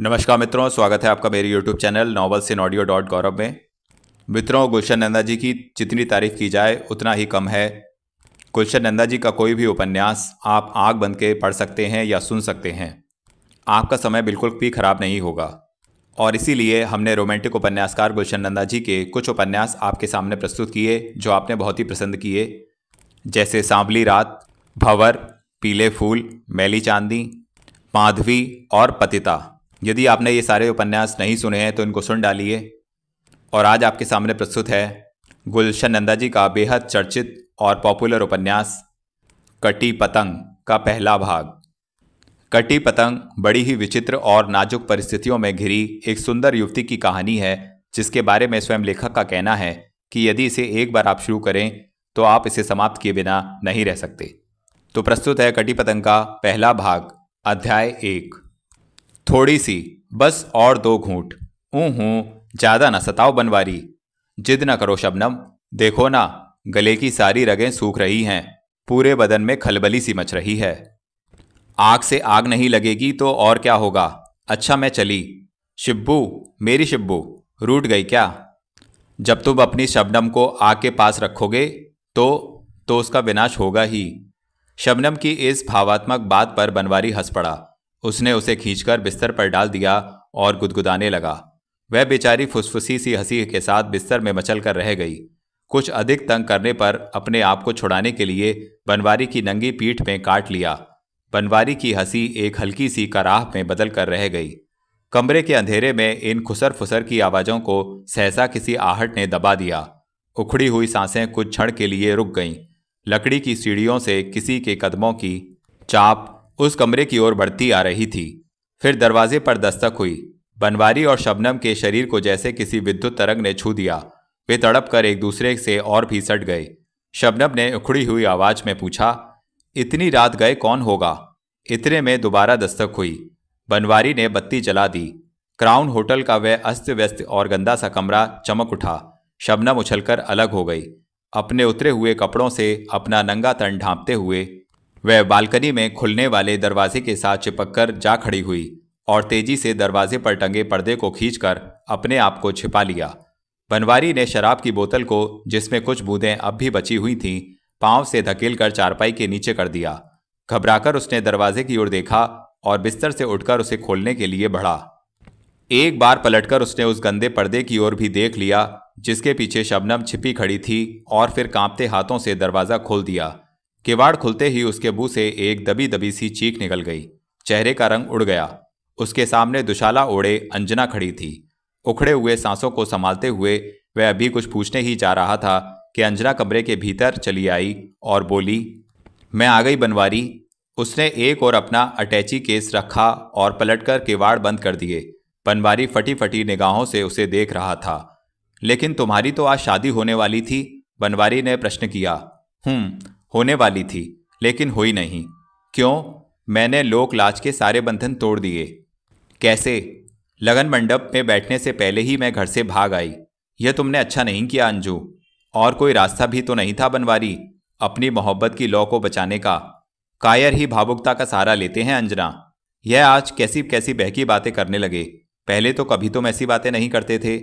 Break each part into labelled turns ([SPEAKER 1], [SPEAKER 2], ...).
[SPEAKER 1] नमस्कार मित्रों स्वागत है आपका मेरे YouTube channel novels in audio dot Gaurav में मित्रों गुलशन नंदा जी की जितनी तारीफ की जाए उतना ही कम है गुलशन नंदा जी का कोई भी उपन्यास आप आग बंद के पढ़ सकते हैं या सुन सकते हैं आपका समय बिल्कुल भी खराब नहीं होगा और इसीलिए हमने रोमांटिक उपन्यासकार गुलशन नंदा जी के कुछ उपन्यास आपके सामने प्रस्तुत किए जो आपने बहुत ही पसंद किए जैसे सांवली रात भंवर पीले फूल मैली चांदी माधवी और पतिता यदि आपने ये सारे उपन्यास नहीं सुने हैं तो इनको सुन डालिए और आज आपके सामने प्रस्तुत है गुलशन नंदा जी का बेहद चर्चित और पॉपुलर उपन्यास कटी पतंग का पहला भाग कटी पतंग बड़ी ही विचित्र और नाजुक परिस्थितियों में घिरी एक सुंदर युवती की कहानी है जिसके बारे में स्वयं लेखक का कहना है कि यदि इसे एक बार आप शुरू करें तो आप इसे समाप्त किए बिना नहीं रह सकते तो प्रस्तुत है कटी पतंग का पहला भाग अध्याय एक थोड़ी सी बस और दो घूंट ऊँ हूँ ज़्यादा ना सताओ बनवारी जिद ना करो शबनम देखो ना गले की सारी रगें सूख रही हैं पूरे बदन में खलबली सी मच रही है आग से आग नहीं लगेगी तो और क्या होगा अच्छा मैं चली शिब्बू मेरी शिब्बू रूट गई क्या जब तुम अपनी शबनम को आग के पास रखोगे तो तो उसका विनाश होगा ही शबनम की इस भावात्मक बात पर बनवारी हंस पड़ा उसने उसे खींचकर बिस्तर पर डाल दिया और गुदगुदाने लगा वह बेचारी फुसफुसी सी हंसी के साथ बिस्तर में मचल कर रह गई कुछ अधिक तंग करने पर अपने आप को छुड़ाने के लिए बनवारी की नंगी पीठ में काट लिया बनवारी की हंसी एक हल्की सी कराह में बदल कर रह गई कमरे के अंधेरे में इन खुसर फुसर की आवाज़ों को सहसा किसी आहट ने दबा दिया उखड़ी हुई सांसें कुछ क्षण के लिए रुक गईं लकड़ी की सीढ़ियों से किसी के कदमों की चाप उस कमरे की ओर बढ़ती आ रही थी फिर दरवाजे पर दस्तक हुई बनवारी और शबनम के शरीर को जैसे किसी विद्युत तरंग ने छू दिया वे तड़प कर एक दूसरे से और भी सट गए शबनम ने उखड़ी हुई आवाज में पूछा इतनी रात गए कौन होगा इतने में दोबारा दस्तक हुई बनवारी ने बत्ती जला दी क्राउन होटल का वह अस्त व्यस्त और गंदा सा कमरा चमक उठा शबनम उछलकर अलग हो गई अपने उतरे हुए कपड़ों से अपना नंगा तन ढांपते हुए वह बालकनी में खुलने वाले दरवाजे के साथ चिपक कर जा खड़ी हुई और तेजी से दरवाजे पर टंगे पर्दे को खींचकर अपने आप को छिपा लिया बनवारी ने शराब की बोतल को जिसमें कुछ बूंदें अब भी बची हुई थीं पांव से धकेल कर चारपाई के नीचे कर दिया घबराकर उसने दरवाजे की ओर देखा और बिस्तर से उठकर उसे खोलने के लिए बढ़ा एक बार पलटकर उसने उस गंदे पर्दे की ओर भी देख लिया जिसके पीछे शबनम छिपी खड़ी थी और फिर कांपते हाथों से दरवाज़ा खोल दिया किवाड़ खुलते ही उसके मुंह से एक दबी दबी सी चीख निकल गई चेहरे का रंग उड़ गया उसके सामने दुशाला ओढ़े अंजना खड़ी थी उखड़े हुए सांसों को संभालते हुए वह अभी कुछ पूछने ही जा रहा था कि अंजना कमरे के भीतर चली आई और बोली मैं आ गई बनवारी उसने एक और अपना अटैची केस रखा और पलटकर किवाड़ बंद कर दिए बनवारी फटी फटी निगाहों से उसे देख रहा था लेकिन तुम्हारी तो आज शादी होने वाली थी बनवारी ने प्रश्न किया हम्म होने वाली थी लेकिन हुई नहीं क्यों मैंने लोक लाज के सारे बंधन तोड़ दिए कैसे लगन मंडप में बैठने से पहले ही मैं घर से भाग आई यह तुमने अच्छा नहीं किया अंजू और कोई रास्ता भी तो नहीं था बनवारी अपनी मोहब्बत की लौ को बचाने का कायर ही भावुकता का सहारा लेते हैं अंजना यह आज कैसी कैसी बहकी बातें करने लगे पहले तो कभी तुम ऐसी बातें नहीं करते थे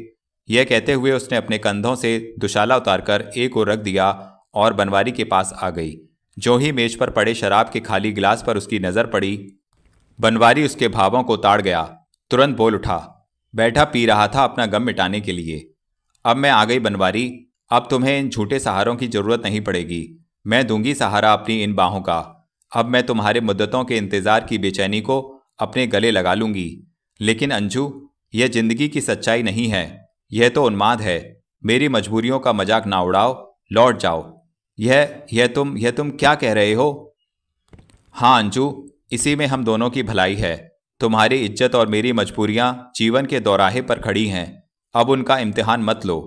[SPEAKER 1] यह कहते हुए उसने अपने कंधों से दुशाला उतारकर एक और रख दिया और बनवारी के पास आ गई जो ही मेज पर पड़े शराब के खाली गिलास पर उसकी नज़र पड़ी बनवारी उसके भावों को ताड़ गया तुरंत बोल उठा बैठा पी रहा था अपना गम मिटाने के लिए अब मैं आ गई बनवारी अब तुम्हें इन झूठे सहारों की जरूरत नहीं पड़ेगी मैं दूंगी सहारा अपनी इन बाहों का अब मैं तुम्हारे मुद्दतों के इंतज़ार की बेचैनी को अपने गले लगा लूंगी लेकिन अंजू यह जिंदगी की सच्चाई नहीं है यह तो उन्माद है मेरी मजबूरियों का मजाक ना उड़ाओ लौट जाओ यह यह तुम यह तुम क्या कह रहे हो हाँ अंजू इसी में हम दोनों की भलाई है तुम्हारी इज्जत और मेरी मजबूरियाँ जीवन के दौराहे पर खड़ी हैं अब उनका इम्तिहान मत लो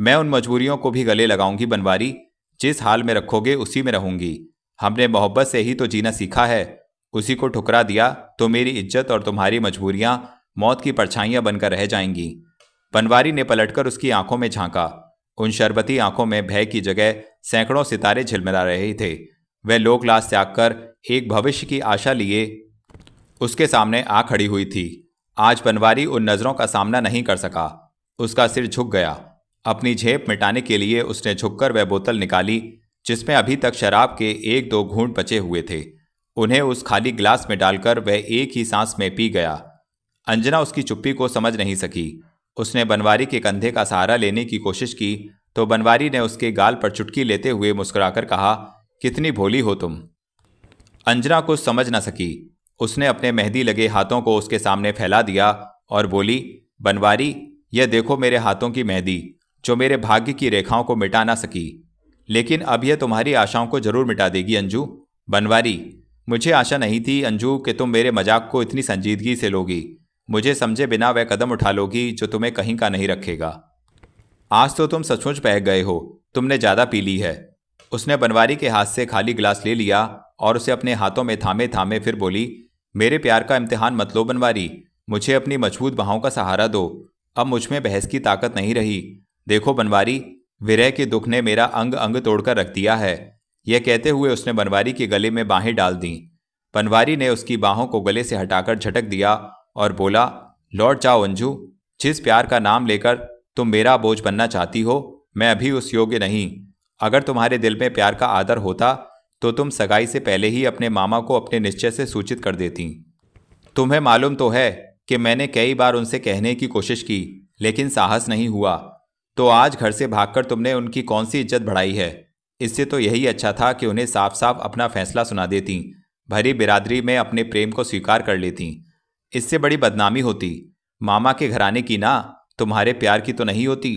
[SPEAKER 1] मैं उन मजबूरियों को भी गले लगाऊंगी बनवारी जिस हाल में रखोगे उसी में रहूंगी हमने मोहब्बत से ही तो जीना सीखा है उसी को ठुकरा दिया तो मेरी इज्जत और तुम्हारी मजबूरियाँ मौत की परछाइयाँ बनकर रह जाएंगी बनवारी ने पलटकर उसकी आंखों में झांका उन शरबती आंखों में भय की जगह सैकड़ों सितारे झिलमिला रहे थे वह लो क्लास त्याग कर एक भविष्य की आशा लिए उसके सामने आ खड़ी हुई थी आज बनवारी उन नज़रों का सामना नहीं कर सका उसका सिर झुक गया अपनी झेप मिटाने के लिए उसने झुककर वह बोतल निकाली जिसमें अभी तक शराब के एक दो घूंट बचे हुए थे उन्हें उस खाली ग्लास में डालकर वह एक ही सांस में पी गया अंजना उसकी चुप्पी को समझ नहीं सकी उसने बनवारी के कंधे का सहारा लेने की कोशिश की तो बनवारी ने उसके गाल पर चुटकी लेते हुए मुस्कुराकर कहा कितनी भोली हो तुम अंजना कुछ समझ न सकी उसने अपने मेहंदी लगे हाथों को उसके सामने फैला दिया और बोली बनवारी यह देखो मेरे हाथों की मेहंदी जो मेरे भाग्य की रेखाओं को मिटा ना सकी लेकिन अब यह तुम्हारी आशाओं को जरूर मिटा देगी अंजू बनवारी मुझे आशा नहीं थी अंजू कि तुम मेरे मजाक को इतनी संजीदगी से लोगी मुझे समझे बिना वह कदम उठा लोगी जो तुम्हें कहीं का नहीं रखेगा आज तो तुम सचमुच पहक गए हो तुमने ज्यादा पी ली है उसने बनवारी के हाथ से खाली गिलास ले लिया और उसे अपने हाथों में थामे थामे फिर बोली मेरे प्यार का इम्तिहान मत लो बनवारी मुझे अपनी मजबूत बाहों का सहारा दो अब मुझ में बहस की ताकत नहीं रही देखो बनवारी विरह के दुख ने मेरा अंग अंग तोड़कर रख दिया है यह कहते हुए उसने बनवारी के गले में बाहें डाल दीं बनवारी ने उसकी बाहों को गले से हटाकर झटक दिया और बोला लौट जाओ अंजू जिस प्यार का नाम लेकर तुम मेरा बोझ बनना चाहती हो मैं अभी उस योग्य नहीं अगर तुम्हारे दिल में प्यार का आदर होता तो तुम सगाई से पहले ही अपने मामा को अपने निश्चय से सूचित कर देती तुम्हें मालूम तो है कि मैंने कई बार उनसे कहने की कोशिश की लेकिन साहस नहीं हुआ तो आज घर से भागकर तुमने उनकी कौन सी इज्जत बढ़ाई है इससे तो यही अच्छा था कि उन्हें साफ साफ अपना फैसला सुना देती भरी बिरादरी में अपने प्रेम को स्वीकार कर लेती इससे बड़ी बदनामी होती मामा के घराने की ना तुम्हारे प्यार की तो नहीं होती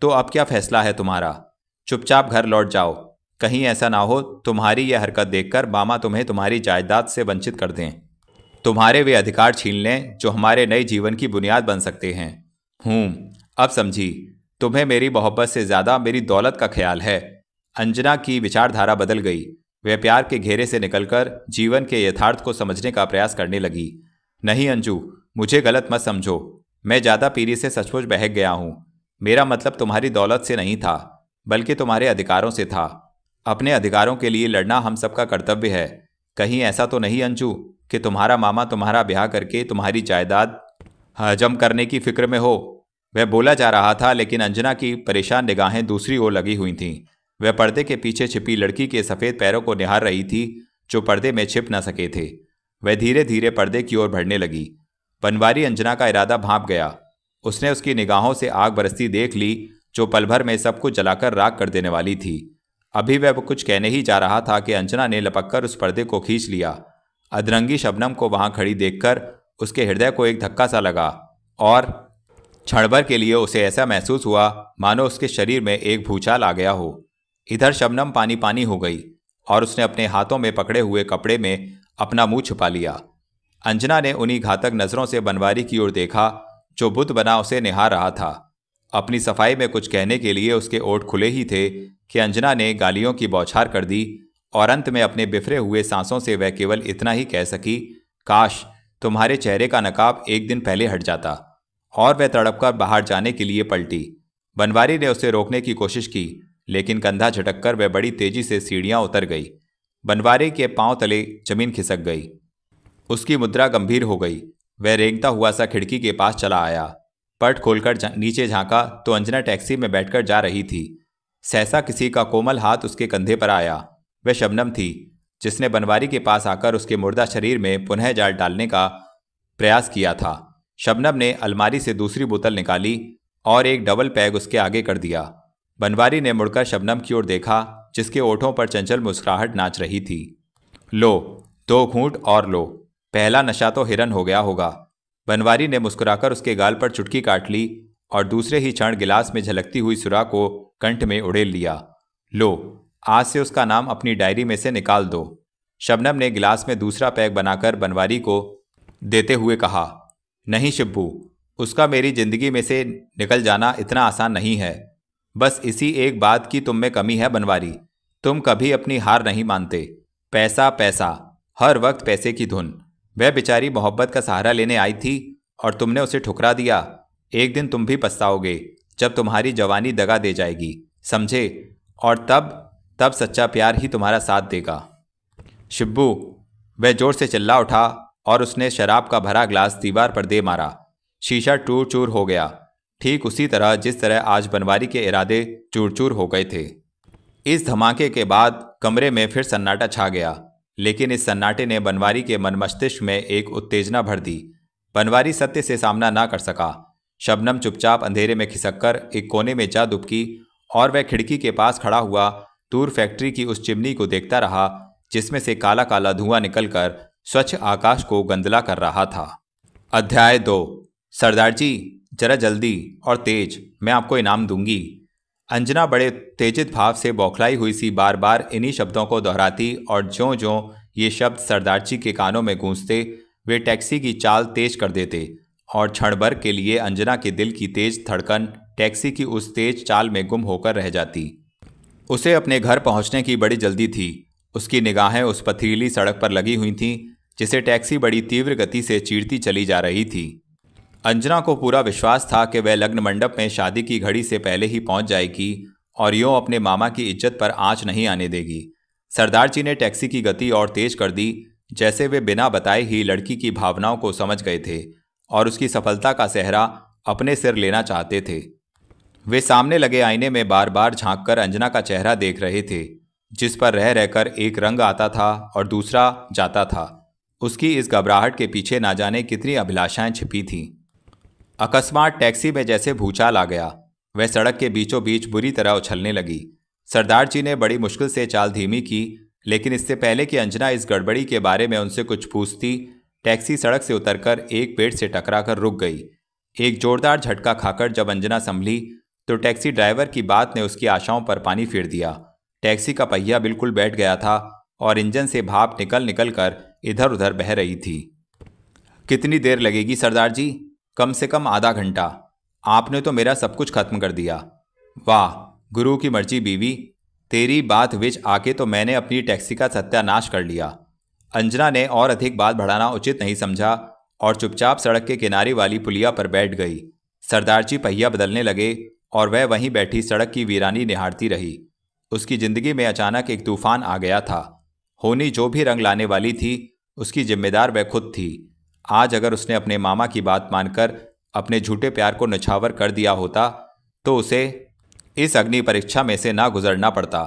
[SPEAKER 1] तो अब क्या फैसला है तुम्हारा चुपचाप घर लौट जाओ कहीं ऐसा ना हो तुम्हारी यह हरकत देखकर मामा तुम्हें तुम्हारी जायदाद से वंचित कर दें तुम्हारे वे अधिकार छीन लें जो हमारे नए जीवन की बुनियाद बन सकते हैं हूँ अब समझी तुम्हें मेरी मोहब्बत से ज़्यादा मेरी दौलत का ख्याल है अंजना की विचारधारा बदल गई वह प्यार के घेरे से निकलकर जीवन के यथार्थ को समझने का प्रयास करने लगी नहीं अंजू मुझे गलत मत समझो मैं ज़्यादा पीरी से सचमुच बहक गया हूँ मेरा मतलब तुम्हारी दौलत से नहीं था बल्कि तुम्हारे अधिकारों से था अपने अधिकारों के लिए लड़ना हम सबका कर्तव्य है कहीं ऐसा तो नहीं अंजू कि तुम्हारा मामा तुम्हारा ब्याह करके तुम्हारी जायदाद हजम करने की फिक्र में हो वह बोला जा रहा था लेकिन अंजना की परेशान निगाहें दूसरी ओर लगी हुई थीं वह पर्दे के पीछे छिपी लड़की के सफ़ेद पैरों को निहार रही थी जो पर्दे में छिप न सके थे वह धीरे धीरे पर्दे की ओर बढ़ने लगी बनवारी अंजना का इरादा भाप गया उसने उसकी निगाहों से आग बरसती देख ली जो पलभर में सब कुछ जलाकर राख कर देने वाली थी अभी वह कुछ कहने ही जा रहा था कि अंजना ने लपककर उस पर्दे को खींच लिया अधरंगी शबनम को वहां खड़ी देखकर उसके हृदय को एक धक्का सा लगा और क्षणभर के लिए उसे ऐसा महसूस हुआ मानो उसके शरीर में एक भूचाल आ गया हो इधर शबनम पानी पानी हो गई और उसने अपने हाथों में पकड़े हुए कपड़े में अपना मुंह छुपा लिया अंजना ने उन्हीं घातक नज़रों से बनवारी की ओर देखा जो बुत बना उसे निहार रहा था अपनी सफाई में कुछ कहने के लिए उसके ओठ खुले ही थे कि अंजना ने गालियों की बौछार कर दी और अंत में अपने बिफरे हुए सांसों से वह केवल इतना ही कह सकी काश तुम्हारे चेहरे का नकाब एक दिन पहले हट जाता और वह तड़पकर बाहर जाने के लिए पलटी बनवारी ने उसे रोकने की कोशिश की लेकिन कंधा झटक कर वह बड़ी तेजी से सीढ़ियां उतर गई बनवारी के पांव तले जमीन खिसक गई उसकी मुद्रा गंभीर हो गई वह रेंगता हुआ सा खिड़की के पास चला आया पट खोलकर जा, नीचे झांका तो अंजना टैक्सी में बैठकर जा रही थी सहसा किसी का कोमल हाथ उसके कंधे पर आया वह शबनम थी जिसने बनवारी के पास आकर उसके मुर्दा शरीर में पुनः जाल डालने का प्रयास किया था शबनम ने अलमारी से दूसरी बोतल निकाली और एक डबल पैग उसके आगे कर दिया बनवारी ने मुड़कर शबनम की ओर देखा जिसके ओठों पर चंचल मुस्कुराहट नाच रही थी लो दो घूंट और लो पहला नशा तो हिरन हो गया होगा बनवारी ने मुस्कुराकर उसके गाल पर चुटकी काट ली और दूसरे ही क्षण गिलास में झलकती हुई सुरा को कंठ में उड़ेल लिया लो आज से उसका नाम अपनी डायरी में से निकाल दो शबनम ने गिलास में दूसरा पैक बनाकर बनवारी को देते हुए कहा नहीं शिब्बू उसका मेरी जिंदगी में से निकल जाना इतना आसान नहीं है बस इसी एक बात की तुम में कमी है बनवारी तुम कभी अपनी हार नहीं मानते पैसा पैसा हर वक्त पैसे की धुन वह बेचारी मोहब्बत का सहारा लेने आई थी और तुमने उसे ठुकरा दिया एक दिन तुम भी पछताओगे जब तुम्हारी जवानी दगा दे जाएगी समझे और तब तब सच्चा प्यार ही तुम्हारा साथ देगा शिब्बू वह जोर से चिल्ला उठा और उसने शराब का भरा ग्लास दीवार पर दे मारा शीशा टूर चूर हो गया ठीक उसी तरह जिस तरह आज बनवारी के इरादे चूर चूर हो गए थे इस धमाके के बाद कमरे में फिर सन्नाटा छा गया लेकिन इस सन्नाटे ने बनवारी के मन मस्तिष्क में एक उत्तेजना भर दी बनवारी सत्य से सामना ना कर सका शबनम चुपचाप अंधेरे में खिसक कर एक कोने में जा दुबकी और वह खिड़की के पास खड़ा हुआ दूर फैक्ट्री की उस चिमनी को देखता रहा जिसमें से काला काला धुआं निकलकर स्वच्छ आकाश को गंदला कर रहा था अध्याय दो सरदार जी जरा जल्दी और तेज मैं आपको इनाम दूंगी अंजना बड़े तेजित भाव से बौखलाई हुई सी बार बार इन्हीं शब्दों को दोहराती और ज्यो ज्यो ये शब्द सरदार जी के कानों में गूंजते वे टैक्सी की चाल तेज कर देते और क्षण भर के लिए अंजना के दिल की तेज धड़कन टैक्सी की उस तेज चाल में गुम होकर रह जाती उसे अपने घर पहुंचने की बड़ी जल्दी थी उसकी निगाहें उस पथरीली सड़क पर लगी हुई थीं जिसे टैक्सी बड़ी तीव्र गति से चीरती चली जा रही थी अंजना को पूरा विश्वास था कि वह लग्न मंडप में शादी की घड़ी से पहले ही पहुंच जाएगी और यों अपने मामा की इज्जत पर आँच नहीं आने देगी सरदार जी ने टैक्सी की गति और तेज कर दी जैसे वे बिना बताए ही लड़की की भावनाओं को समझ गए थे और उसकी सफलता का सहरा अपने सिर लेना चाहते थे वे सामने लगे आईने में बार बार झांक कर अंजना का चेहरा देख रहे थे जिस पर रह रहकर एक रंग आता था और दूसरा जाता था उसकी इस घबराहट के पीछे ना जाने कितनी अभिलाषाएं छिपी थीं अकस्मात टैक्सी में जैसे भूचाल आ गया वह सड़क के बीचों बीच बुरी तरह उछलने लगी सरदार जी ने बड़ी मुश्किल से चाल धीमी की लेकिन इससे पहले कि अंजना इस गड़बड़ी के बारे में उनसे कुछ पूछती टैक्सी सड़क से उतरकर एक पेड़ से टकरा कर रुक गई एक जोरदार झटका खाकर जब अंजना संभली तो टैक्सी ड्राइवर की बात ने उसकी आशाओं पर पानी फेर दिया टैक्सी का पहिया बिल्कुल बैठ गया था और इंजन से भाप निकल निकल कर इधर उधर बह रही थी कितनी देर लगेगी सरदार जी कम से कम आधा घंटा आपने तो मेरा सब कुछ खत्म कर दिया वाह गुरु की मर्जी बीवी तेरी बात विच आके तो मैंने अपनी टैक्सी का सत्यानाश कर लिया अंजना ने और अधिक बात बढ़ाना उचित नहीं समझा और चुपचाप सड़क के किनारे वाली पुलिया पर बैठ गई सरदार जी पहिया बदलने लगे और वह वहीं बैठी सड़क की वीरानी निहारती रही उसकी ज़िंदगी में अचानक एक तूफान आ गया था होनी जो भी रंग लाने वाली थी उसकी जिम्मेदार वह खुद थी आज अगर उसने अपने मामा की बात मानकर अपने झूठे प्यार को नछावर कर दिया होता तो उसे इस अग्नि परीक्षा में से ना गुजरना पड़ता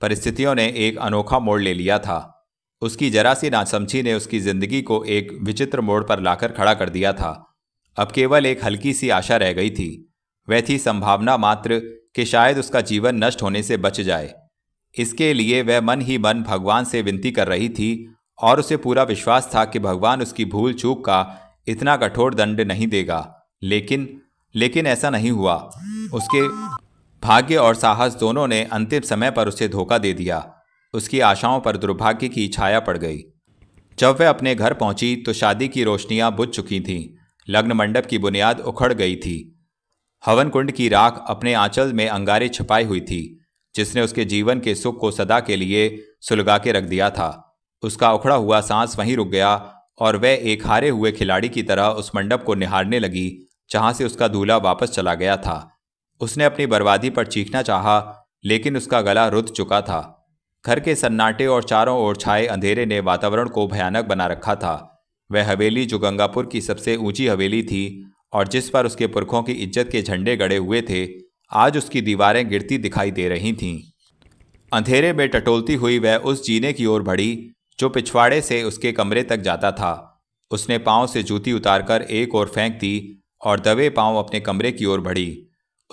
[SPEAKER 1] परिस्थितियों ने एक अनोखा मोड़ ले लिया था उसकी जरा सी नासमझी ने उसकी जिंदगी को एक विचित्र मोड़ पर लाकर खड़ा कर दिया था अब केवल एक हल्की सी आशा रह गई थी वह थी संभावना मात्र कि शायद उसका जीवन नष्ट होने से बच जाए इसके लिए वह मन ही मन भगवान से विनती कर रही थी और उसे पूरा विश्वास था कि भगवान उसकी भूल चूक का इतना कठोर दंड नहीं देगा लेकिन लेकिन ऐसा नहीं हुआ उसके भाग्य और साहस दोनों ने अंतिम समय पर उसे धोखा दे दिया उसकी आशाओं पर दुर्भाग्य की छाया पड़ गई जब वह अपने घर पहुंची तो शादी की रोशनियां बुझ चुकी थीं लग्न मंडप की बुनियाद उखड़ गई थी हवन कुंड की राख अपने आंचल में अंगारे छिपाई हुई थी जिसने उसके जीवन के सुख को सदा के लिए सुलगा के रख दिया था उसका उखड़ा हुआ सांस वहीं रुक गया और वह एक हारे हुए खिलाड़ी की तरह उस मंडप को निहारने लगी जहाँ से उसका दूल्हा वापस चला गया था उसने अपनी बर्बादी पर चीखना चाहा लेकिन उसका गला रुद चुका था घर के सन्नाटे और चारों ओर छाए अंधेरे ने वातावरण को भयानक बना रखा था वह हवेली जो गंगापुर की सबसे ऊंची हवेली थी और जिस पर उसके पुरखों की इज्जत के झंडे गड़े हुए थे आज उसकी दीवारें गिरती दिखाई दे रही थीं अंधेरे में टटोलती हुई वह उस जीने की ओर बढ़ी जो पिछवाड़े से उसके कमरे तक जाता था उसने पाँव से जूती उतारकर एक और फेंक दी और दबे पाँव अपने कमरे की ओर बढ़ी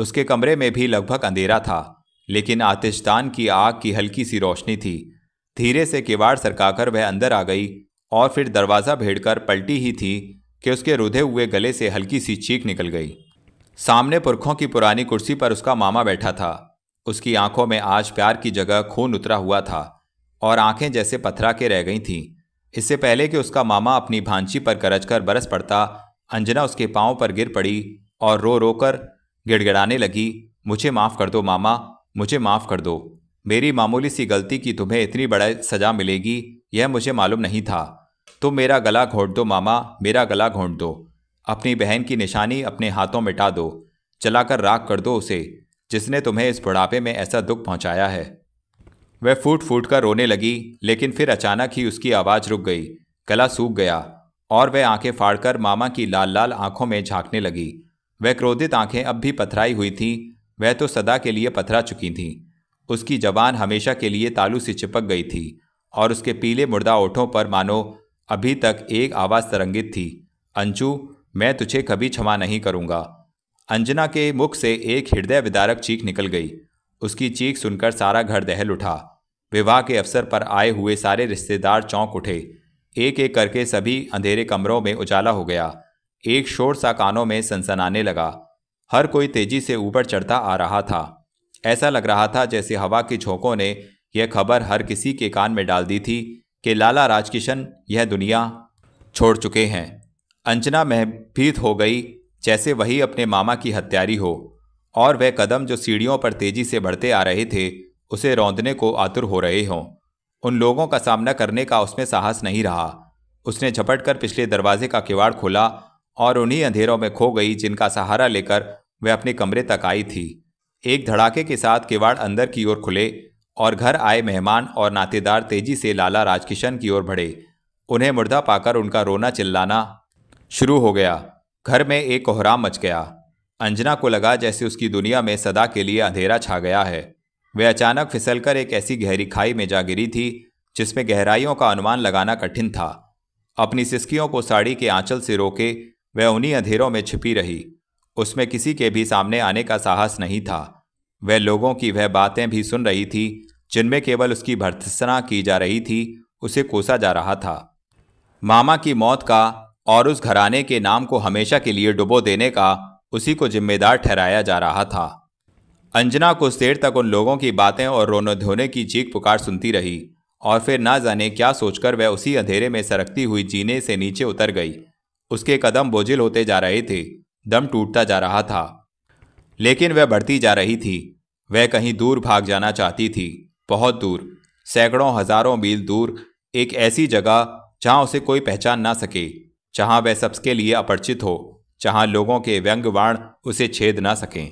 [SPEAKER 1] उसके कमरे में भी लगभग अंधेरा था लेकिन आतिशदान की आग की हल्की सी रोशनी थी धीरे से किवाड़ सरकाकर वह अंदर आ गई और फिर दरवाज़ा भेड़कर पलटी ही थी कि उसके रुधे हुए गले से हल्की सी चीख निकल गई सामने पुरखों की पुरानी कुर्सी पर उसका मामा बैठा था उसकी आंखों में आज प्यार की जगह खून उतरा हुआ था और आंखें जैसे पथरा के रह गई थीं इससे पहले कि उसका मामा अपनी भांची पर कर बरस पड़ता अंजना उसके पाँव पर गिर पड़ी और रो रो कर गिड़गिड़ाने लगी मुझे माफ़ कर दो मामा मुझे माफ़ कर दो मेरी मामूली सी गलती की तुम्हें इतनी बड़ा सज़ा मिलेगी यह मुझे मालूम नहीं था तुम मेरा गला घोंट दो मामा मेरा गला घोंट दो अपनी बहन की निशानी अपने हाथों मिटा दो चलाकर राख कर दो उसे जिसने तुम्हें इस बुढ़ापे में ऐसा दुख पहुंचाया है वह फूट फूट कर रोने लगी लेकिन फिर अचानक ही उसकी आवाज़ रुक गई गला सूख गया और वह आंखें फाड़कर मामा की लाल लाल आंखों में झांकने लगी वह क्रोधित आंखें अब भी पथराई हुई थीं वह तो सदा के लिए पथरा चुकी थीं उसकी जवान हमेशा के लिए तालू से चिपक गई थी और उसके पीले मुर्दा ओठों पर मानो अभी तक एक आवाज़ तरंगित थी अंचू मैं तुझे कभी क्षमा नहीं करूँगा अंजना के मुख से एक हृदय विदारक चीख निकल गई उसकी चीख सुनकर सारा घर दहल उठा विवाह के अवसर पर आए हुए सारे रिश्तेदार चौंक उठे एक एक करके सभी अंधेरे कमरों में उजाला हो गया एक शोर सा कानों में सनसनाने लगा हर कोई तेजी से ऊपर चढ़ता आ रहा था ऐसा लग रहा था जैसे हवा के झोंकों ने यह खबर हर किसी के कान में डाल दी थी कि लाला राजकिशन यह दुनिया छोड़ चुके हैं अंजना महभीत हो गई जैसे वही अपने मामा की हत्यारी हो और वह कदम जो सीढ़ियों पर तेजी से बढ़ते आ रहे थे उसे रौंदने को आतुर हो रहे हों उन लोगों का सामना करने का उसमें साहस नहीं रहा उसने झपट कर पिछले दरवाजे का किवाड़ खोला और उन्हीं अंधेरों में खो गई जिनका सहारा लेकर वह अपने कमरे तक आई थी एक धड़ाके के साथ किवाड़ अंदर की ओर खुले और घर आए मेहमान और नातेदार तेजी से लाला राजकिशन की ओर बढ़े उन्हें मुर्दा पाकर उनका रोना चिल्लाना शुरू हो गया घर में एक कोहराम मच गया अंजना को लगा जैसे उसकी दुनिया में सदा के लिए अंधेरा छा गया है वे अचानक फिसलकर एक ऐसी गहरी खाई में जा गिरी थी जिसमें गहराइयों का अनुमान लगाना कठिन था अपनी सिस्कियों को साड़ी के आंचल से रोके वह उन्हीं अंधेरों में छिपी रही उसमें किसी के भी सामने आने का साहस नहीं था वह लोगों की वह बातें भी सुन रही थी जिनमें केवल उसकी भर्त्सना की जा रही थी उसे कोसा जा रहा था मामा की मौत का और उस घराने के नाम को हमेशा के लिए डुबो देने का उसी को जिम्मेदार ठहराया जा रहा था अंजना कुछ देर तक उन लोगों की बातें और रोने धोने की चीख पुकार सुनती रही और फिर ना जाने क्या सोचकर वह उसी अंधेरे में सरकती हुई जीने से नीचे उतर गई उसके कदम बोझिल होते जा रहे थे दम टूटता जा रहा था लेकिन वह बढ़ती जा रही थी वह कहीं दूर भाग जाना चाहती थी बहुत दूर सैकड़ों हजारों मील दूर एक ऐसी जगह जहाँ उसे कोई पहचान ना सके जहाँ वह सबके लिए अपरिचित हो जहाँ लोगों के व्यंग्यवाण उसे छेद ना सकें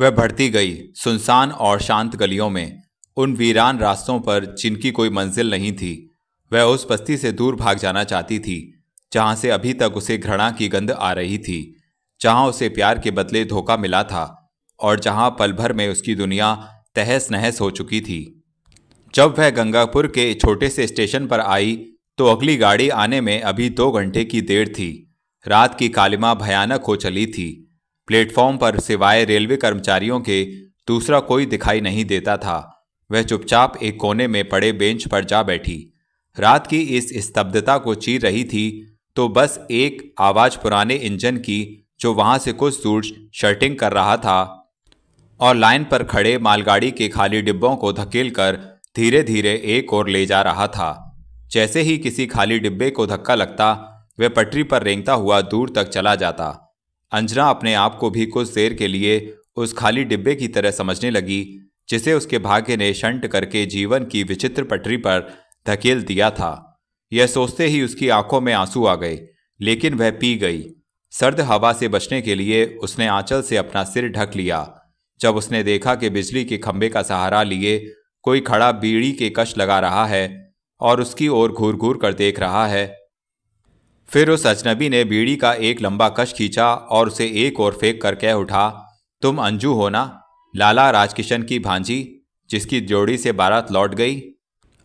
[SPEAKER 1] वह बढ़ती गई सुनसान और शांत गलियों में उन वीरान रास्तों पर जिनकी कोई मंजिल नहीं थी वह उस बस्ती से दूर भाग जाना चाहती थी जहाँ से अभी तक उसे घृणा की गंध आ रही थी जहाँ उसे प्यार के बदले धोखा मिला था और जहाँ पल भर में उसकी दुनिया तहस नहस हो चुकी थी जब वह गंगापुर के छोटे से स्टेशन पर आई तो अगली गाड़ी आने में अभी दो घंटे की देर थी रात की कालिमा भयानक हो चली थी प्लेटफॉर्म पर सिवाय रेलवे कर्मचारियों के दूसरा कोई दिखाई नहीं देता था वह चुपचाप एक कोने में पड़े बेंच पर जा बैठी रात की इस स्तब्धता को चीर रही थी तो बस एक आवाज़ पुराने इंजन की जो वहां से कुछ दूर शर्टिंग कर रहा था और लाइन पर खड़े मालगाड़ी के खाली डिब्बों को धकेल कर धीरे धीरे एक ओर ले जा रहा था जैसे ही किसी खाली डिब्बे को धक्का लगता वह पटरी पर रेंगता हुआ दूर तक चला जाता अंजना अपने आप को भी कुछ देर के लिए उस खाली डिब्बे की तरह समझने लगी जिसे उसके भाग्य ने शंट करके जीवन की विचित्र पटरी पर धकेल दिया था यह सोचते ही उसकी आंखों में आंसू आ गए लेकिन वह पी गई सर्द हवा से बचने के लिए उसने आंचल से अपना सिर ढक लिया जब उसने देखा कि बिजली के खंभे का सहारा लिए कोई खड़ा बीड़ी के कश लगा रहा है और उसकी ओर घूर घूर कर देख रहा है फिर उस अजनबी ने बीड़ी का एक लंबा कश खींचा और उसे एक और फेंक कर कह उठा तुम अंजू हो ना लाला राजकिशन की भांजी जिसकी जोड़ी से बारात लौट गई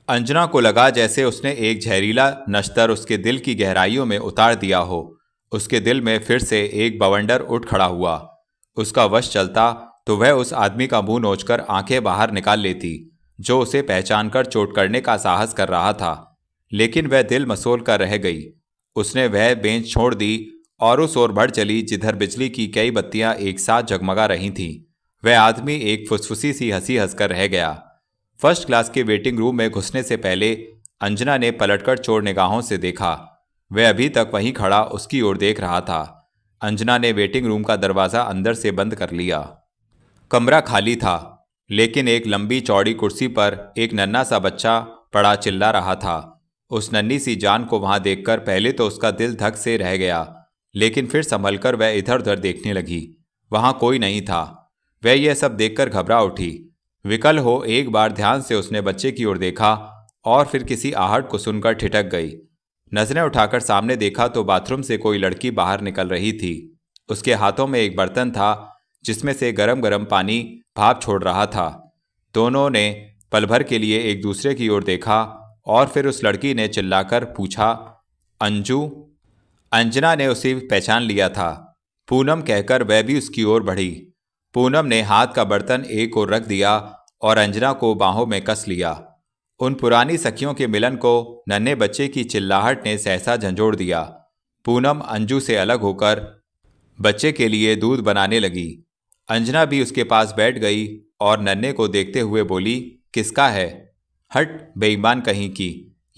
[SPEAKER 1] अंजना को लगा जैसे उसने एक जहरीला नश्तर उसके दिल की गहराइयों में उतार दिया हो उसके दिल में फिर से एक बवंडर उठ खड़ा हुआ उसका वश चलता तो वह उस आदमी का मुंह नोचकर आंखें बाहर निकाल लेती जो उसे पहचान कर चोट करने का साहस कर रहा था लेकिन वह दिल मसोल कर रह गई उसने वह बेंच छोड़ दी और उस ओर बढ़ चली जिधर बिजली की कई बत्तियां एक साथ जगमगा रही थीं वह आदमी एक फुसफुसी सी हंसी हंसकर रह गया फर्स्ट क्लास के वेटिंग रूम में घुसने से पहले अंजना ने पलटकर चोर निगाहों से देखा वह अभी तक वहीं खड़ा उसकी ओर देख रहा था अंजना ने वेटिंग रूम का दरवाज़ा अंदर से बंद कर लिया कमरा खाली था लेकिन एक लंबी चौड़ी कुर्सी पर एक नन्ना सा बच्चा पड़ा चिल्ला रहा था उस नन्ही सी जान को वहां देखकर पहले तो उसका दिल धक से रह गया लेकिन फिर संभल कर वह इधर उधर देखने लगी वहां कोई नहीं था वह यह सब देखकर घबरा उठी विकल हो एक बार ध्यान से उसने बच्चे की ओर देखा और फिर किसी आहट को सुनकर ठिठक गई नजरें उठाकर सामने देखा तो बाथरूम से कोई लड़की बाहर निकल रही थी उसके हाथों में एक बर्तन था जिसमें से गरम गरम पानी भाप छोड़ रहा था दोनों ने पलभर के लिए एक दूसरे की ओर देखा और फिर उस लड़की ने चिल्लाकर पूछा अंजू अंजना ने उसे पहचान लिया था पूनम कहकर वह भी उसकी ओर बढ़ी पूनम ने हाथ का बर्तन एक ओर रख दिया और अंजना को बाहों में कस लिया उन पुरानी सखियों के मिलन को नन्हे बच्चे की चिल्लाहट ने सहसा झंझोड़ दिया पूनम अंजू से अलग होकर बच्चे के लिए दूध बनाने लगी अंजना भी उसके पास बैठ गई और नन्हे को देखते हुए बोली किसका है हट बेईमान कहीं की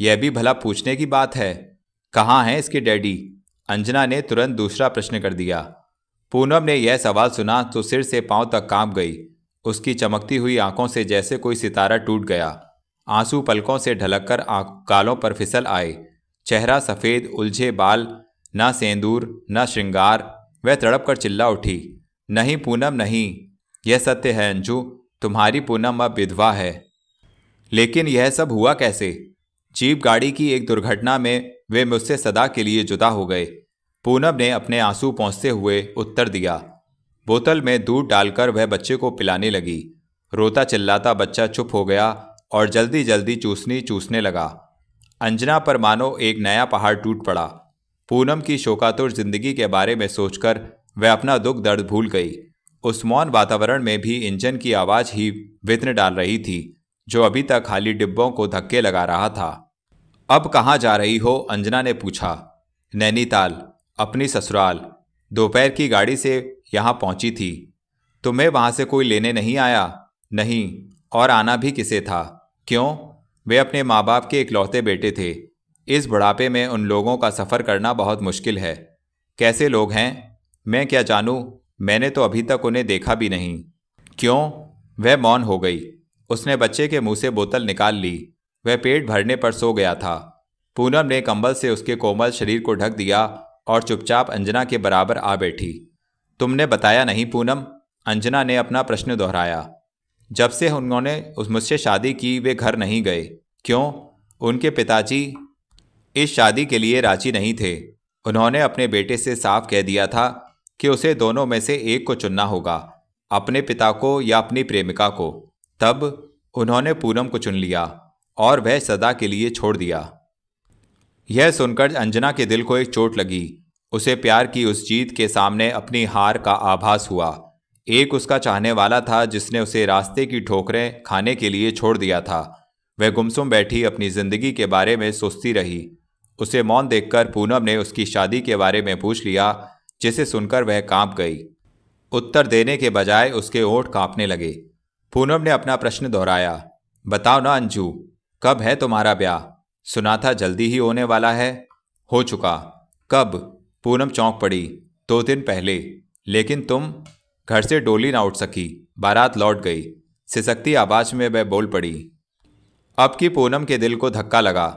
[SPEAKER 1] यह भी भला पूछने की बात है कहाँ है इसके डैडी अंजना ने तुरंत दूसरा प्रश्न कर दिया पूनम ने यह सवाल सुना तो सिर से पांव तक कांप गई उसकी चमकती हुई आंखों से जैसे कोई सितारा टूट गया आंसू पलकों से ढलक कर गालों पर फिसल आए चेहरा सफ़ेद उलझे बाल न सेंदूर न श्रृंगार वह तड़प कर चिल्ला उठी नहीं पूनम नहीं यह सत्य है अंजू तुम्हारी पूनम अब विधवा है लेकिन यह सब हुआ कैसे जीप गाड़ी की एक दुर्घटना में वे मुझसे सदा के लिए जुदा हो गए पूनम ने अपने आंसू पहुँचते हुए उत्तर दिया बोतल में दूध डालकर वह बच्चे को पिलाने लगी रोता चिल्लाता बच्चा चुप हो गया और जल्दी जल्दी चूसनी चूसने लगा अंजना पर मानो एक नया पहाड़ टूट पड़ा पूनम की शोकातुर जिंदगी के बारे में सोचकर वह अपना दुख दर्द भूल गई उस मौन वातावरण में भी इंजन की आवाज़ ही विघ्न डाल रही थी जो अभी तक खाली डिब्बों को धक्के लगा रहा था अब कहाँ जा रही हो अंजना ने पूछा नैनीताल अपनी ससुराल दोपहर की गाड़ी से यहाँ पहुँची थी तुम्हें वहाँ से कोई लेने नहीं आया नहीं और आना भी किसे था क्यों वे अपने माँ बाप के इकलौते बेटे थे इस बुढ़ापे में उन लोगों का सफ़र करना बहुत मुश्किल है कैसे लोग हैं मैं क्या जानूँ मैंने तो अभी तक उन्हें देखा भी नहीं क्यों वह मौन हो गई उसने बच्चे के मुंह से बोतल निकाल ली वह पेट भरने पर सो गया था पूनम ने कंबल से उसके कोमल शरीर को ढक दिया और चुपचाप अंजना के बराबर आ बैठी तुमने बताया नहीं पूनम अंजना ने अपना प्रश्न दोहराया जब से उन्होंने उस मुझसे शादी की वे घर नहीं गए क्यों उनके पिताजी इस शादी के लिए राजी नहीं थे उन्होंने अपने बेटे से साफ कह दिया था कि उसे दोनों में से एक को चुनना होगा अपने पिता को या अपनी प्रेमिका को तब उन्होंने पूनम को चुन लिया और वह सदा के लिए छोड़ दिया यह सुनकर अंजना के दिल को एक चोट लगी उसे प्यार की उस जीत के सामने अपनी हार का आभास हुआ एक उसका चाहने वाला था जिसने उसे रास्ते की ठोकरें खाने के लिए छोड़ दिया था वह गुमसुम बैठी अपनी जिंदगी के बारे में सोचती रही उसे मौन देखकर पूनम ने उसकी शादी के बारे में पूछ लिया जिसे सुनकर वह कांप गई उत्तर देने के बजाय उसके ओठ कांपने लगे पूनम ने अपना प्रश्न दोहराया बताओ ना अंजू कब है तुम्हारा ब्याह सुना था जल्दी ही होने वाला है हो चुका कब पूनम चौंक पड़ी दो दिन पहले लेकिन तुम घर से डोली ना उठ सकी बारात लौट गई सिसकती आवाज में वह बोल पड़ी अब की पूनम के दिल को धक्का लगा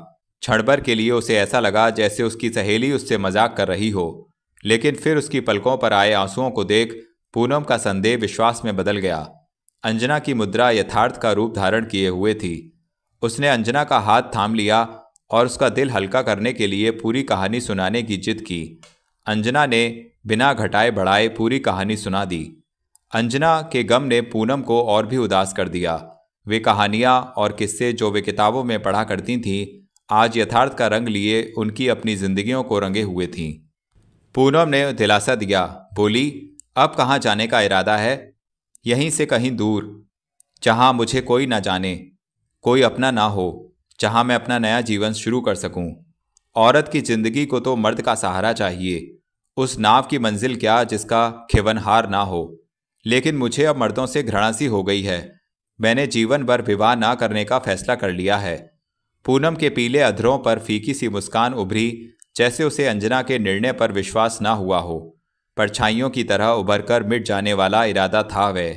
[SPEAKER 1] क्षण भर के लिए उसे ऐसा लगा जैसे उसकी सहेली उससे मजाक कर रही हो लेकिन फिर उसकी पलकों पर आए आंसुओं को देख पूनम का संदेह विश्वास में बदल गया अंजना की मुद्रा यथार्थ का रूप धारण किए हुए थी उसने अंजना का हाथ थाम लिया और उसका दिल हल्का करने के लिए पूरी कहानी सुनाने की जिद की अंजना ने बिना घटाए बढ़ाए पूरी कहानी सुना दी अंजना के गम ने पूनम को और भी उदास कर दिया वे कहानियाँ और किस्से जो वे किताबों में पढ़ा करती थीं आज यथार्थ का रंग लिए उनकी अपनी जिंदगियों को रंगे हुए थीं पूनम ने दिलासा दिया बोली अब कहाँ जाने का इरादा है यहीं से कहीं दूर जहाँ मुझे कोई ना जाने कोई अपना ना हो जहाँ मैं अपना नया जीवन शुरू कर सकूं। औरत की जिंदगी को तो मर्द का सहारा चाहिए उस नाव की मंजिल क्या जिसका खिवनहार ना हो लेकिन मुझे अब मर्दों से घृणासी हो गई है मैंने जीवन भर विवाह ना करने का फैसला कर लिया है पूनम के पीले अधरों पर फीकी सी मुस्कान उभरी जैसे उसे अंजना के निर्णय पर विश्वास ना हुआ हो परछाइयों की तरह उभरकर मिट जाने वाला इरादा था वह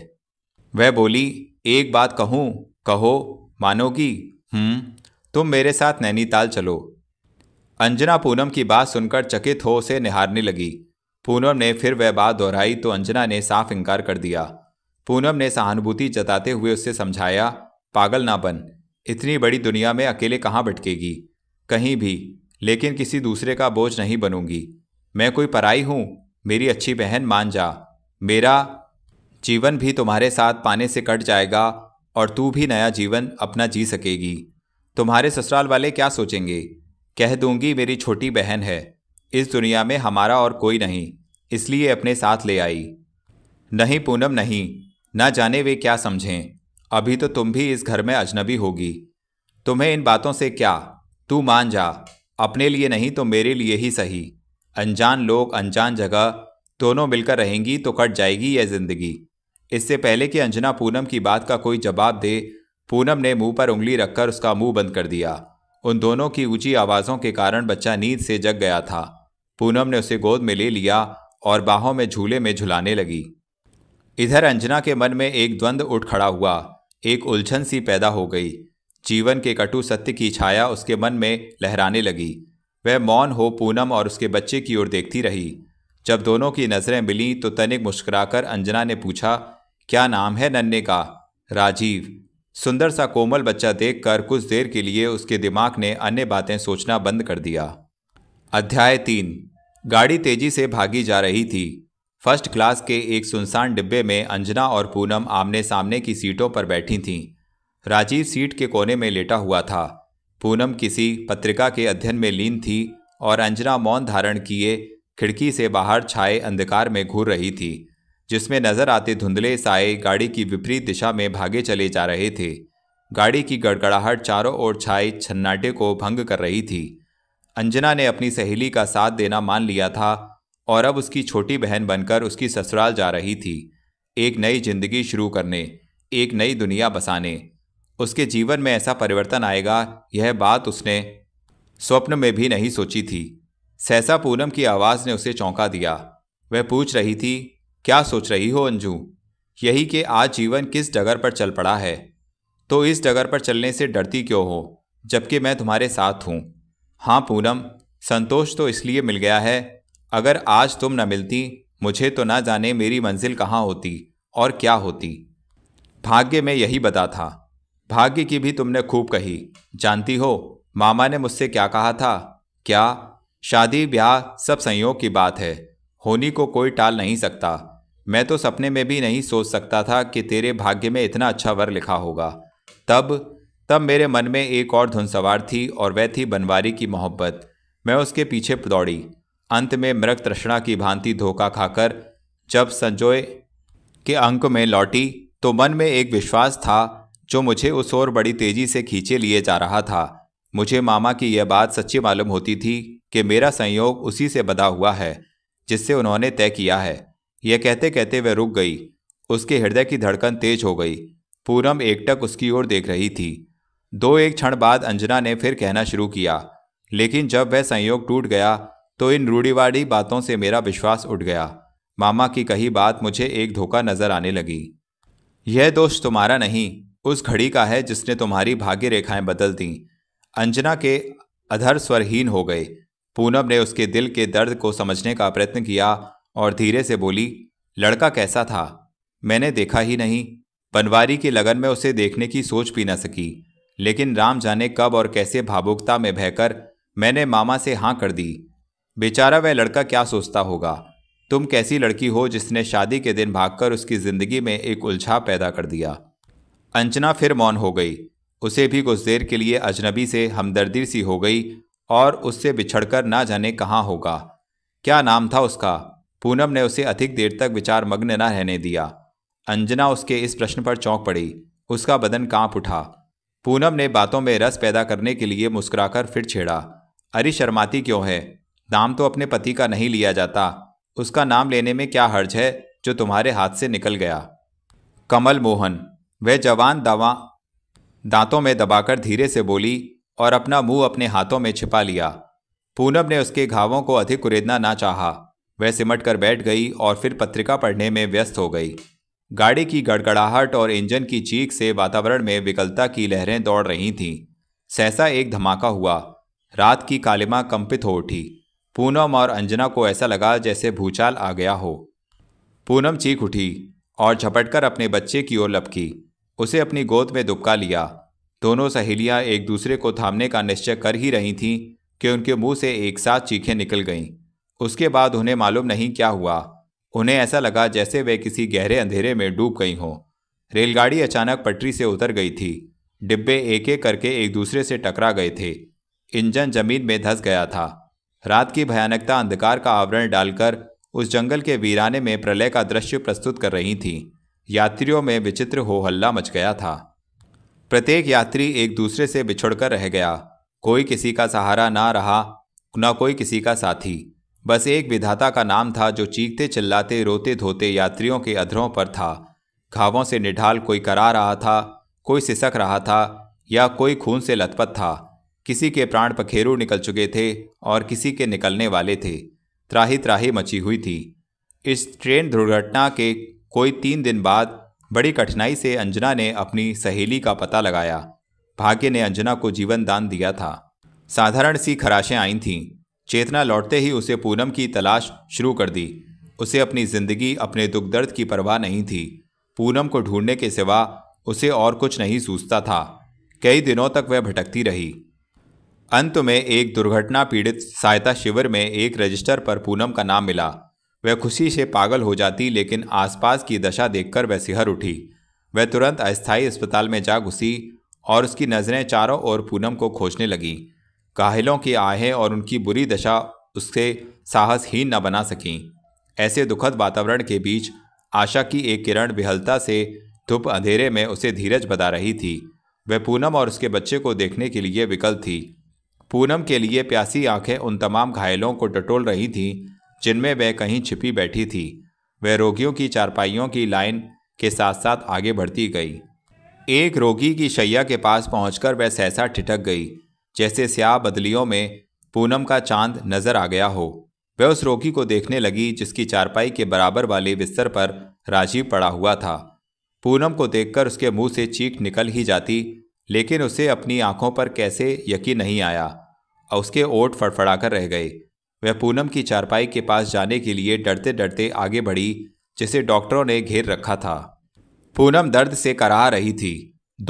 [SPEAKER 1] वह बोली एक बात कहूँ कहो मानोगी हम्म तुम मेरे साथ नैनीताल चलो अंजना पूनम की बात सुनकर चकित हो उसे निहारने लगी पूनम ने फिर वह बात दोहराई तो अंजना ने साफ इनकार कर दिया पूनम ने सहानुभूति जताते हुए उससे समझाया पागल ना बन इतनी बड़ी दुनिया में अकेले कहाँ भटकेगी कहीं भी लेकिन किसी दूसरे का बोझ नहीं बनूंगी मैं कोई पराई हूँ मेरी अच्छी बहन मान जा मेरा जीवन भी तुम्हारे साथ पाने से कट जाएगा और तू भी नया जीवन अपना जी सकेगी तुम्हारे ससुराल वाले क्या सोचेंगे कह दूंगी मेरी छोटी बहन है इस दुनिया में हमारा और कोई नहीं इसलिए अपने साथ ले आई नहीं पूनम नहीं ना जाने वे क्या समझें अभी तो तुम भी इस घर में अजनबी होगी तुम्हें इन बातों से क्या तू मान जा अपने लिए नहीं तो मेरे लिए ही सही अनजान लोग अनजान जगह दोनों मिलकर रहेंगी तो कट जाएगी यह जिंदगी इससे पहले कि अंजना पूनम की बात का कोई जवाब दे पूनम ने मुंह पर उंगली रखकर उसका मुंह बंद कर दिया उन दोनों की ऊंची आवाज़ों के कारण बच्चा नींद से जग गया था पूनम ने उसे गोद में ले लिया और बाहों में झूले में झुलाने लगी इधर अंजना के मन में एक द्वंद उठ खड़ा हुआ एक उलझन सी पैदा हो गई जीवन के कटु सत्य की छाया उसके मन में लहराने लगी वह मौन हो पूनम और उसके बच्चे की ओर देखती रही जब दोनों की नज़रें मिली तो तनिक मुस्कुराकर अंजना ने पूछा क्या नाम है नन्हे का राजीव सुंदर सा कोमल बच्चा देखकर कुछ देर के लिए उसके दिमाग ने अन्य बातें सोचना बंद कर दिया अध्याय तीन गाड़ी तेजी से भागी जा रही थी फर्स्ट क्लास के एक सुनसान डिब्बे में अंजना और पूनम आमने सामने की सीटों पर बैठी थीं राजीव सीट के कोने में लेटा हुआ था पूनम किसी पत्रिका के अध्ययन में लीन थी और अंजना मौन धारण किए खिड़की से बाहर छाए अंधकार में घूर रही थी जिसमें नजर आते धुंधले साए गाड़ी की विपरीत दिशा में भागे चले जा रहे थे गाड़ी की गड़गड़ाहट चारों ओर छाए छन्नाटे को भंग कर रही थी अंजना ने अपनी सहेली का साथ देना मान लिया था और अब उसकी छोटी बहन बनकर उसकी ससुराल जा रही थी एक नई जिंदगी शुरू करने एक नई दुनिया बसाने उसके जीवन में ऐसा परिवर्तन आएगा यह बात उसने स्वप्न में भी नहीं सोची थी सहसा पूनम की आवाज़ ने उसे चौंका दिया वह पूछ रही थी क्या सोच रही हो अंजू यही कि आज जीवन किस डगर पर चल पड़ा है तो इस डगर पर चलने से डरती क्यों हो जबकि मैं तुम्हारे साथ हूँ हाँ पूनम संतोष तो इसलिए मिल गया है अगर आज तुम न मिलती मुझे तो ना जाने मेरी मंजिल कहाँ होती और क्या होती भाग्य में यही बता था भाग्य की भी तुमने खूब कही जानती हो मामा ने मुझसे क्या कहा था क्या शादी ब्याह सब संयोग की बात है होनी को कोई टाल नहीं सकता मैं तो सपने में भी नहीं सोच सकता था कि तेरे भाग्य में इतना अच्छा वर लिखा होगा तब तब मेरे मन में एक और धुन सवार थी और वह थी बनवारी की मोहब्बत मैं उसके पीछे दौड़ी अंत में मृग तृष्णा की भांति धोखा खाकर जब संजोय के अंक में लौटी तो मन में एक विश्वास था जो मुझे उस ओर बड़ी तेजी से खींचे लिए जा रहा था मुझे मामा की यह बात सच्ची मालूम होती थी कि मेरा संयोग उसी से बदा हुआ है जिससे उन्होंने तय किया है यह कहते कहते वह रुक गई उसके हृदय की धड़कन तेज हो गई पूरम एकटक उसकी ओर देख रही थी दो एक क्षण बाद अंजना ने फिर कहना शुरू किया लेकिन जब वह संयोग टूट गया तो इन रूढ़ीवाड़ी बातों से मेरा विश्वास उठ गया मामा की कही बात मुझे एक धोखा नजर आने लगी यह दोष तुम्हारा नहीं उस घड़ी का है जिसने तुम्हारी भाग्य रेखाएं बदल दीं अंजना के अधर स्वरहीन हो गए पूनम ने उसके दिल के दर्द को समझने का प्रयत्न किया और धीरे से बोली लड़का कैसा था मैंने देखा ही नहीं बनवारी की लगन में उसे देखने की सोच भी न सकी लेकिन राम जाने कब और कैसे भावुकता में बहकर मैंने मामा से हाँ कर दी बेचारा वह लड़का क्या सोचता होगा तुम कैसी लड़की हो जिसने शादी के दिन भागकर उसकी ज़िंदगी में एक उलझा पैदा कर दिया अंजना फिर मौन हो गई उसे भी कुछ देर के लिए अजनबी से हमदर्दी सी हो गई और उससे बिछड़कर ना जाने कहाँ होगा क्या नाम था उसका पूनम ने उसे अधिक देर तक विचार मग्न न रहने दिया अंजना उसके इस प्रश्न पर चौंक पड़ी उसका बदन कांप उठा पूनम ने बातों में रस पैदा करने के लिए मुस्कुराकर फिर छेड़ा अरे शर्माती क्यों है नाम तो अपने पति का नहीं लिया जाता उसका नाम लेने में क्या हर्ज है जो तुम्हारे हाथ से निकल गया कमल मोहन वह जवान दवा दांतों में दबाकर धीरे से बोली और अपना मुंह अपने हाथों में छिपा लिया पूनम ने उसके घावों को अधिक कुरेदना ना चाहा वह सिमट कर बैठ गई और फिर पत्रिका पढ़ने में व्यस्त हो गई गाड़ी की गड़गड़ाहट और इंजन की चीख से वातावरण में विकलता की लहरें दौड़ रही थीं सहसा एक धमाका हुआ रात की कालिमा कंपित हो उठी पूनम और अंजना को ऐसा लगा जैसे भूचाल आ गया हो पूनम चीख उठी और झपटकर अपने बच्चे की ओर लपकी उसे अपनी गोद में दुबका लिया दोनों सहेलियां एक दूसरे को थामने का निश्चय कर ही रही थीं कि उनके मुंह से एक साथ चीखें निकल गईं उसके बाद उन्हें मालूम नहीं क्या हुआ उन्हें ऐसा लगा जैसे वे किसी गहरे अंधेरे में डूब गई हों रेलगाड़ी अचानक पटरी से उतर गई थी डिब्बे एक एक करके एक दूसरे से टकरा गए थे इंजन जमीन में धस गया था रात की भयानकता अंधकार का आवरण डालकर उस जंगल के वीराने में प्रलय का दृश्य प्रस्तुत कर रही थी यात्रियों में विचित्र हो हल्ला मच गया था प्रत्येक यात्री एक दूसरे से बिछुड़कर रह गया कोई किसी का सहारा ना रहा न कोई किसी का साथी बस एक विधाता का नाम था जो चीखते चिल्लाते रोते धोते यात्रियों के अधरों पर था घावों से निढाल कोई करा रहा था कोई सिसक रहा था या कोई खून से लथपथ था किसी के प्राण पखेरु निकल चुके थे और किसी के निकलने वाले थे त्राही त्राही मची हुई थी इस ट्रेन दुर्घटना के कोई तीन दिन बाद बड़ी कठिनाई से अंजना ने अपनी सहेली का पता लगाया भाग्य ने अंजना को जीवन दान दिया था साधारण सी खराशें आई थीं चेतना लौटते ही उसे पूनम की तलाश शुरू कर दी उसे अपनी ज़िंदगी अपने दुख दर्द की परवाह नहीं थी पूनम को ढूंढने के सिवा उसे और कुछ नहीं सूझता था कई दिनों तक वह भटकती रही अंत में एक दुर्घटना पीड़ित सहायता शिविर में एक रजिस्टर पर पूनम का नाम मिला वह खुशी से पागल हो जाती लेकिन आसपास की दशा देखकर वह सिहर उठी वह तुरंत अस्थायी अस्पताल में जा घुसी और उसकी नज़रें चारों ओर पूनम को खोजने लगीं काहिलों की आहें और उनकी बुरी दशा उससे साहसहीन न बना सकीं ऐसे दुखद वातावरण के बीच आशा की एक किरण विहलता से धुप अंधेरे में उसे धीरज बता रही थी वह पूनम और उसके बच्चे को देखने के लिए विकल थी पूनम के लिए प्यासी आंखें उन तमाम घायलों को टटोल रही थीं जिनमें वह कहीं छिपी बैठी थी वह रोगियों की चारपाइयों की लाइन के साथ साथ आगे बढ़ती गई एक रोगी की शैया के पास पहुंचकर वह सहसा ठिठक गई जैसे स्याह बदलियों में पूनम का चांद नजर आ गया हो वह उस रोगी को देखने लगी जिसकी चारपाई के बराबर वाले बिस्तर पर राजीव पड़ा हुआ था पूनम को देखकर उसके मुंह से चीख निकल ही जाती लेकिन उसे अपनी आंखों पर कैसे यकीन नहीं आया और उसके ओट फड़फड़ाकर रह गए वह पूनम की चारपाई के पास जाने के लिए डरते डरते आगे बढ़ी जिसे डॉक्टरों ने घेर रखा था पूनम दर्द से कराह रही थी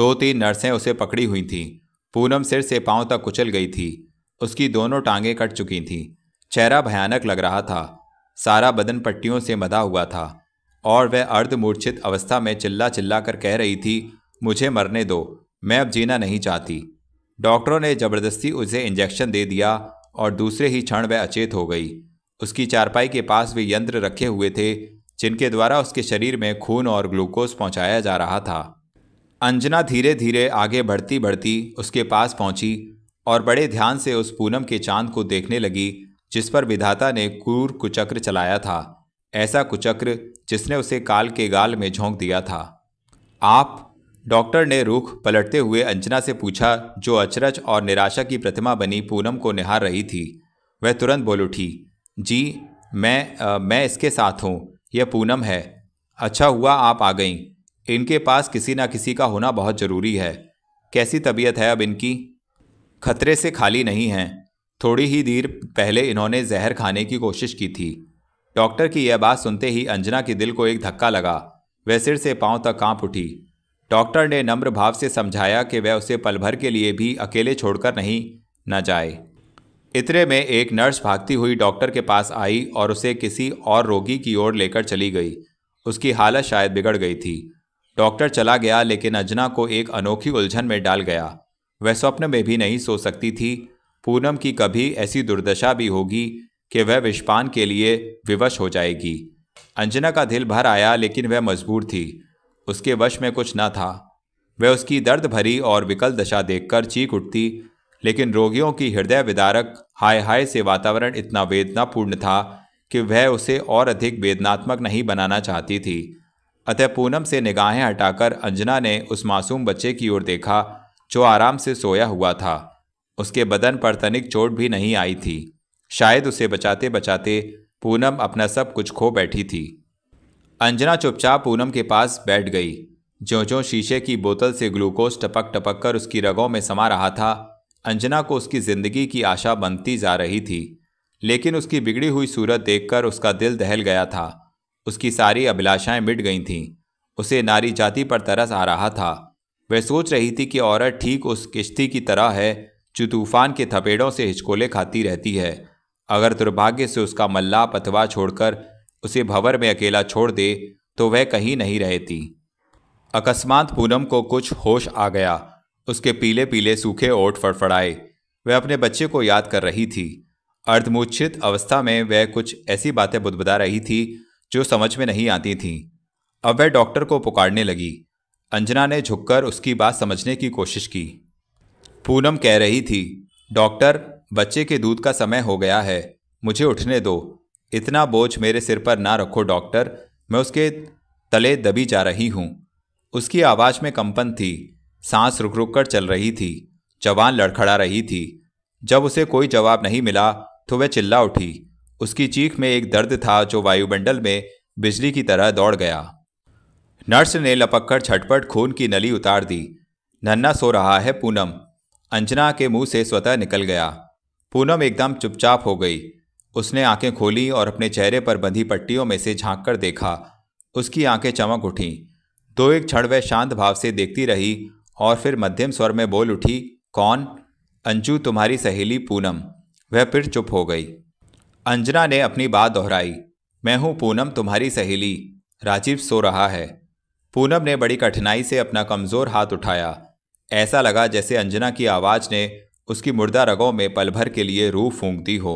[SPEAKER 1] दो तीन नर्सें उसे पकड़ी हुई थीं पूनम सिर से पांव तक कुचल गई थी उसकी दोनों टांगें कट चुकी थीं चेहरा भयानक लग रहा था सारा बदन पट्टियों से मदा हुआ था और वह अर्धमूर्छित अवस्था में चिल्ला चिल्ला कर कह रही थी मुझे मरने दो मैं अब जीना नहीं चाहती डॉक्टरों ने ज़बरदस्ती उसे इंजेक्शन दे दिया और दूसरे ही क्षण वह अचेत हो गई उसकी चारपाई के पास वे यंत्र रखे हुए थे जिनके द्वारा उसके शरीर में खून और ग्लूकोज पहुंचाया जा रहा था अंजना धीरे धीरे आगे बढ़ती बढ़ती उसके पास पहुंची और बड़े ध्यान से उस पूनम के चांद को देखने लगी जिस पर विधाता ने क्रूर कुचक्र चलाया था ऐसा कुचक्र जिसने उसे काल के गाल में झोंक दिया था आप डॉक्टर ने रुख पलटते हुए अंजना से पूछा जो अचरज और निराशा की प्रतिमा बनी पूनम को निहार रही थी वह तुरंत बोल उठी जी मैं आ, मैं इसके साथ हूँ यह पूनम है अच्छा हुआ आप आ गई इनके पास किसी ना किसी का होना बहुत ज़रूरी है कैसी तबीयत है अब इनकी खतरे से खाली नहीं है थोड़ी ही देर पहले इन्होंने जहर खाने की कोशिश की थी डॉक्टर की यह बात सुनते ही अंजना के दिल को एक धक्का लगा वह सिर से पांव तक कांप उठी डॉक्टर ने नम्र भाव से समझाया कि वह उसे पल भर के लिए भी अकेले छोड़कर नहीं न जाए इतने में एक नर्स भागती हुई डॉक्टर के पास आई और उसे किसी और रोगी की ओर लेकर चली गई उसकी हालत शायद बिगड़ गई थी डॉक्टर चला गया लेकिन अजना को एक अनोखी उलझन में डाल गया वह स्वप्न में भी नहीं सो सकती थी पूनम की कभी ऐसी दुर्दशा भी होगी कि वह विषपान के लिए विवश हो जाएगी अंजना का दिल भर आया लेकिन वह मजबूर थी उसके वश में कुछ न था वह उसकी दर्द भरी और विकल दशा देखकर चीख उठती लेकिन रोगियों की हृदय विदारक हाय हाय से वातावरण इतना वेदनापूर्ण था कि वह उसे और अधिक वेदनात्मक नहीं बनाना चाहती थी अतः पूनम से निगाहें हटाकर अंजना ने उस मासूम बच्चे की ओर देखा जो आराम से सोया हुआ था उसके बदन पर तनिक चोट भी नहीं आई थी शायद उसे बचाते बचाते पूनम अपना सब कुछ खो बैठी थी अंजना चुपचाप पूनम के पास बैठ गई जो जो शीशे की बोतल से ग्लूकोज टपक टपक कर उसकी रगों में समा रहा था अंजना को उसकी ज़िंदगी की आशा बनती जा रही थी लेकिन उसकी बिगड़ी हुई सूरत देखकर उसका दिल दहल गया था उसकी सारी अभिलाषाएं मिट गई थीं उसे नारी जाति पर तरस आ रहा था वह सोच रही थी कि औरत ठीक उस किश्ती की तरह है जो तूफान के थपेड़ों से हिचकोले खाती रहती है अगर दुर्भाग्य से उसका मल्लाप अथवा छोड़कर उसे भंवर में अकेला छोड़ दे तो वह कहीं नहीं रहती अकस्मात पूनम को कुछ होश आ गया उसके पीले पीले सूखे ओठ फड़फड़ाए वह अपने बच्चे को याद कर रही थी अर्धमूर्छित अवस्था में वह कुछ ऐसी बातें बुदबुदा रही थी जो समझ में नहीं आती थीं अब वह डॉक्टर को पुकारने लगी अंजना ने झुककर उसकी बात समझने की कोशिश की पूनम कह रही थी डॉक्टर बच्चे के दूध का समय हो गया है मुझे उठने दो इतना बोझ मेरे सिर पर ना रखो डॉक्टर मैं उसके तले दबी जा रही हूँ उसकी आवाज़ में कंपन थी सांस रुक रुक कर चल रही थी जवान लड़खड़ा रही थी जब उसे कोई जवाब नहीं मिला तो वह चिल्ला उठी उसकी चीख में एक दर्द था जो वायुमंडल में बिजली की तरह दौड़ गया नर्स ने लपककर झटपट खून की नली उतार दी नन्ना सो रहा है पूनम अंजना के मुंह से स्वतः निकल गया पूनम एकदम चुपचाप हो गई उसने आंखें खोली और अपने चेहरे पर बंधी पट्टियों में से झांक कर देखा उसकी आंखें चमक उठीं दो एक क्षण वह शांत भाव से देखती रही और फिर मध्यम स्वर में बोल उठी कौन अंजू तुम्हारी सहेली पूनम वह फिर चुप हो गई अंजना ने अपनी बात दोहराई मैं हूँ पूनम तुम्हारी सहेली राजीव सो रहा है पूनम ने बड़ी कठिनाई से अपना कमज़ोर हाथ उठाया ऐसा लगा जैसे अंजना की आवाज़ ने उसकी मुर्दा रगों में पलभर के लिए रूह फूंकती हो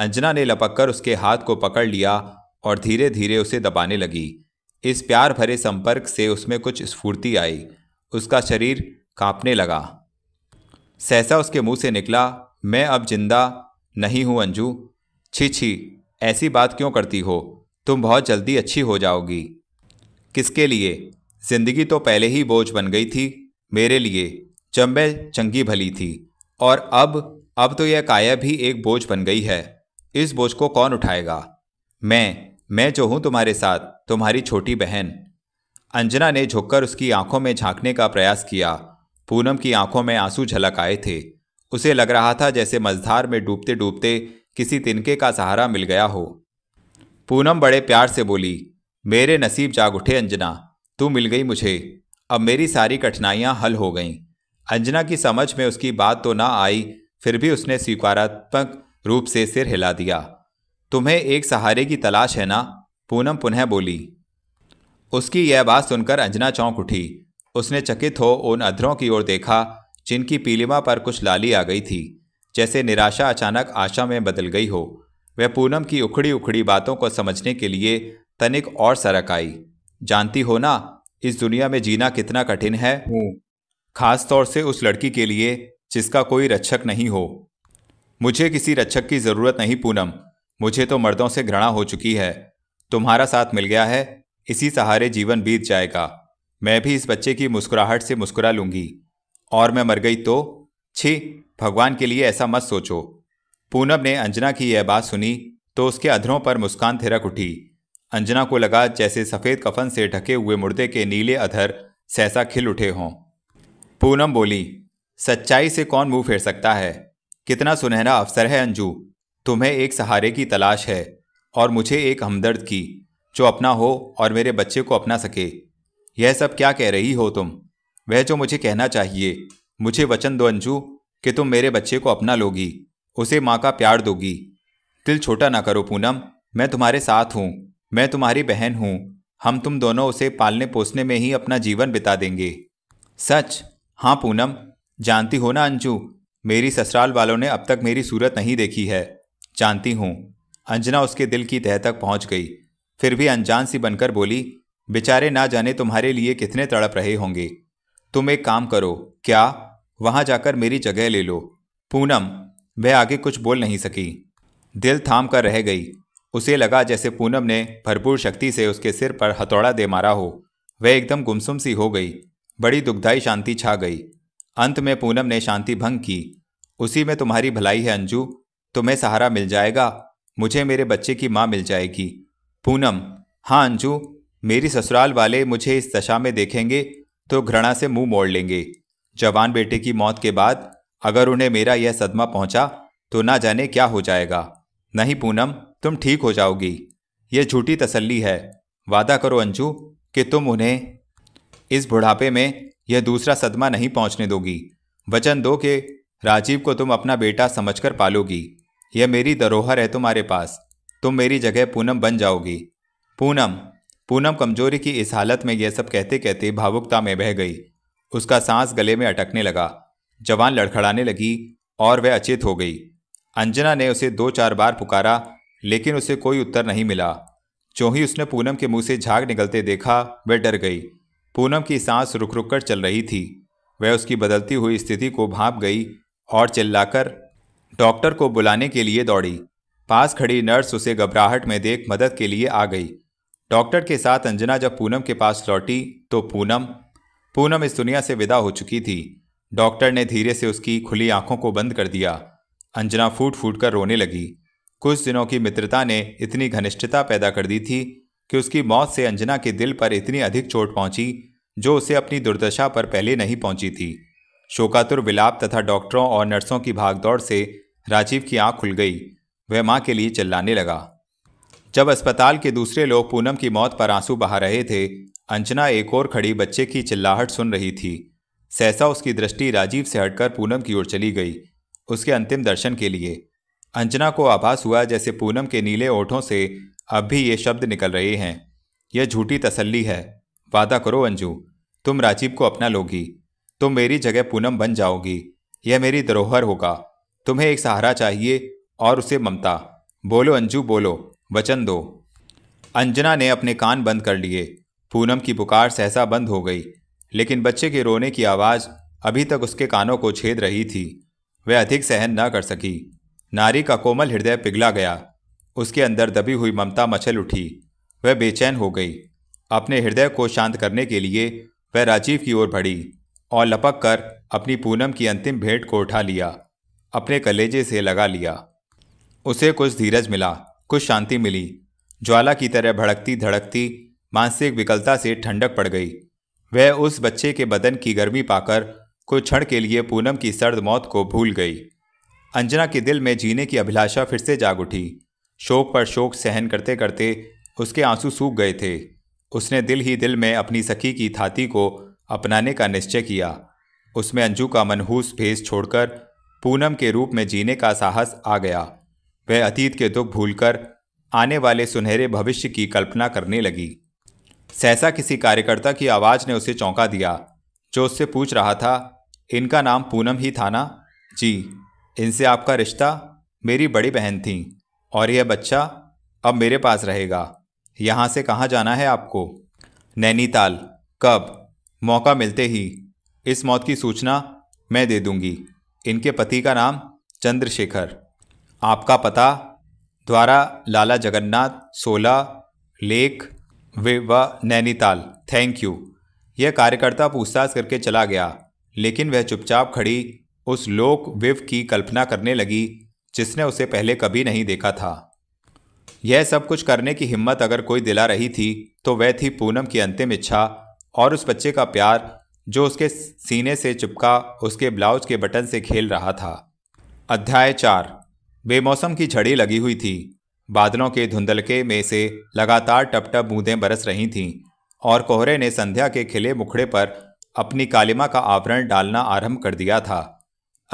[SPEAKER 1] अंजना ने लपककर उसके हाथ को पकड़ लिया और धीरे धीरे उसे दबाने लगी इस प्यार भरे संपर्क से उसमें कुछ स्फूर्ति आई उसका शरीर कांपने लगा सहसा उसके मुंह से निकला मैं अब जिंदा नहीं हूँ अंजू छी छी ऐसी बात क्यों करती हो तुम बहुत जल्दी अच्छी हो जाओगी किसके लिए जिंदगी तो पहले ही बोझ बन गई थी मेरे लिए जब मैं चंगी भली थी और अब अब तो यह काया भी एक बोझ बन गई है इस बोझ को कौन उठाएगा मैं मैं जो हूं तुम्हारे साथ तुम्हारी छोटी बहन अंजना ने झुककर उसकी आंखों में झांकने का प्रयास किया पूनम की आंखों में आंसू झलक आए थे उसे लग रहा था जैसे मझधार में डूबते डूबते किसी तिनके का सहारा मिल गया हो पूनम बड़े प्यार से बोली मेरे नसीब जाग उठे अंजना तू मिल गई मुझे अब मेरी सारी कठिनाइयाँ हल हो गईं अंजना की समझ में उसकी बात तो ना आई फिर भी उसने स्वीकारात्मक रूप से सिर हिला दिया तुम्हें एक सहारे की तलाश है ना पूनम पुनः बोली उसकी यह बात सुनकर अंजना चौंक उठी उसने चकित हो उन अधरों की ओर देखा जिनकी पीलिमा पर कुछ लाली आ गई थी जैसे निराशा अचानक आशा में बदल गई हो वह पूनम की उखड़ी उखड़ी बातों को समझने के लिए तनिक और सरक आई जानती हो ना इस दुनिया में जीना कितना कठिन है खास तौर से उस लड़की के लिए जिसका कोई रक्षक नहीं हो मुझे किसी रक्षक की जरूरत नहीं पूनम मुझे तो मर्दों से घृणा हो चुकी है तुम्हारा साथ मिल गया है इसी सहारे जीवन बीत जाएगा मैं भी इस बच्चे की मुस्कुराहट से मुस्कुरा लूंगी और मैं मर गई तो छी भगवान के लिए ऐसा मत सोचो पूनम ने अंजना की यह बात सुनी तो उसके अधरों पर मुस्कान थिरक उठी अंजना को लगा जैसे सफ़ेद कफन से ढके हुए मुर्दे के नीले अधर सहसा खिल उठे हों पूनम बोली सच्चाई से कौन मुंह फेर सकता है कितना सुनहरा अवसर है अंजू तुम्हें एक सहारे की तलाश है और मुझे एक हमदर्द की जो अपना हो और मेरे बच्चे को अपना सके यह सब क्या कह रही हो तुम वह जो मुझे कहना चाहिए मुझे वचन दो अंजू कि तुम मेरे बच्चे को अपना लोगी उसे माँ का प्यार दोगी दिल छोटा ना करो पूनम मैं तुम्हारे साथ हूँ मैं तुम्हारी बहन हूँ हम तुम दोनों उसे पालने पोसने में ही अपना जीवन बिता देंगे सच हाँ पूनम जानती हो ना अंजू मेरी ससुराल वालों ने अब तक मेरी सूरत नहीं देखी है जानती हूँ अंजना उसके दिल की तह तक पहुँच गई फिर भी अनजान सी बनकर बोली बेचारे ना जाने तुम्हारे लिए कितने तड़प रहे होंगे तुम एक काम करो क्या वहाँ जाकर मेरी जगह ले लो पूनम वह आगे कुछ बोल नहीं सकी दिल थाम कर रह गई उसे लगा जैसे पूनम ने भरपूर शक्ति से उसके सिर पर हथौड़ा दे मारा हो वह एकदम गुमसुम सी हो गई बड़ी दुखदाई शांति छा गई अंत में पूनम ने शांति भंग की उसी में तुम्हारी भलाई है अंजू तुम्हें सहारा मिल जाएगा मुझे मेरे बच्चे की माँ मिल जाएगी पूनम हाँ अंजू मेरी ससुराल वाले मुझे इस दशा में देखेंगे तो घृणा से मुंह मोड़ लेंगे जवान बेटे की मौत के बाद अगर उन्हें मेरा यह सदमा पहुंचा तो ना जाने क्या हो जाएगा नहीं पूनम तुम ठीक हो जाओगी यह झूठी तसल्ली है वादा करो अंजू कि तुम उन्हें इस बुढ़ापे में यह दूसरा सदमा नहीं पहुंचने दोगी वचन दो के राजीव को तुम अपना बेटा समझकर पालोगी यह मेरी धरोहर है तुम्हारे पास तुम मेरी जगह पूनम बन जाओगी पूनम पूनम कमजोरी की इस हालत में यह सब कहते कहते भावुकता में बह गई उसका सांस गले में अटकने लगा जवान लड़खड़ाने लगी और वह अचेत हो गई अंजना ने उसे दो चार बार पुकारा लेकिन उसे कोई उत्तर नहीं मिला जो ही उसने पूनम के मुंह से झाग निकलते देखा वह डर गई पूनम की सांस रुक रुक कर चल रही थी वह उसकी बदलती हुई स्थिति को भाप गई और चिल्लाकर डॉक्टर को बुलाने के लिए दौड़ी पास खड़ी नर्स उसे घबराहट में देख मदद के लिए आ गई डॉक्टर के साथ अंजना जब पूनम के पास लौटी तो पूनम पूनम इस दुनिया से विदा हो चुकी थी डॉक्टर ने धीरे से उसकी खुली आंखों को बंद कर दिया अंजना फूट फूट कर रोने लगी कुछ दिनों की मित्रता ने इतनी घनिष्ठता पैदा कर दी थी कि उसकी मौत से अंजना के दिल पर इतनी अधिक चोट पहुंची जो उसे अपनी दुर्दशा पर पहले नहीं पहुंची थी शोकातुर विलाप तथा डॉक्टरों और नर्सों की भागदौड़ से राजीव की आंख खुल गई वह माँ के लिए चिल्लाने लगा जब अस्पताल के दूसरे लोग पूनम की मौत पर आंसू बहा रहे थे अंजना एक और खड़ी बच्चे की चिल्लाहट सुन रही थी सहसा उसकी दृष्टि राजीव से हटकर पूनम की ओर चली गई उसके अंतिम दर्शन के लिए अंजना को आभास हुआ जैसे पूनम के नीले ओठों से अब भी ये शब्द निकल रहे हैं यह झूठी तसल्ली है वादा करो अंजू तुम राजीव को अपना लोगी तुम मेरी जगह पूनम बन जाओगी यह मेरी धरोहर होगा तुम्हें एक सहारा चाहिए और उसे ममता बोलो अंजू बोलो वचन दो अंजना ने अपने कान बंद कर लिए पूनम की पुकार सहसा बंद हो गई लेकिन बच्चे के रोने की आवाज़ अभी तक उसके कानों को छेद रही थी वह अधिक सहन न कर सकी नारी का कोमल हृदय पिघला गया उसके अंदर दबी हुई ममता मचल उठी वह बेचैन हो गई अपने हृदय को शांत करने के लिए वह राजीव की ओर बढ़ी और लपक कर अपनी पूनम की अंतिम भेंट को उठा लिया अपने कलेजे से लगा लिया उसे कुछ धीरज मिला कुछ शांति मिली ज्वाला की तरह भड़कती धड़कती मानसिक विकलता से ठंडक पड़ गई वह उस बच्चे के बदन की गर्मी पाकर कुछ क्षण के लिए पूनम की सर्द मौत को भूल गई अंजना के दिल में जीने की अभिलाषा फिर से जाग उठी शोक पर शोक सहन करते करते उसके आंसू सूख गए थे उसने दिल ही दिल में अपनी सखी की थाती को अपनाने का निश्चय किया उसमें अंजू का मनहूस भेस छोड़कर पूनम के रूप में जीने का साहस आ गया वह अतीत के दुख भूलकर आने वाले सुनहरे भविष्य की कल्पना करने लगी सहसा किसी कार्यकर्ता की आवाज़ ने उसे चौंका दिया जो उससे पूछ रहा था इनका नाम पूनम ही था ना जी इनसे आपका रिश्ता मेरी बड़ी बहन थी और यह बच्चा अब मेरे पास रहेगा यहाँ से कहाँ जाना है आपको नैनीताल कब मौका मिलते ही इस मौत की सूचना मैं दे दूंगी इनके पति का नाम चंद्रशेखर आपका पता द्वारा लाला जगन्नाथ सोला लेक वे व नैनीताल थैंक यू यह कार्यकर्ता पूछताछ करके चला गया लेकिन वह चुपचाप खड़ी उस लोक विव की कल्पना करने लगी जिसने उसे पहले कभी नहीं देखा था यह सब कुछ करने की हिम्मत अगर कोई दिला रही थी तो वह थी पूनम की अंतिम इच्छा और उस बच्चे का प्यार जो उसके सीने से चिपका उसके ब्लाउज के बटन से खेल रहा था अध्याय चार बेमौसम की झड़ी लगी हुई थी बादलों के धुंधलके में से लगातार टपटप बूंदें बरस रही थीं और कोहरे ने संध्या के खिले मुखड़े पर अपनी कालिमा का आवरण डालना आरंभ कर दिया था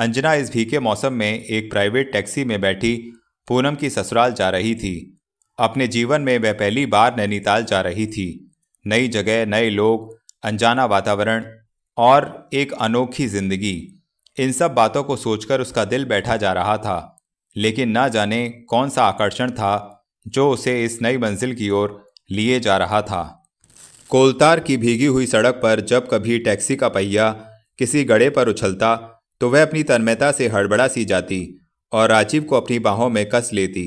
[SPEAKER 1] अंजना इस भीखे मौसम में एक प्राइवेट टैक्सी में बैठी पूनम की ससुराल जा रही थी अपने जीवन में वह पहली बार नैनीताल जा रही थी नई जगह नए लोग अनजाना वातावरण और एक अनोखी जिंदगी इन सब बातों को सोचकर उसका दिल बैठा जा रहा था लेकिन न जाने कौन सा आकर्षण था जो उसे इस नई मंजिल की ओर लिए जा रहा था कोलतार की भीगी हुई सड़क पर जब कभी टैक्सी का पहिया किसी गड़े पर उछलता तो वह अपनी तन्मयता से हड़बड़ा सी जाती और राजीव को अपनी बाहों में कस लेती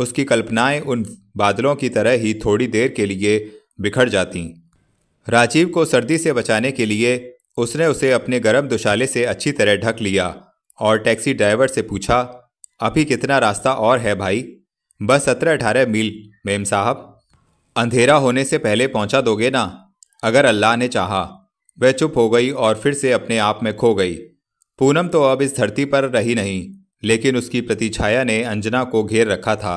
[SPEAKER 1] उसकी कल्पनाएं उन बादलों की तरह ही थोड़ी देर के लिए बिखर जाती राजीव को सर्दी से बचाने के लिए उसने उसे अपने गर्म दुशाले से अच्छी तरह ढक लिया और टैक्सी ड्राइवर से पूछा अभी कितना रास्ता और है भाई बस सत्रह अठारह मील मेम साहब अंधेरा होने से पहले पहुंचा दोगे ना अगर अल्लाह ने चाहा वह चुप हो गई और फिर से अपने आप में खो गई पूनम तो अब इस धरती पर रही नहीं लेकिन उसकी प्रतिछाया ने अंजना को घेर रखा था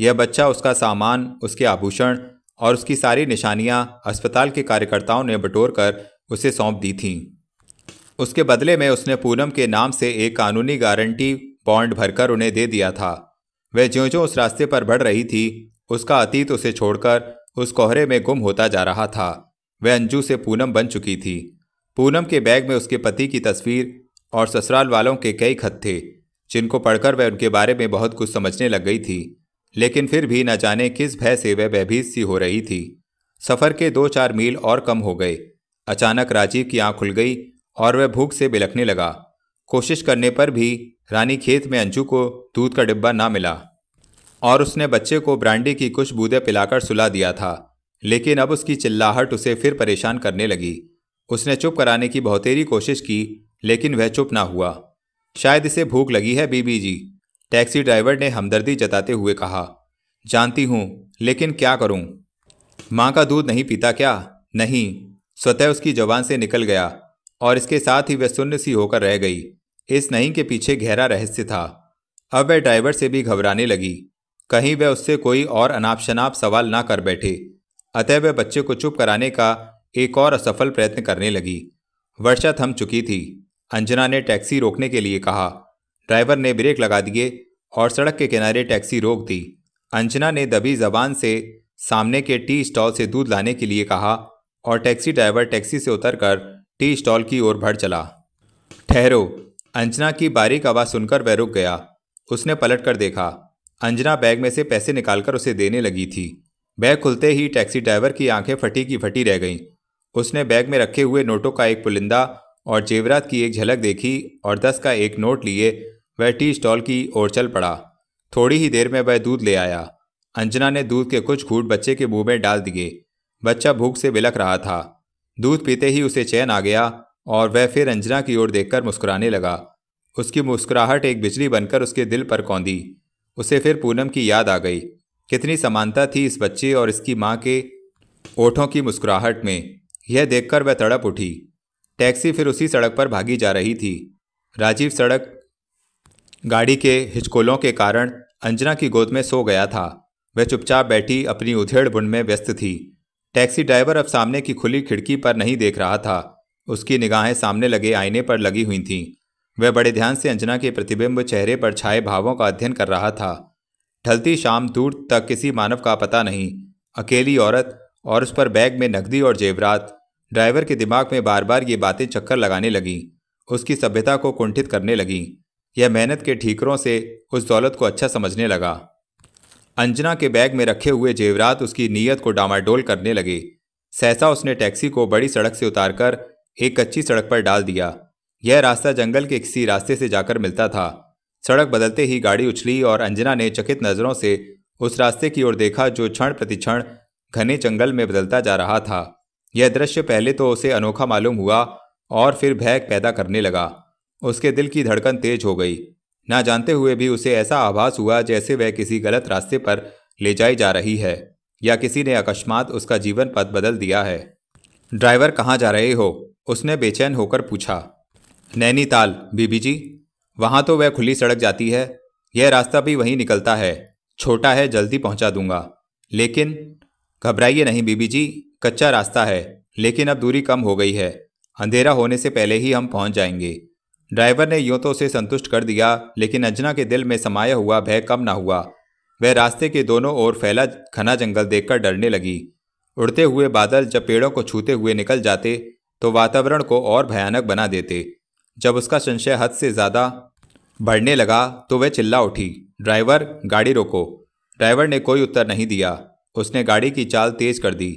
[SPEAKER 1] यह बच्चा उसका सामान उसके आभूषण और उसकी सारी निशानियां अस्पताल के कार्यकर्ताओं ने बटोर कर उसे सौंप दी थीं उसके बदले में उसने पूनम के नाम से एक कानूनी गारंटी बॉन्ड भरकर उन्हें दे दिया था वह ज्यों ज्यों उस रास्ते पर बढ़ रही थी उसका अतीत उसे छोड़कर उस कोहरे में गुम होता जा रहा था वह अंजू से पूनम बन चुकी थी पूनम के बैग में उसके पति की तस्वीर और ससुराल वालों के कई खत थे जिनको पढ़कर वह उनके बारे में बहुत कुछ समझने लग गई थी लेकिन फिर भी न जाने किस भय से वह भयभीत सी हो रही थी सफ़र के दो चार मील और कम हो गए अचानक राजीव की आँख खुल गई और वह भूख से बिलखने लगा कोशिश करने पर भी रानी खेत में अंजू को दूध का डिब्बा ना मिला और उसने बच्चे को ब्रांडी की कुछ बूदे पिलाकर सुला दिया था लेकिन अब उसकी चिल्लाहट उसे फिर परेशान करने लगी उसने चुप कराने की बहुतेरी कोशिश की लेकिन वह चुप ना हुआ शायद इसे भूख लगी है बीबी जी टैक्सी ड्राइवर ने हमदर्दी जताते हुए कहा जानती हूँ लेकिन क्या करूँ माँ का दूध नहीं पीता क्या नहीं स्वतः उसकी जवान से निकल गया और इसके साथ ही वह शून्य सी होकर रह गई इस नहीं के पीछे गहरा रहस्य था अब वह ड्राइवर से भी घबराने लगी कहीं वह उससे कोई और अनाप शनाप सवाल ना कर बैठे अतः वह बच्चे को चुप कराने का एक और असफल प्रयत्न करने लगी वर्षा थम चुकी थी अंजना ने टैक्सी रोकने के लिए कहा ड्राइवर ने ब्रेक लगा दिए और सड़क के किनारे टैक्सी रोक दी अंजना ने दबी जबान से सामने के टी स्टॉल से दूध लाने के लिए कहा और टैक्सी ड्राइवर टैक्सी से उतरकर टी स्टॉल की ओर भर चला ठहरो अंजना की बारीक आवाज़ सुनकर वह रुक गया उसने पलट कर देखा अंजना बैग में से पैसे निकालकर उसे देने लगी थी बैग खुलते ही टैक्सी ड्राइवर की आंखें फटी की फटी रह गईं उसने बैग में रखे हुए नोटों का एक पुलिंदा और जेवरात की एक झलक देखी और दस का एक नोट लिए वह टी स्टॉल की ओर चल पड़ा थोड़ी ही देर में वह दूध ले आया अंजना ने दूध के कुछ घूट बच्चे के मुंह में डाल दिए बच्चा भूख से बिलख रहा था दूध पीते ही उसे चैन आ गया और वह फिर अंजना की ओर देखकर मुस्कुराने लगा उसकी मुस्कुराहट एक बिजली बनकर उसके दिल पर कौंदी उसे फिर पूनम की याद आ गई कितनी समानता थी इस बच्चे और इसकी माँ के ओठों की मुस्कुराहट में यह देखकर वह तड़प उठी टैक्सी फिर उसी सड़क पर भागी जा रही थी राजीव सड़क गाड़ी के हिचकोलों के कारण अंजना की गोद में सो गया था वह चुपचाप बैठी अपनी उधेड़ बुन में व्यस्त थी टैक्सी ड्राइवर अब सामने की खुली खिड़की पर नहीं देख रहा था उसकी निगाहें सामने लगे आईने पर लगी हुई थीं वह बड़े ध्यान से अंजना के प्रतिबिंब चेहरे पर छाए भावों का अध्ययन कर रहा था ढलती शाम दूर तक किसी मानव का पता नहीं अकेली औरत और उस पर बैग में नकदी और जेवरात ड्राइवर के दिमाग में बार बार ये बातें चक्कर लगाने लगी उसकी सभ्यता को कुंठित करने लगी यह मेहनत के ठीकरों से उस दौलत को अच्छा समझने लगा अंजना के बैग में रखे हुए जेवरात उसकी नीयत को डामाडोल करने लगे सहसा उसने टैक्सी को बड़ी सड़क से उतारकर एक कच्ची सड़क पर डाल दिया यह रास्ता जंगल के किसी रास्ते से जाकर मिलता था सड़क बदलते ही गाड़ी उछली और अंजना ने चकित नज़रों से उस रास्ते की ओर देखा जो क्षण प्रतिक्षण घने जंगल में बदलता जा रहा था यह दृश्य पहले तो उसे अनोखा मालूम हुआ और फिर भय पैदा करने लगा उसके दिल की धड़कन तेज हो गई ना जानते हुए भी उसे ऐसा आभास हुआ जैसे वह किसी गलत रास्ते पर ले जाई जा रही है या किसी ने अकस्मात उसका जीवन पथ बदल दिया है ड्राइवर कहाँ जा रहे हो उसने बेचैन होकर पूछा नैनीताल बीबी जी वहाँ तो वह खुली सड़क जाती है यह रास्ता भी वहीं निकलता है छोटा है जल्दी पहुँचा दूंगा लेकिन घबराइए नहीं बीबी जी कच्चा रास्ता है लेकिन अब दूरी कम हो गई है अंधेरा होने से पहले ही हम पहुंच जाएंगे ड्राइवर ने यूँ तो उसे संतुष्ट कर दिया लेकिन अंजना के दिल में समाया हुआ भय कम ना हुआ वह रास्ते के दोनों ओर फैला घना जंगल देखकर डरने लगी उड़ते हुए बादल जब पेड़ों को छूते हुए निकल जाते तो वातावरण को और भयानक बना देते जब उसका संशय हद से ज़्यादा बढ़ने लगा तो वह चिल्ला उठी ड्राइवर गाड़ी रोको ड्राइवर ने कोई उत्तर नहीं दिया उसने गाड़ी की चाल तेज कर दी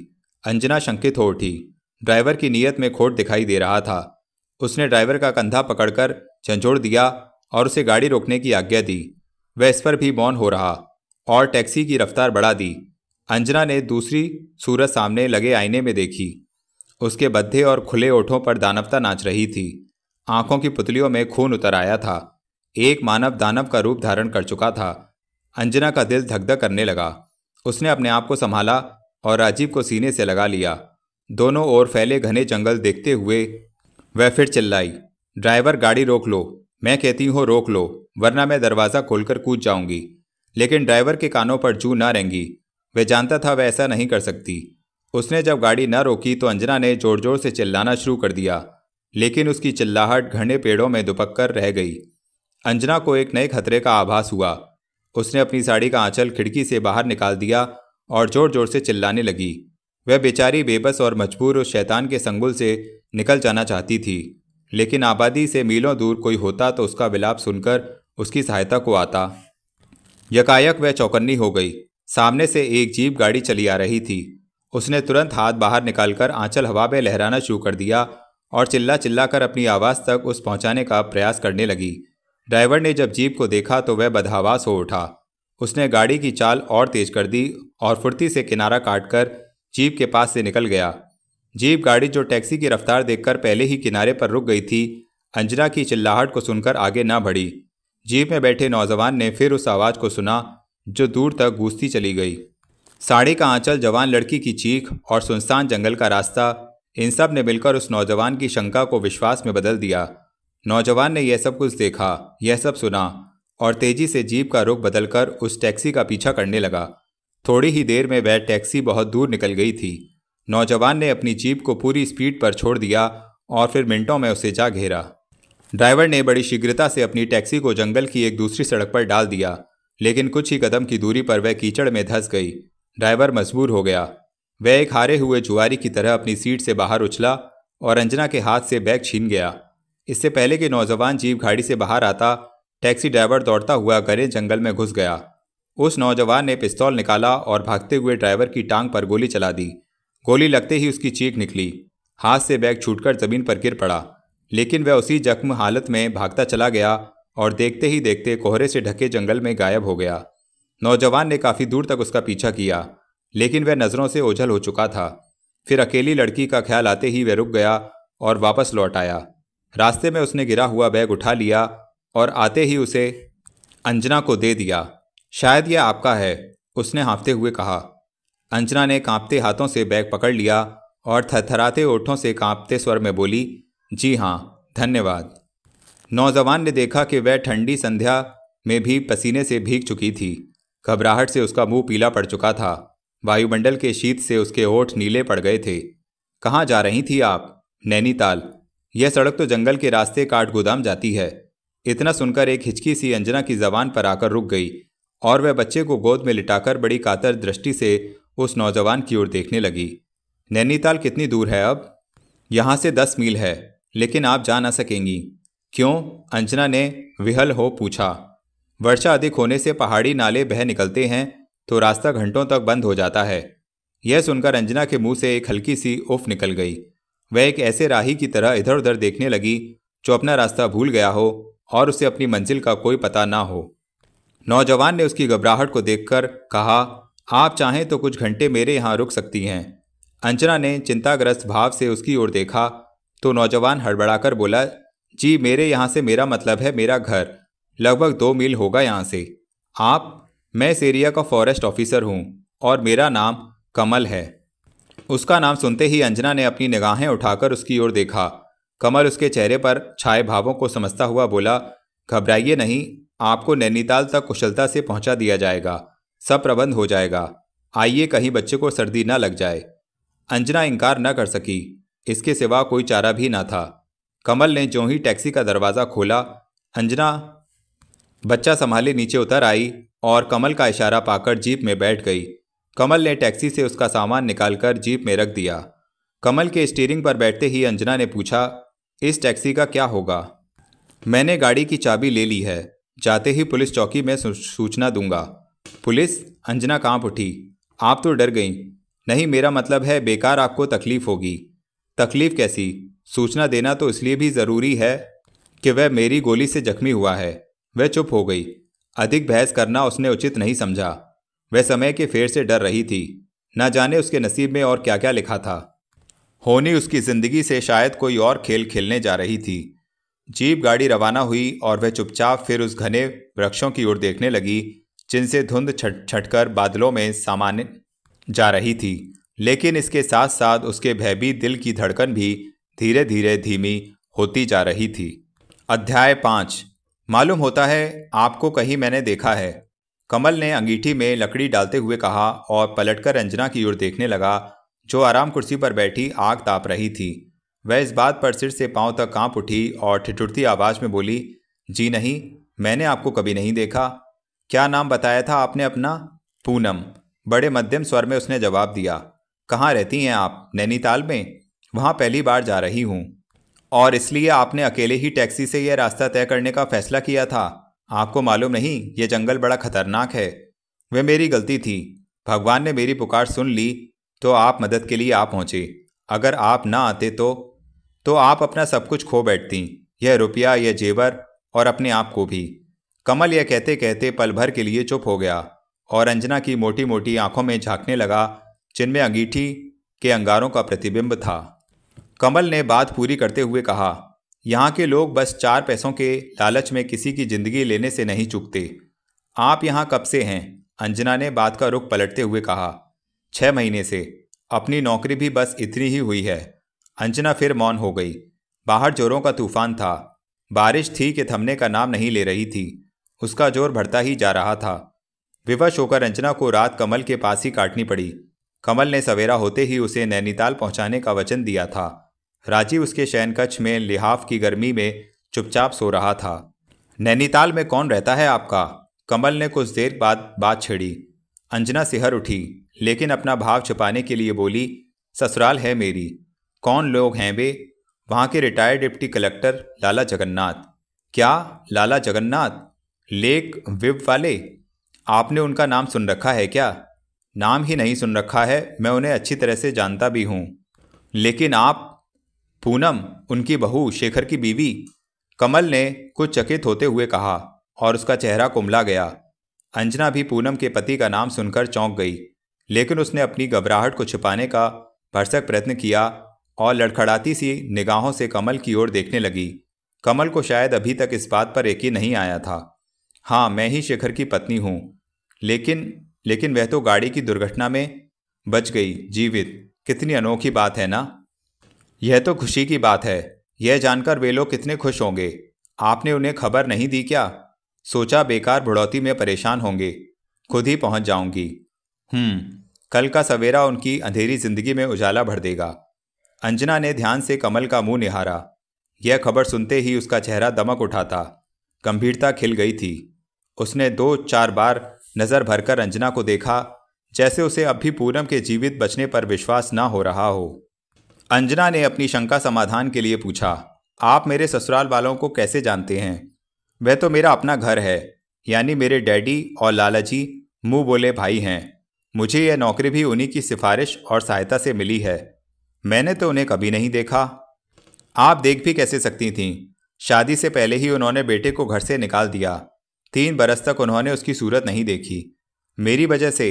[SPEAKER 1] अंजना शंकित हो उठी ड्राइवर की नीयत में खोट दिखाई दे रहा था उसने ड्राइवर का कंधा पकड़कर झंझोड़ दिया और उसे गाड़ी रोकने की आज्ञा दी वह इस पर भी मौन हो रहा और टैक्सी की रफ्तार बढ़ा दी अंजना ने दूसरी सूरत सामने लगे आईने में देखी उसके बद्धे और खुले ओठों पर दानवता नाच रही थी आंखों की पुतलियों में खून उतर आया था एक मानव दानव का रूप धारण कर चुका था अंजना का दिल धकधक करने लगा उसने अपने आप को संभाला और राजीव को सीने से लगा लिया दोनों ओर फैले घने जंगल देखते हुए वह फिर चिल्लाई ड्राइवर गाड़ी रोक लो मैं कहती हूँ रोक लो वरना मैं दरवाज़ा खोलकर कूद जाऊंगी लेकिन ड्राइवर के कानों पर जू ना रहेंगी वह जानता था वह ऐसा नहीं कर सकती उसने जब गाड़ी न रोकी तो अंजना ने जोर जोर से चिल्लाना शुरू कर दिया लेकिन उसकी चिल्लाहट घने पेड़ों में दुपक कर रह गई अंजना को एक नए खतरे का आभास हुआ उसने अपनी साड़ी का आंचल खिड़की से बाहर निकाल दिया और ज़ोर ज़ोर से चिल्लाने लगी वह बेचारी बेबस और मजबूर उस शैतान के संगुल से निकल जाना चाहती थी लेकिन आबादी से मीलों दूर कोई होता तो उसका विलाप सुनकर उसकी सहायता को आता यकायक वह चौकन्नी हो गई सामने से एक जीप गाड़ी चली आ रही थी उसने तुरंत हाथ बाहर निकालकर आंचल हवा में लहराना शुरू कर दिया और चिल्ला चिल्ला कर अपनी आवाज़ तक उस पहुंचाने का प्रयास करने लगी ड्राइवर ने जब जीप को देखा तो वह बदहावास हो उठा उसने गाड़ी की चाल और तेज कर दी और फुर्ती से किनारा काटकर जीप के पास से निकल गया जीप गाड़ी जो टैक्सी की रफ्तार देखकर पहले ही किनारे पर रुक गई थी अंजना की चिल्लाहट को सुनकर आगे ना बढ़ी जीप में बैठे नौजवान ने फिर उस आवाज़ को सुना जो दूर तक गूंजती चली गई साड़ी का आंचल जवान लड़की की चीख और सुनसान जंगल का रास्ता इन सब ने मिलकर उस नौजवान की शंका को विश्वास में बदल दिया नौजवान ने यह सब कुछ देखा यह सब सुना और तेजी से जीप का रुख बदलकर उस टैक्सी का पीछा करने लगा थोड़ी ही देर में वह टैक्सी बहुत दूर निकल गई थी नौजवान ने अपनी जीप को पूरी स्पीड पर छोड़ दिया और फिर मिनटों में उसे जा घेरा ड्राइवर ने बड़ी शीघ्रता से अपनी टैक्सी को जंगल की एक दूसरी सड़क पर डाल दिया लेकिन कुछ ही कदम की दूरी पर वह कीचड़ में धंस गई ड्राइवर मजबूर हो गया वह एक हारे हुए जुआरी की तरह अपनी सीट से बाहर उछला और अंजना के हाथ से बैग छीन गया इससे पहले कि नौजवान जीप गाड़ी से बाहर आता टैक्सी ड्राइवर दौड़ता हुआ गरे जंगल में घुस गया उस नौजवान ने पिस्तौल निकाला और भागते हुए ड्राइवर की टांग पर गोली चला दी गोली लगते ही उसकी चीख निकली हाथ से बैग छूटकर जमीन पर गिर पड़ा लेकिन वह उसी जख्म हालत में भागता चला गया और देखते ही देखते कोहरे से ढके जंगल में गायब हो गया नौजवान ने काफ़ी दूर तक उसका पीछा किया लेकिन वह नज़रों से ओझल हो चुका था फिर अकेली लड़की का ख्याल आते ही वह रुक गया और वापस लौट आया रास्ते में उसने गिरा हुआ बैग उठा लिया और आते ही उसे अंजना को दे दिया शायद यह आपका है उसने हाँफते हुए कहा अंजना ने कांपते हाथों से बैग पकड़ लिया और थरथराते ओठों से कांपते स्वर में बोली जी हाँ धन्यवाद नौजवान ने देखा कि वह ठंडी संध्या में भी पसीने से भीग चुकी थी घबराहट से उसका मुंह पीला पड़ चुका था वायुमंडल के शीत से उसके ओठ नीले पड़ गए थे कहाँ जा रही थी आप नैनीताल यह सड़क तो जंगल के रास्ते काठ गोदाम जाती है इतना सुनकर एक हिचकी सी अंजना की जबान पर आकर रुक गई और वह बच्चे को गोद में लिटाकर बड़ी कातर दृष्टि से उस नौजवान की ओर देखने लगी नैनीताल कितनी दूर है अब यहाँ से दस मील है लेकिन आप जा ना सकेंगी क्यों अंजना ने विहल हो पूछा वर्षा अधिक होने से पहाड़ी नाले बह निकलते हैं तो रास्ता घंटों तक बंद हो जाता है यह सुनकर अंजना के मुंह से एक हल्की सी उफ निकल गई वह एक ऐसे राही की तरह इधर उधर देखने लगी जो अपना रास्ता भूल गया हो और उसे अपनी मंजिल का कोई पता ना हो नौजवान ने उसकी घबराहट को देखकर कहा आप चाहें तो कुछ घंटे मेरे यहाँ रुक सकती हैं अंजना ने चिंताग्रस्त भाव से उसकी ओर देखा तो नौजवान हड़बड़ाकर बोला जी मेरे यहाँ से मेरा मतलब है मेरा घर लगभग दो मील होगा यहाँ से आप मैं इस एरिया का फॉरेस्ट ऑफिसर हूँ और मेरा नाम कमल है उसका नाम सुनते ही अंजना ने अपनी निगाहें उठाकर उसकी ओर देखा कमल उसके चेहरे पर छाए भावों को समझता हुआ बोला घबराइए नहीं आपको नैनीताल तक कुशलता से पहुंचा दिया जाएगा सब प्रबंध हो जाएगा आइए कहीं बच्चे को सर्दी न लग जाए अंजना इनकार न कर सकी इसके सिवा कोई चारा भी ना था कमल ने जो ही टैक्सी का दरवाज़ा खोला अंजना बच्चा संभाले नीचे उतर आई और कमल का इशारा पाकर जीप में बैठ गई कमल ने टैक्सी से उसका सामान निकालकर जीप में रख दिया कमल के स्टीयरिंग पर बैठते ही अंजना ने पूछा इस टैक्सी का क्या होगा मैंने गाड़ी की चाबी ले ली है जाते ही पुलिस चौकी में सूचना दूंगा पुलिस अंजना कांप उठी आप तो डर गई नहीं मेरा मतलब है बेकार आपको तकलीफ होगी तकलीफ कैसी सूचना देना तो इसलिए भी ज़रूरी है कि वह मेरी गोली से जख्मी हुआ है वह चुप हो गई अधिक बहस करना उसने उचित नहीं समझा वह समय के फेर से डर रही थी ना जाने उसके नसीब में और क्या क्या लिखा था होनी उसकी जिंदगी से शायद कोई और खेल खेलने जा रही थी जीप गाड़ी रवाना हुई और वह चुपचाप फिर उस घने वृक्षों की ओर देखने लगी जिनसे धुंध छट छटकर बादलों में सामान्य जा रही थी लेकिन इसके साथ साथ उसके भयभीत दिल की धड़कन भी धीरे धीरे धीमी होती जा रही थी अध्याय पाँच मालूम होता है आपको कहीं मैंने देखा है कमल ने अंगीठी में लकड़ी डालते हुए कहा और पलटकर अंजना की ओर देखने लगा जो आराम कुर्सी पर बैठी आग ताप रही थी वह इस बात पर सिर से पांव तक कांप उठी और ठिठुरती आवाज में बोली जी नहीं मैंने आपको कभी नहीं देखा क्या नाम बताया था आपने अपना पूनम बड़े मध्यम स्वर में उसने जवाब दिया कहाँ रहती हैं आप नैनीताल में वहाँ पहली बार जा रही हूँ और इसलिए आपने अकेले ही टैक्सी से यह रास्ता तय करने का फैसला किया था आपको मालूम नहीं ये जंगल बड़ा खतरनाक है वह मेरी गलती थी भगवान ने मेरी पुकार सुन ली तो आप मदद के लिए आ पहुँची अगर आप ना आते तो तो आप अपना सब कुछ खो बैठती यह रुपया यह जेवर और अपने आप को भी कमल यह कहते कहते पल भर के लिए चुप हो गया और अंजना की मोटी मोटी आंखों में झांकने लगा जिनमें अंगीठी के अंगारों का प्रतिबिंब था कमल ने बात पूरी करते हुए कहा यहाँ के लोग बस चार पैसों के लालच में किसी की ज़िंदगी लेने से नहीं चुकते आप यहाँ कब से हैं अंजना ने बात का रुख पलटते हुए कहा छः महीने से अपनी नौकरी भी बस इतनी ही हुई है अंजना फिर मौन हो गई बाहर जोरों का तूफान था बारिश थी कि थमने का नाम नहीं ले रही थी उसका जोर बढ़ता ही जा रहा था विवश होकर अंजना को रात कमल के पास ही काटनी पड़ी कमल ने सवेरा होते ही उसे नैनीताल पहुंचाने का वचन दिया था राजीव उसके कक्ष में लिहाफ की गर्मी में चुपचाप सो रहा था नैनीताल में कौन रहता है आपका कमल ने कुछ देर बाद बात छेड़ी अंजना सिहर उठी लेकिन अपना भाव छुपाने के लिए बोली ससुराल है मेरी कौन लोग हैं वे वहाँ के retired deputy collector Lala Jagannath क्या लाला जगन्नाथ लेक विप वाले आपने उनका नाम सुन रखा है क्या नाम ही नहीं सुन रखा है मैं उन्हें अच्छी तरह से जानता भी हूँ लेकिन आप पूनम उनकी बहू शेखर की बीवी कमल ने कुछ चकित होते हुए कहा और उसका चेहरा कुमला गया अंजना भी पूनम के पति का नाम सुनकर चौंक गई लेकिन उसने अपनी घबराहट को छिपाने का भरसक प्रयत्न किया और लड़खड़ाती सी निगाहों से कमल की ओर देखने लगी कमल को शायद अभी तक इस बात पर यकीन नहीं आया था हाँ मैं ही शेखर की पत्नी हूँ लेकिन लेकिन वह तो गाड़ी की दुर्घटना में बच गई जीवित कितनी अनोखी बात है ना यह तो खुशी की बात है यह जानकर वे लोग कितने खुश होंगे आपने उन्हें खबर नहीं दी क्या सोचा बेकार बुढ़ौती में परेशान होंगे खुद ही पहुंच जाऊंगी हम्म कल का सवेरा उनकी अंधेरी जिंदगी में उजाला भर देगा अंजना ने ध्यान से कमल का मुंह निहारा यह खबर सुनते ही उसका चेहरा दमक उठा था गंभीरता खिल गई थी उसने दो चार बार नज़र भरकर अंजना को देखा जैसे उसे अब भी पूनम के जीवित बचने पर विश्वास ना हो रहा हो अंजना ने अपनी शंका समाधान के लिए पूछा आप मेरे ससुराल वालों को कैसे जानते हैं वह तो मेरा अपना घर है यानी मेरे डैडी और लाला जी मुँह बोले भाई हैं मुझे यह नौकरी भी उन्हीं की सिफारिश और सहायता से मिली है मैंने तो उन्हें कभी नहीं देखा आप देख भी कैसे सकती थीं शादी से पहले ही उन्होंने बेटे को घर से निकाल दिया तीन बरस तक उन्होंने उसकी सूरत नहीं देखी मेरी वजह से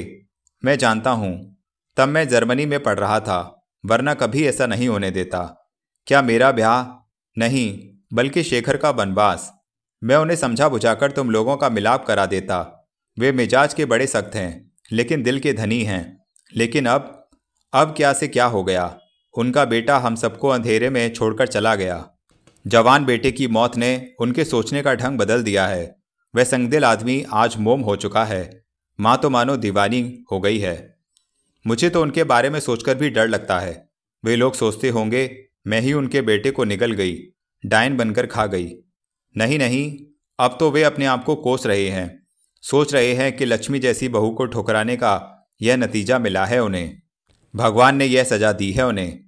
[SPEAKER 1] मैं जानता हूँ तब मैं जर्मनी में पढ़ रहा था वरना कभी ऐसा नहीं होने देता क्या मेरा ब्याह नहीं बल्कि शेखर का बनवास मैं उन्हें समझा बुझाकर तुम लोगों का मिलाप करा देता वे मिजाज के बड़े सख्त हैं लेकिन दिल के धनी हैं लेकिन अब अब क्या से क्या हो गया उनका बेटा हम सबको अंधेरे में छोड़कर चला गया जवान बेटे की मौत ने उनके सोचने का ढंग बदल दिया है वह संगदिल आदमी आज मोम हो चुका है माँ तो मानो दीवानी हो गई है मुझे तो उनके बारे में सोचकर भी डर लगता है वे लोग सोचते होंगे मैं ही उनके बेटे को निगल गई डायन बनकर खा गई नहीं नहीं अब तो वे अपने आप को कोस रहे हैं सोच रहे हैं कि लक्ष्मी जैसी बहू को ठुकराने का यह नतीजा मिला है उन्हें भगवान ने यह सजा दी है उन्हें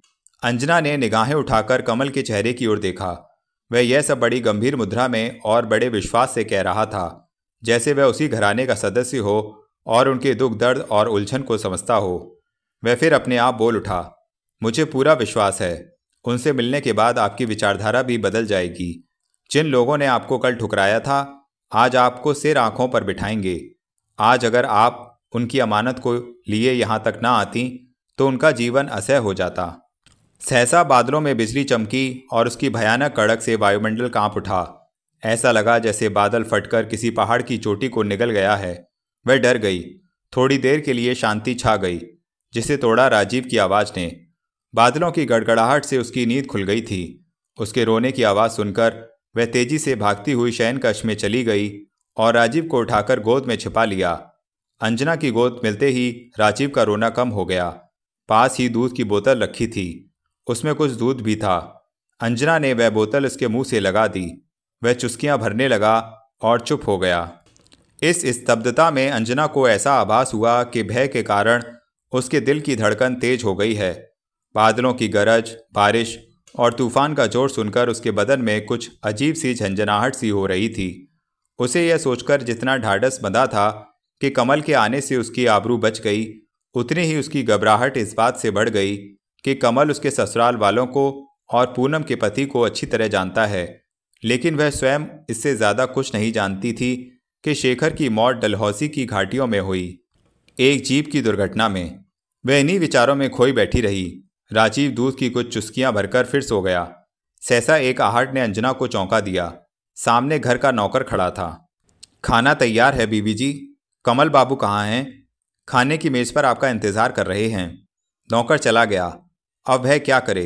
[SPEAKER 1] अंजना ने निगाहें उठाकर कमल के चेहरे की ओर देखा वह यह सब बड़ी गंभीर मुद्रा में और बड़े विश्वास से कह रहा था जैसे वह उसी घराने का सदस्य हो और उनके दुख दर्द और उलझन को समझता हो वह फिर अपने आप बोल उठा मुझे पूरा विश्वास है उनसे मिलने के बाद आपकी विचारधारा भी बदल जाएगी जिन लोगों ने आपको कल ठुकराया था आज आपको सिर आंखों पर बिठाएंगे आज अगर आप उनकी अमानत को लिए यहाँ तक ना आती तो उनका जीवन असह हो जाता सहसा बादलों में बिजली चमकी और उसकी भयानक कड़क से वायुमंडल कांप उठा ऐसा लगा जैसे बादल फटकर किसी पहाड़ की चोटी को निगल गया है वह डर गई थोड़ी देर के लिए शांति छा गई जिसे तोड़ा राजीव की आवाज़ ने बादलों की गड़गड़ाहट से उसकी नींद खुल गई थी उसके रोने की आवाज़ सुनकर वह तेजी से भागती हुई शयन कक्ष में चली गई और राजीव को उठाकर गोद में छिपा लिया अंजना की गोद मिलते ही राजीव का रोना कम हो गया पास ही दूध की बोतल रखी थी उसमें कुछ दूध भी था अंजना ने वह बोतल उसके मुंह से लगा दी वह चुस्कियां भरने लगा और चुप हो गया इस स्तब्धता में अंजना को ऐसा आभास हुआ कि भय के कारण उसके दिल की धड़कन तेज हो गई है बादलों की गरज बारिश और तूफान का जोर सुनकर उसके बदन में कुछ अजीब सी झंझनाहट सी हो रही थी उसे यह सोचकर जितना ढाढ़स बंधा था कि कमल के आने से उसकी आबरू बच गई उतनी ही उसकी घबराहट इस बात से बढ़ गई कि कमल उसके ससुराल वालों को और पूनम के पति को अच्छी तरह जानता है लेकिन वह स्वयं इससे ज़्यादा कुछ नहीं जानती थी कि शेखर की मौत डलहौसी की घाटियों में हुई एक जीप की दुर्घटना में वह इन्हीं विचारों में खोई बैठी रही राजीव दूध की कुछ चुस्कियां भरकर फिर सो गया सहसा एक आहट ने अंजना को चौंका दिया सामने घर का नौकर खड़ा था खाना तैयार है बीबी जी कमल बाबू कहाँ हैं खाने की मेज़ पर आपका इंतज़ार कर रहे हैं नौकर चला गया अब वह क्या करे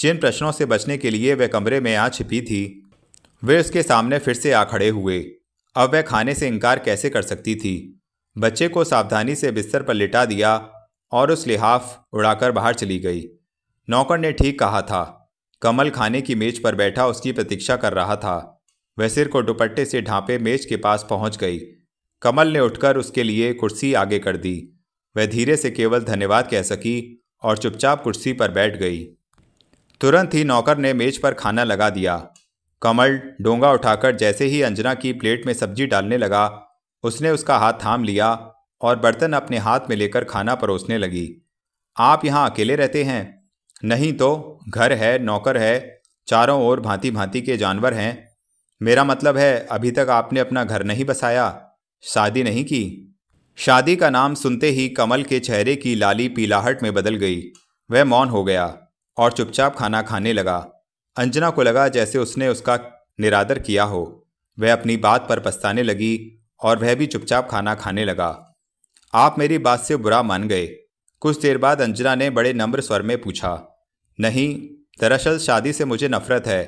[SPEAKER 1] जिन प्रश्नों से बचने के लिए वह कमरे में आ छिपी थी वे उसके सामने फिर से आ खड़े हुए अब वह खाने से इनकार कैसे कर सकती थी बच्चे को सावधानी से बिस्तर पर लिटा दिया और उस लिहाफ उड़ाकर बाहर चली गई नौकर ने ठीक कहा था कमल खाने की मेज पर बैठा उसकी प्रतीक्षा कर रहा था वह सिर को दुपट्टे से ढांपे मेज के पास पहुंच गई कमल ने उठकर उसके लिए कुर्सी आगे कर दी वह धीरे से केवल धन्यवाद कह सकी और चुपचाप कुर्सी पर बैठ गई तुरंत ही नौकर ने मेज पर खाना लगा दिया कमल डोंगा उठाकर जैसे ही अंजना की प्लेट में सब्जी डालने लगा उसने उसका हाथ थाम लिया और बर्तन अपने हाथ में लेकर खाना परोसने लगी आप यहाँ अकेले रहते हैं नहीं तो घर है नौकर है चारों ओर भांति भांति के जानवर हैं मेरा मतलब है अभी तक आपने अपना घर नहीं बसाया शादी नहीं की शादी का नाम सुनते ही कमल के चेहरे की लाली पीलाहट में बदल गई वह मौन हो गया और चुपचाप खाना खाने लगा अंजना को लगा जैसे उसने उसका निरादर किया हो वह अपनी बात पर पछताने लगी और वह भी चुपचाप खाना खाने लगा आप मेरी बात से बुरा मान गए कुछ देर बाद अंजना ने बड़े नम्र स्वर में पूछा नहीं दरअसल शादी से मुझे नफरत है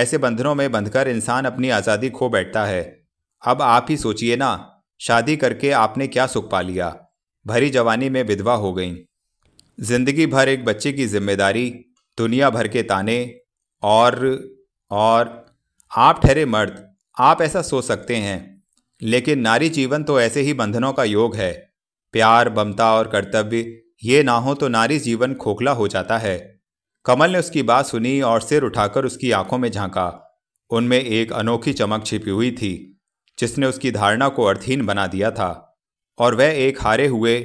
[SPEAKER 1] ऐसे बंधनों में बंधकर इंसान अपनी आज़ादी खो बैठता है अब आप ही सोचिए ना शादी करके आपने क्या सुख पा लिया भरी जवानी में विधवा हो गई जिंदगी भर एक बच्चे की जिम्मेदारी दुनिया भर के ताने और और आप ठहरे मर्द आप ऐसा सोच सकते हैं लेकिन नारी जीवन तो ऐसे ही बंधनों का योग है प्यार बमता और कर्तव्य ये ना हो तो नारी जीवन खोखला हो जाता है कमल ने उसकी बात सुनी और सिर उठाकर उसकी आंखों में झांका उनमें एक अनोखी चमक छिपी हुई थी जिसने उसकी धारणा को अर्थहीन बना दिया था और वह एक हारे हुए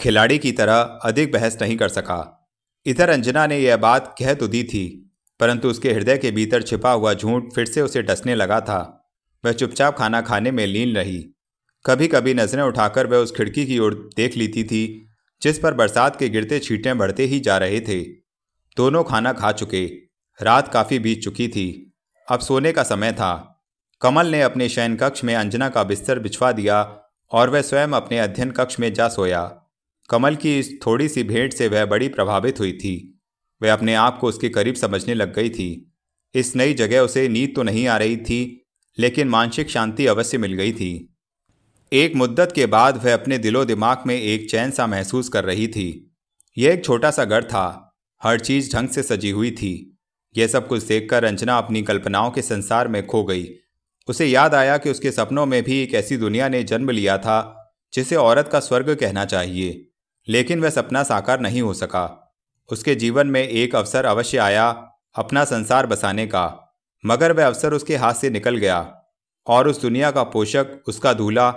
[SPEAKER 1] खिलाड़ी की तरह अधिक बहस नहीं कर सका इधर अंजना ने यह बात कह तो दी थी परंतु उसके हृदय के भीतर छिपा हुआ झूठ फिर से उसे डसने लगा था वह चुपचाप खाना खाने में लीन रही कभी कभी नजरें उठाकर वह उस खिड़की की ओर देख लेती थी जिस पर बरसात के गिरते छीटें बढ़ते ही जा रहे थे दोनों खाना खा चुके रात काफ़ी बीत चुकी थी अब सोने का समय था कमल ने अपने शयन कक्ष में अंजना का बिस्तर बिछवा दिया और वह स्वयं अपने अध्ययन कक्ष में जा सोया कमल की इस थोड़ी सी भेंट से वह बड़ी प्रभावित हुई थी वह अपने आप को उसके करीब समझने लग गई थी इस नई जगह उसे नींद तो नहीं आ रही थी लेकिन मानसिक शांति अवश्य मिल गई थी एक मुद्दत के बाद वह अपने दिलो दिमाग में एक चैन सा महसूस कर रही थी यह एक छोटा सा घर था हर चीज़ ढंग से सजी हुई थी यह सब कुछ देखकर रंजना अपनी कल्पनाओं के संसार में खो गई उसे याद आया कि उसके सपनों में भी एक ऐसी दुनिया ने जन्म लिया था जिसे औरत का स्वर्ग कहना चाहिए लेकिन वह सपना साकार नहीं हो सका उसके जीवन में एक अवसर अवश्य आया अपना संसार बसाने का मगर वह अवसर उसके हाथ से निकल गया और उस दुनिया का पोषक उसका दूल्हा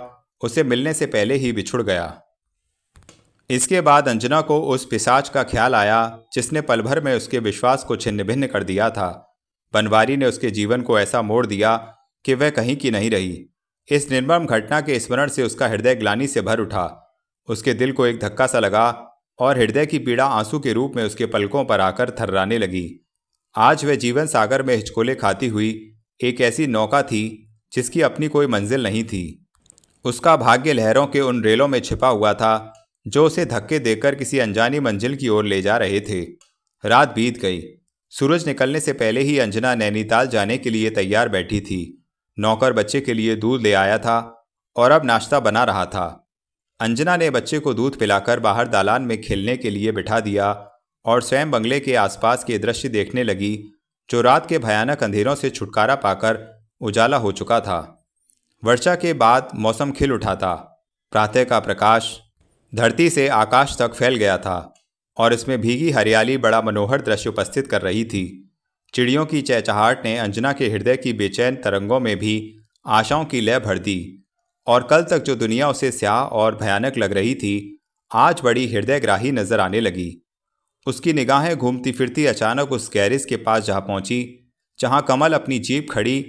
[SPEAKER 1] उसे मिलने से पहले ही बिछुड़ गया इसके बाद अंजना को उस पिसाच का ख्याल आया जिसने पलभर में उसके विश्वास को छिन्न भिन्न कर दिया था बनवारी ने उसके जीवन को ऐसा मोड़ दिया कि वह कहीं की नहीं रही इस निर्मम घटना के स्मरण से उसका हृदय ग्लानी से भर उठा उसके दिल को एक धक्का सा लगा और हृदय की पीड़ा आंसू के रूप में उसके पलकों पर आकर थर्राने लगी आज वह जीवन सागर में हिचकोले खाती हुई एक ऐसी नौका थी जिसकी अपनी कोई मंजिल नहीं थी उसका भाग्य लहरों के उन रेलों में छिपा हुआ था जो उसे धक्के देकर किसी अनजानी मंजिल की ओर ले जा रहे थे रात बीत गई सूरज निकलने से पहले ही अंजना नैनीताल जाने के लिए तैयार बैठी थी नौकर बच्चे के लिए दूध ले आया था और अब नाश्ता बना रहा था अंजना ने बच्चे को दूध पिलाकर बाहर दालान में खेलने के लिए बिठा दिया और स्वयं बंगले के आसपास के दृश्य देखने लगी जो रात के भयानक अंधेरों से छुटकारा पाकर उजाला हो चुका था वर्षा के बाद मौसम खिल उठा था प्रातः का प्रकाश धरती से आकाश तक फैल गया था और इसमें भीगी हरियाली बड़ा मनोहर दृश्य उपस्थित कर रही थी चिड़ियों की चहचहाट ने अंजना के हृदय की बेचैन तरंगों में भी आशाओं की लय भर दी और कल तक जो दुनिया उसे स्याह और भयानक लग रही थी आज बड़ी हृदयग्राही नजर आने लगी उसकी निगाहें घूमती फिरती अचानक उस गैरिस के पास जहाँ पहुंची जहाँ कमल अपनी जीप खड़ी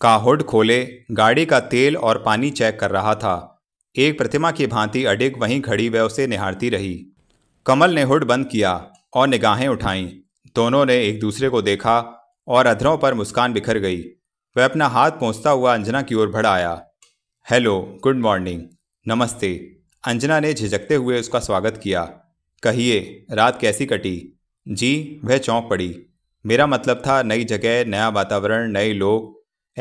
[SPEAKER 1] का हुड खोले गाड़ी का तेल और पानी चेक कर रहा था एक प्रतिमा की भांति अडिग वहीं खड़ी व उसे निहारती रही कमल ने हुड बंद किया और निगाहें उठाईं दोनों ने एक दूसरे को देखा और अधरों पर मुस्कान बिखर गई वह अपना हाथ पहुँचता हुआ अंजना की ओर भड़ आया हेलो गुड मॉर्निंग नमस्ते अंजना ने झिझकते हुए उसका स्वागत किया कहिए रात कैसी कटी जी वह चौंक पड़ी मेरा मतलब था नई जगह नया वातावरण नए लोग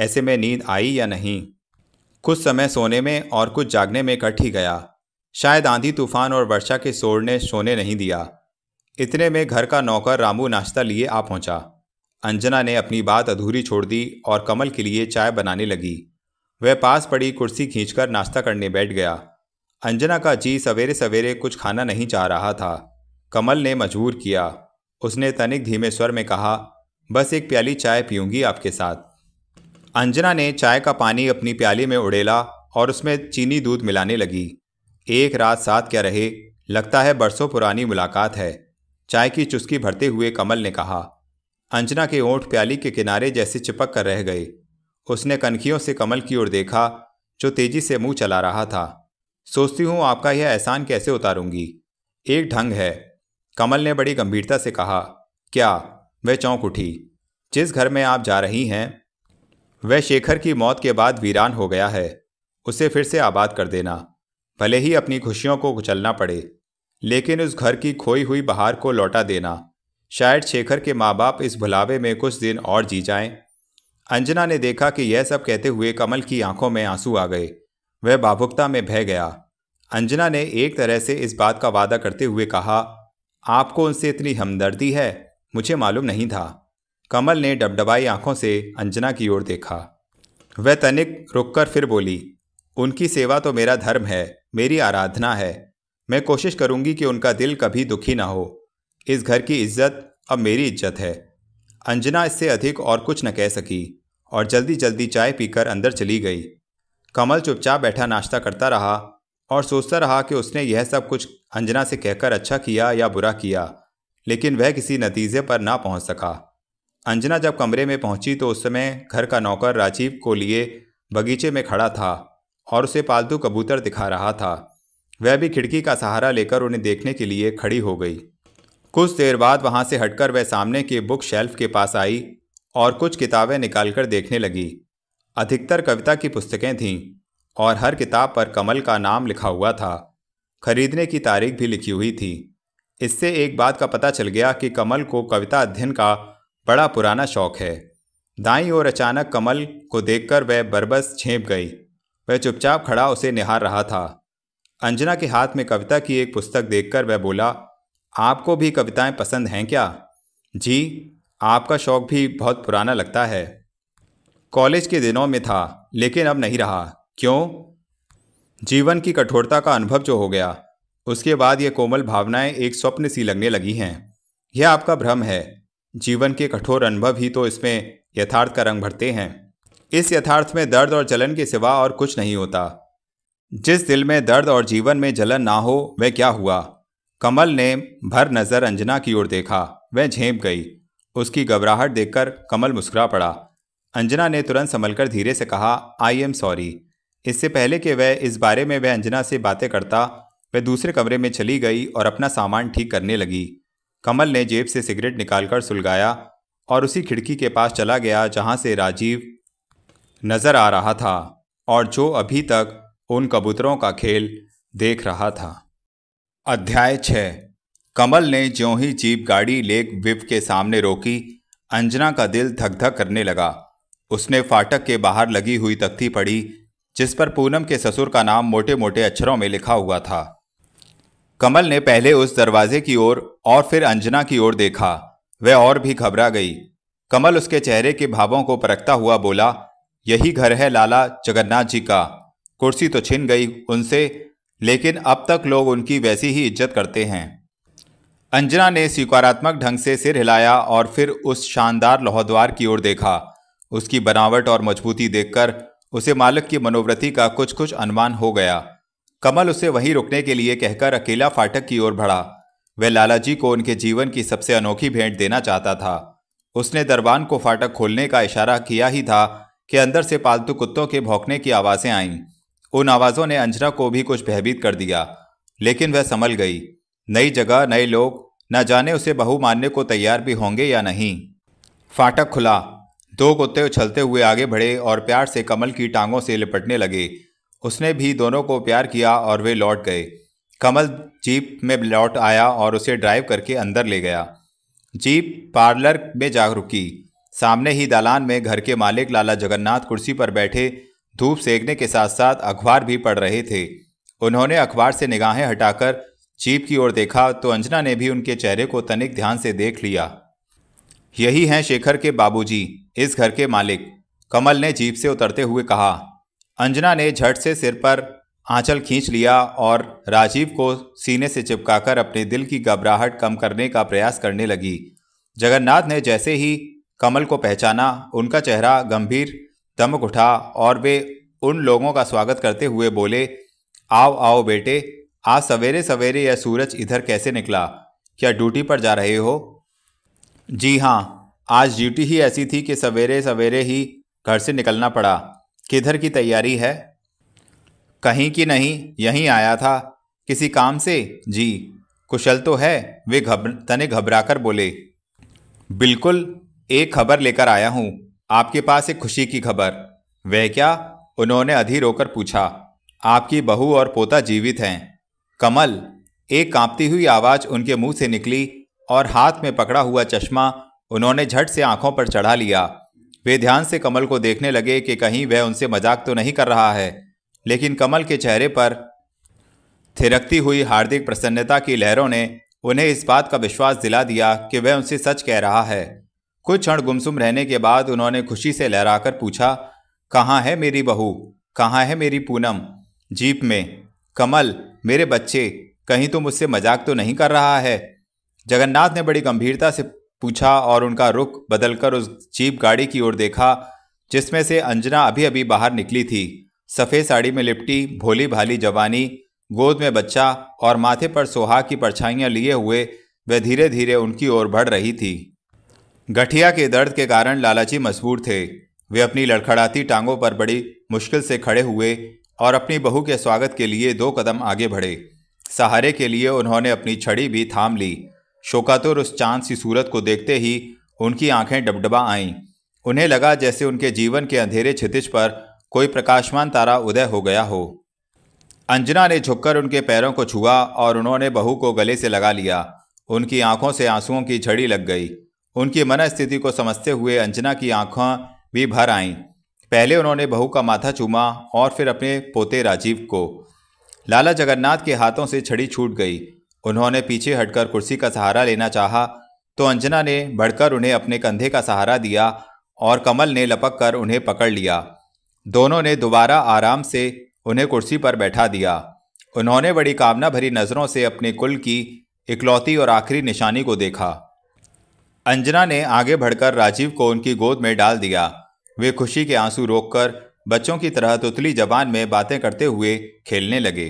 [SPEAKER 1] ऐसे में नींद आई या नहीं कुछ समय सोने में और कुछ जागने में कट ही गया शायद आंधी तूफान और वर्षा के शोर ने सोने नहीं दिया इतने में घर का नौकर रामू नाश्ता लिए आ पहुंचा अंजना ने अपनी बात अधूरी छोड़ दी और कमल के लिए चाय बनाने लगी वह पास पड़ी कुर्सी खींचकर नाश्ता करने बैठ गया अंजना का जी सवेरे सवेरे कुछ खाना नहीं चाह रहा था कमल ने मजबूर किया उसने तनिक धीमे स्वर में कहा बस एक प्याली चाय पीऊंगी आपके साथ अंजना ने चाय का पानी अपनी प्याली में उड़ेला और उसमें चीनी दूध मिलाने लगी एक रात साथ क्या रहे लगता है बरसों पुरानी मुलाकात है चाय की चुस्की भरते हुए कमल ने कहा अंजना के ओंठ प्याली के किनारे जैसे चिपक कर रह गए उसने कनखियों से कमल की ओर देखा जो तेजी से मुंह चला रहा था सोचती हूँ आपका यह एहसान कैसे उतारूंगी एक ढंग है कमल ने बड़ी गंभीरता से कहा क्या वह चौंक उठी जिस घर में आप जा रही हैं वह शेखर की मौत के बाद वीरान हो गया है उसे फिर से आबाद कर देना भले ही अपनी खुशियों को कुचलना पड़े लेकिन उस घर की खोई हुई बहार को लौटा देना शायद शेखर के माँ बाप इस भुलावे में कुछ दिन और जी जाएं। अंजना ने देखा कि यह सब कहते हुए कमल की आंखों में आंसू आ गए वह भावुकता में बह गया अंजना ने एक तरह से इस बात का वादा करते हुए कहा आपको उनसे इतनी हमदर्दी है मुझे मालूम नहीं था कमल ने डबडबाई आंखों से अंजना की ओर देखा वह तनिक रुककर फिर बोली उनकी सेवा तो मेरा धर्म है मेरी आराधना है मैं कोशिश करूंगी कि उनका दिल कभी दुखी ना हो इस घर की इज्जत अब मेरी इज्जत है अंजना इससे अधिक और कुछ न कह सकी और जल्दी जल्दी चाय पीकर अंदर चली गई कमल चुपचाप बैठा नाश्ता करता रहा और सोचता रहा कि उसने यह सब कुछ अंजना से कहकर अच्छा किया या बुरा किया लेकिन वह किसी नतीजे पर ना पहुंच सका अंजना जब कमरे में पहुंची तो उस समय घर का नौकर राजीव को लिए बगीचे में खड़ा था और उसे पालतू कबूतर दिखा रहा था वह भी खिड़की का सहारा लेकर उन्हें देखने के लिए खड़ी हो गई कुछ देर बाद वहां से हटकर वह सामने के बुक शेल्फ के पास आई और कुछ किताबें निकालकर देखने लगी अधिकतर कविता की पुस्तकें थीं और हर किताब पर कमल का नाम लिखा हुआ था खरीदने की तारीख भी लिखी हुई थी इससे एक बात का पता चल गया कि कमल को कविता अध्ययन का बड़ा पुराना शौक है दाई और अचानक कमल को देखकर वह बरबस छेप गई वह चुपचाप खड़ा उसे निहार रहा था अंजना के हाथ में कविता की एक पुस्तक देखकर वह बोला आपको भी कविताएं पसंद हैं क्या जी आपका शौक भी बहुत पुराना लगता है कॉलेज के दिनों में था लेकिन अब नहीं रहा क्यों जीवन की कठोरता का अनुभव जो हो गया उसके बाद ये कोमल भावनाएं एक स्वप्न सी लगने लगी हैं यह आपका भ्रम है जीवन के कठोर अनुभव ही तो इसमें यथार्थ का रंग भरते हैं इस यथार्थ में दर्द और जलन के सिवा और कुछ नहीं होता जिस दिल में दर्द और जीवन में जलन ना हो वह क्या हुआ कमल ने भर नज़र अंजना की ओर देखा वह झेप गई उसकी घबराहट देखकर कमल मुस्कुरा पड़ा अंजना ने तुरंत संभल कर धीरे से कहा आई एम सॉरी इससे पहले कि वह इस बारे में वह अंजना से बातें करता वह दूसरे कमरे में चली गई और अपना सामान ठीक करने लगी कमल ने जेब से सिगरेट निकालकर सुलगाया और उसी खिड़की के पास चला गया जहाँ से राजीव नज़र आ रहा था और जो अभी तक उन कबूतरों का खेल देख रहा था अध्याय छः कमल ने ज्यों ही जीप गाड़ी लेक विप के सामने रोकी अंजना का दिल धक धक करने लगा उसने फाटक के बाहर लगी हुई तख्ती पड़ी जिस पर पूनम के ससुर का नाम मोटे मोटे अक्षरों में लिखा हुआ था कमल ने पहले उस दरवाजे की ओर और फिर अंजना की ओर देखा वह और भी घबरा गई कमल उसके चेहरे के भावों को परखता हुआ बोला यही घर है लाला जगन्नाथ जी का कुर्सी तो छिन गई उनसे लेकिन अब तक लोग उनकी वैसी ही इज्जत करते हैं अंजना ने स्वीकारात्मक ढंग से सिर हिलाया और फिर उस शानदार लोहद्वार की ओर देखा उसकी बनावट और मजबूती देखकर उसे मालक की मनोवृत्ति का कुछ कुछ अनुमान हो गया कमल उसे वहीं रुकने के लिए कहकर अकेला फाटक की ओर बढ़ा वह लालाजी को उनके जीवन की सबसे अनोखी भेंट देना चाहता था उसने दरबान को फाटक खोलने का इशारा किया ही था कि अंदर से पालतू कुत्तों के भौंकने की आवाज़ें आईं उन आवाज़ों ने अंजना को भी कुछ भयभीत कर दिया लेकिन वह संभल गई नई जगह नए लोग न जाने उसे बहू मानने को तैयार भी होंगे या नहीं फाटक खुला दो कुत्ते उछलते हुए आगे बढ़े और प्यार से कमल की टांगों से लिपटने लगे उसने भी दोनों को प्यार किया और वे लौट गए कमल जीप में लौट आया और उसे ड्राइव करके अंदर ले गया जीप पार्लर में जा रुकी सामने ही दालान में घर के मालिक लाला जगन्नाथ कुर्सी पर बैठे धूप सेकने के साथ साथ अखबार भी पढ़ रहे थे उन्होंने अखबार से निगाहें हटाकर जीप की ओर देखा तो अंजना ने भी उनके चेहरे को तनिक ध्यान से देख लिया यही हैं शेखर के बाबूजी इस घर के मालिक कमल ने जीप से उतरते हुए कहा अंजना ने झट से सिर पर आंचल खींच लिया और राजीव को सीने से चिपकाकर अपने दिल की घबराहट कम करने का प्रयास करने लगी जगन्नाथ ने जैसे ही कमल को पहचाना उनका चेहरा गंभीर दमक उठा और वे उन लोगों का स्वागत करते हुए बोले आओ आओ बेटे आज सवेरे सवेरे यह सूरज इधर कैसे निकला क्या ड्यूटी पर जा रहे हो जी हाँ आज ड्यूटी ही ऐसी थी कि सवेरे सवेरे ही घर से निकलना पड़ा किधर की तैयारी है कहीं की नहीं यहीं आया था किसी काम से जी कुशल तो है वे घब तने घबरा कर बोले बिल्कुल एक खबर लेकर आया हूँ आपके पास एक खुशी की खबर वह क्या उन्होंने अधीर होकर पूछा आपकी बहू और पोता जीवित हैं कमल एक कांपती हुई आवाज़ उनके मुंह से निकली और हाथ में पकड़ा हुआ चश्मा उन्होंने झट से आंखों पर चढ़ा लिया वे ध्यान से कमल को देखने लगे कि कहीं वह उनसे मजाक तो नहीं कर रहा है लेकिन कमल के चेहरे पर थिरकती हुई हार्दिक प्रसन्नता की लहरों ने उन्हें इस बात का विश्वास दिला दिया कि वह उनसे सच कह रहा है कुछ क्षण गुमसुम रहने के बाद उन्होंने खुशी से लहराकर पूछा कहाँ है मेरी बहू कहाँ है मेरी पूनम जीप में कमल मेरे बच्चे कहीं तुम मुझसे मजाक तो नहीं कर रहा है जगन्नाथ ने बड़ी गंभीरता से पूछा और उनका रुख बदलकर उस जीप गाड़ी की ओर देखा जिसमें से अंजना अभी अभी बाहर निकली थी सफ़ेद साड़ी में लिपटी भोली भाली जवानी गोद में बच्चा और माथे पर सुहाग की परछाइयाँ लिए हुए वह धीरे धीरे उनकी ओर बढ़ रही थी गठिया के दर्द के कारण लालाजी मजबूर थे वे अपनी लड़खड़ाती टांगों पर बड़ी मुश्किल से खड़े हुए और अपनी बहू के स्वागत के लिए दो कदम आगे बढ़े सहारे के लिए उन्होंने अपनी छड़ी भी थाम ली शोकातुर उस चांद सी सूरत को देखते ही उनकी आंखें डबडबा आईं उन्हें लगा जैसे उनके जीवन के अंधेरे छितिज पर कोई प्रकाशमान तारा उदय हो गया हो अंजना ने झुककर उनके पैरों को छुआ और उन्होंने बहू को गले से लगा लिया उनकी आंखों से आंसुओं की झड़ी लग गई उनकी मन स्थिति को समझते हुए अंजना की आंखें भी भर आईं पहले उन्होंने बहू का माथा चूमा और फिर अपने पोते राजीव को लाला जगन्नाथ के हाथों से छड़ी छूट गई उन्होंने पीछे हटकर कुर्सी का सहारा लेना चाहा तो अंजना ने बढ़कर उन्हें अपने कंधे का सहारा दिया और कमल ने लपक कर उन्हें पकड़ लिया दोनों ने दोबारा आराम से उन्हें कुर्सी पर बैठा दिया उन्होंने बड़ी कामना भरी नज़रों से अपने कुल की इकलौती और आखिरी निशानी को देखा अंजना ने आगे बढ़कर राजीव को उनकी गोद में डाल दिया वे खुशी के आंसू रोककर बच्चों की तरह तुतली जबान में बातें करते हुए खेलने लगे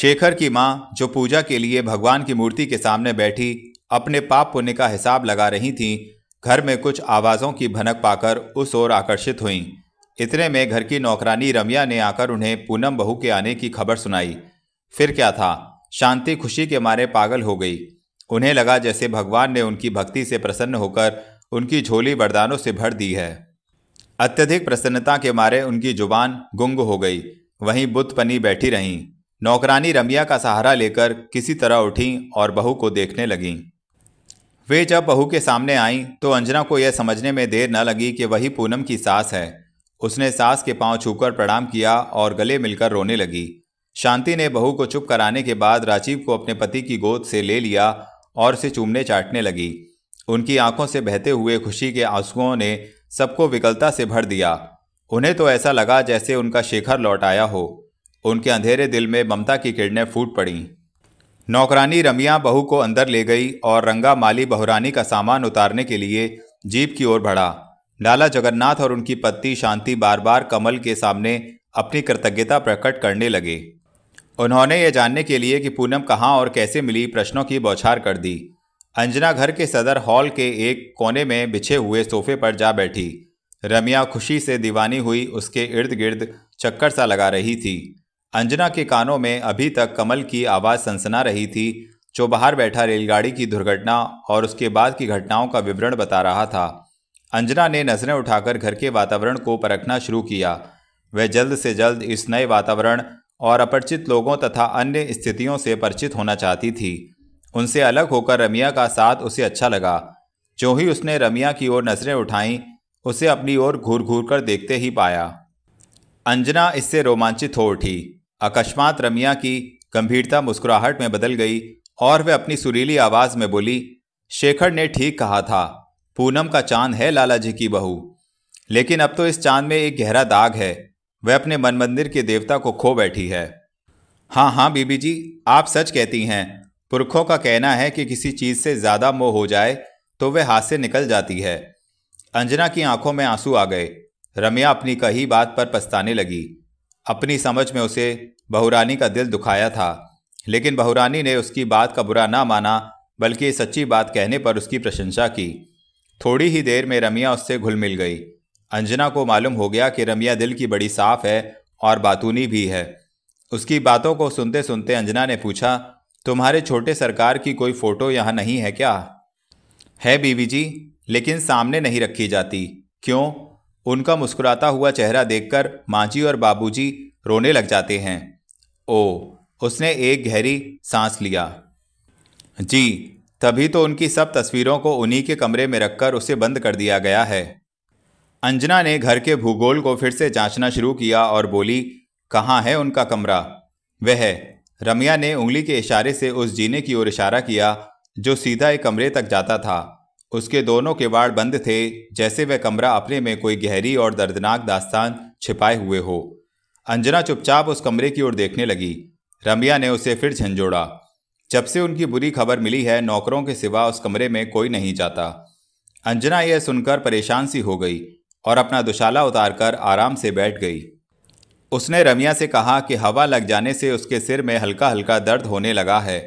[SPEAKER 1] शेखर की माँ जो पूजा के लिए भगवान की मूर्ति के सामने बैठी अपने पाप पुण्य का हिसाब लगा रही थीं घर में कुछ आवाज़ों की भनक पाकर उस ओर आकर्षित हुईं इतने में घर की नौकरानी रमिया ने आकर उन्हें पूनम बहू के आने की खबर सुनाई फिर क्या था शांति खुशी के मारे पागल हो गई उन्हें लगा जैसे भगवान ने उनकी भक्ति से प्रसन्न होकर उनकी झोली वरदानों से भर दी है अत्यधिक प्रसन्नता के मारे उनकी जुबान गुंग हो गई वहीं बुतपनी बैठी रहीं नौकरानी रमिया का सहारा लेकर किसी तरह उठीं और बहू को देखने लगीं वे जब बहू के सामने आईं तो अंजना को यह समझने में देर न लगी कि वही पूनम की सास है उसने सास के पांव छूकर प्रणाम किया और गले मिलकर रोने लगी शांति ने बहू को चुप कराने के बाद राजीव को अपने पति की गोद से ले लिया और उसे चूमने चाटने लगी उनकी आंखों से बहते हुए खुशी के आंसुओं ने सबको विकलता से भर दिया उन्हें तो ऐसा लगा जैसे उनका शेखर लौट आया हो उनके अंधेरे दिल में ममता की किरणें फूट पड़ीं नौकरानी रमिया बहू को अंदर ले गई और रंगा माली बहुरानी का सामान उतारने के लिए जीप की ओर बढ़ा लाला जगन्नाथ और उनकी पत्नी शांति बार बार कमल के सामने अपनी कृतज्ञता प्रकट करने लगे उन्होंने ये जानने के लिए कि पूनम कहाँ और कैसे मिली प्रश्नों की बौछार कर दी अंजना घर के सदर हॉल के एक कोने में बिछे हुए सोफे पर जा बैठी रमिया खुशी से दीवानी हुई उसके इर्द गिर्द चक्कर सा लगा रही थी अंजना के कानों में अभी तक कमल की आवाज़ सनसना रही थी जो बाहर बैठा रेलगाड़ी की दुर्घटना और उसके बाद की घटनाओं का विवरण बता रहा था अंजना ने नजरें उठाकर घर के वातावरण को परखना शुरू किया वह जल्द से जल्द इस नए वातावरण और अपरिचित लोगों तथा अन्य स्थितियों से परिचित होना चाहती थी उनसे अलग होकर रमिया का साथ उसे अच्छा लगा जो ही उसने रमिया की ओर नज़रें उठाईं उसे अपनी ओर घूर घूर कर देखते ही पाया अंजना इससे रोमांचित हो उठी अकस्मात रमिया की गंभीरता मुस्कुराहट में बदल गई और वह अपनी सुरीली आवाज़ में बोली शेखर ने ठीक कहा था पूनम का चांद है लाला जी की बहू लेकिन अब तो इस चांद में एक गहरा दाग है वह अपने मन मंदिर के देवता को खो बैठी है हाँ हाँ बीबी जी आप सच कहती हैं पुरखों का कहना है कि किसी चीज़ से ज़्यादा मोह हो जाए तो वह हाथ से निकल जाती है अंजना की आंखों में आंसू आ गए रमिया अपनी कही बात पर पछताने लगी अपनी समझ में उसे बहुरानी का दिल दुखाया था लेकिन बहुरानी ने उसकी बात का बुरा ना माना बल्कि सच्ची बात कहने पर उसकी प्रशंसा की थोड़ी ही देर में रमिया उससे घुल मिल गई अंजना को मालूम हो गया कि रमिया दिल की बड़ी साफ है और बातूनी भी है उसकी बातों को सुनते सुनते अंजना ने पूछा तुम्हारे छोटे सरकार की कोई फ़ोटो यहाँ नहीं है क्या है बीवी जी लेकिन सामने नहीं रखी जाती क्यों उनका मुस्कुराता हुआ चेहरा देखकर माँ जी और बाबूजी रोने लग जाते हैं ओ उसने एक गहरी सांस लिया जी तभी तो उनकी सब तस्वीरों को उन्हीं के कमरे में रखकर उसे बंद कर दिया गया है अंजना ने घर के भूगोल को फिर से जांचना शुरू किया और बोली कहाँ है उनका कमरा वह रमिया ने उंगली के इशारे से उस जीने की ओर इशारा किया जो सीधा एक कमरे तक जाता था उसके दोनों किवाड़ बंद थे जैसे वह कमरा अपने में कोई गहरी और दर्दनाक दास्तान छिपाए हुए हो अंजना चुपचाप उस कमरे की ओर देखने लगी रमिया ने उसे फिर झंझोड़ा जब से उनकी बुरी खबर मिली है नौकरों के सिवा उस कमरे में कोई नहीं जाता अंजना यह सुनकर परेशान सी हो गई और अपना दुशाला उतारकर आराम से बैठ गई उसने रमिया से कहा कि हवा लग जाने से उसके सिर में हल्का हल्का दर्द होने लगा है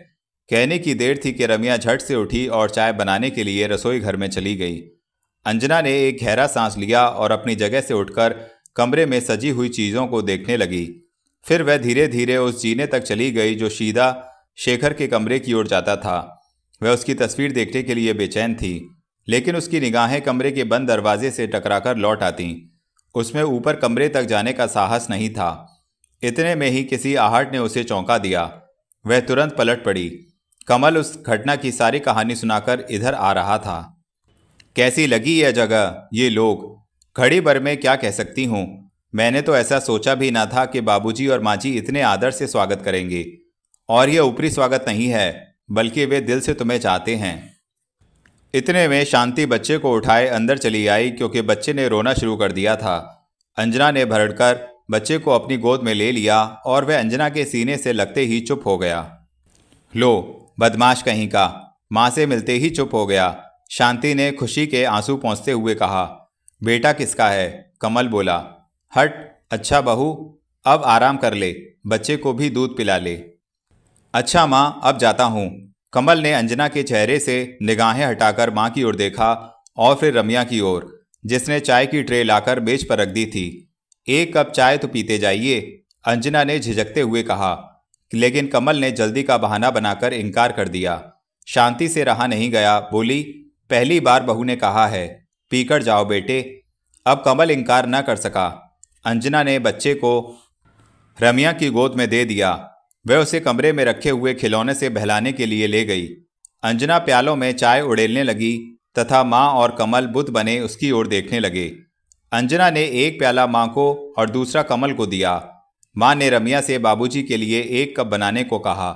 [SPEAKER 1] कहने की देर थी कि रमिया झट से उठी और चाय बनाने के लिए रसोई घर में चली गई अंजना ने एक गहरा सांस लिया और अपनी जगह से उठकर कमरे में सजी हुई चीज़ों को देखने लगी फिर वह धीरे धीरे उस जीने तक चली गई जो शीदा शेखर के कमरे की ओर जाता था वह उसकी तस्वीर देखने के लिए बेचैन थी लेकिन उसकी निगाहें कमरे के बंद दरवाजे से टकराकर लौट आतीं उसमें ऊपर कमरे तक जाने का साहस नहीं था इतने में ही किसी आहट ने उसे चौंका दिया वह तुरंत पलट पड़ी कमल उस घटना की सारी कहानी सुनाकर इधर आ रहा था कैसी लगी यह जगह ये लोग घड़ी भर में क्या कह सकती हूँ मैंने तो ऐसा सोचा भी ना था कि बाबूजी और माँ जी इतने आदर से स्वागत करेंगे और यह ऊपरी स्वागत नहीं है बल्कि वे दिल से तुम्हें चाहते हैं इतने में शांति बच्चे को उठाए अंदर चली आई क्योंकि बच्चे ने रोना शुरू कर दिया था अंजना ने भरड़कर बच्चे को अपनी गोद में ले लिया और वह अंजना के सीने से लगते ही चुप हो गया लो बदमाश कहीं का माँ से मिलते ही चुप हो गया शांति ने खुशी के आंसू पहुँचते हुए कहा बेटा किसका है कमल बोला हट अच्छा बहू अब आराम कर ले बच्चे को भी दूध पिला ले अच्छा माँ अब जाता हूँ कमल ने अंजना के चेहरे से निगाहें हटाकर माँ की ओर देखा और फिर रमिया की ओर जिसने चाय की ट्रे लाकर मेज पर रख दी थी एक कप चाय तो पीते जाइए अंजना ने झिझकते हुए कहा लेकिन कमल ने जल्दी का बहाना बनाकर इनकार कर दिया शांति से रहा नहीं गया बोली पहली बार बहू ने कहा है पीकर जाओ बेटे अब कमल इनकार न कर सका अंजना ने बच्चे को रमिया की गोद में दे दिया वह उसे कमरे में रखे हुए खिलौने से बहलाने के लिए ले गई अंजना प्यालों में चाय उड़ेलने लगी तथा माँ और कमल बुत बने उसकी ओर देखने लगे अंजना ने एक प्याला माँ को और दूसरा कमल को दिया माँ ने रमिया से बाबूजी के लिए एक कप बनाने को कहा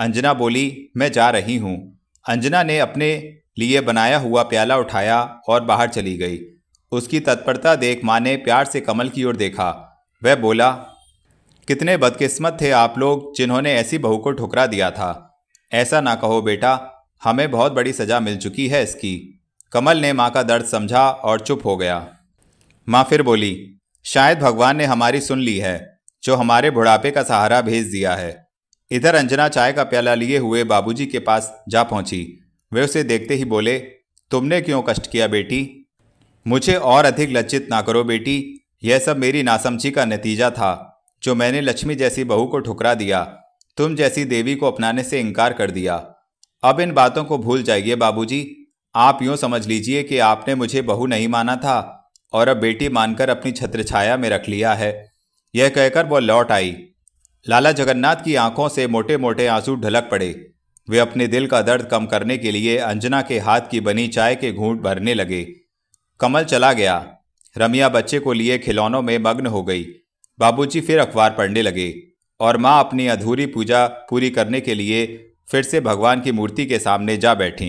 [SPEAKER 1] अंजना बोली मैं जा रही हूँ अंजना ने अपने लिए बनाया हुआ प्याला उठाया और बाहर चली गई उसकी तत्परता देख माँ ने प्यार से कमल की ओर देखा वह बोला कितने बदकिस्मत थे आप लोग जिन्होंने ऐसी बहू को ठुकरा दिया था ऐसा ना कहो बेटा हमें बहुत बड़ी सज़ा मिल चुकी है इसकी कमल ने माँ का दर्द समझा और चुप हो गया माँ फिर बोली शायद भगवान ने हमारी सुन ली है जो हमारे बुढ़ापे का सहारा भेज दिया है इधर अंजना चाय का प्याला लिए हुए बाबूजी के पास जा पहुंची वे उसे देखते ही बोले तुमने क्यों कष्ट किया बेटी मुझे और अधिक लज्जित ना करो बेटी यह सब मेरी नासमझी का नतीजा था जो मैंने लक्ष्मी जैसी बहू को ठुकरा दिया तुम जैसी देवी को अपनाने से इनकार कर दिया अब इन बातों को भूल जाइए बाबूजी आप यूँ समझ लीजिए कि आपने मुझे बहू नहीं माना था और अब बेटी मानकर अपनी छत्र में रख लिया है यह कहकर वह लौट आई लाला जगन्नाथ की आंखों से मोटे मोटे आंसू ढलक पड़े वे अपने दिल का दर्द कम करने के लिए अंजना के हाथ की बनी चाय के घूंट भरने लगे कमल चला गया रमिया बच्चे को लिए खिलौनों में मग्न हो गई बाबूजी फिर अखबार पढ़ने लगे और माँ अपनी अधूरी पूजा पूरी करने के लिए फिर से भगवान की मूर्ति के सामने जा बैठी